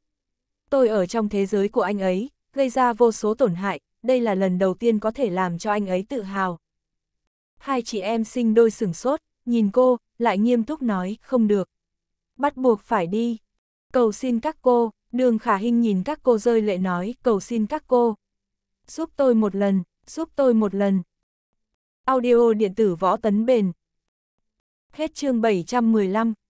Tôi ở trong thế giới của anh ấy, gây ra vô số tổn hại, đây là lần đầu tiên có thể làm cho anh ấy tự hào. Hai chị em sinh đôi sừng sốt, nhìn cô, lại nghiêm túc nói, không được. Bắt buộc phải đi. Cầu xin các cô, đường khả hình nhìn các cô rơi lệ nói, cầu xin các cô. Giúp tôi một lần, giúp tôi một lần. Audio điện tử võ tấn bền. Hết chương 715.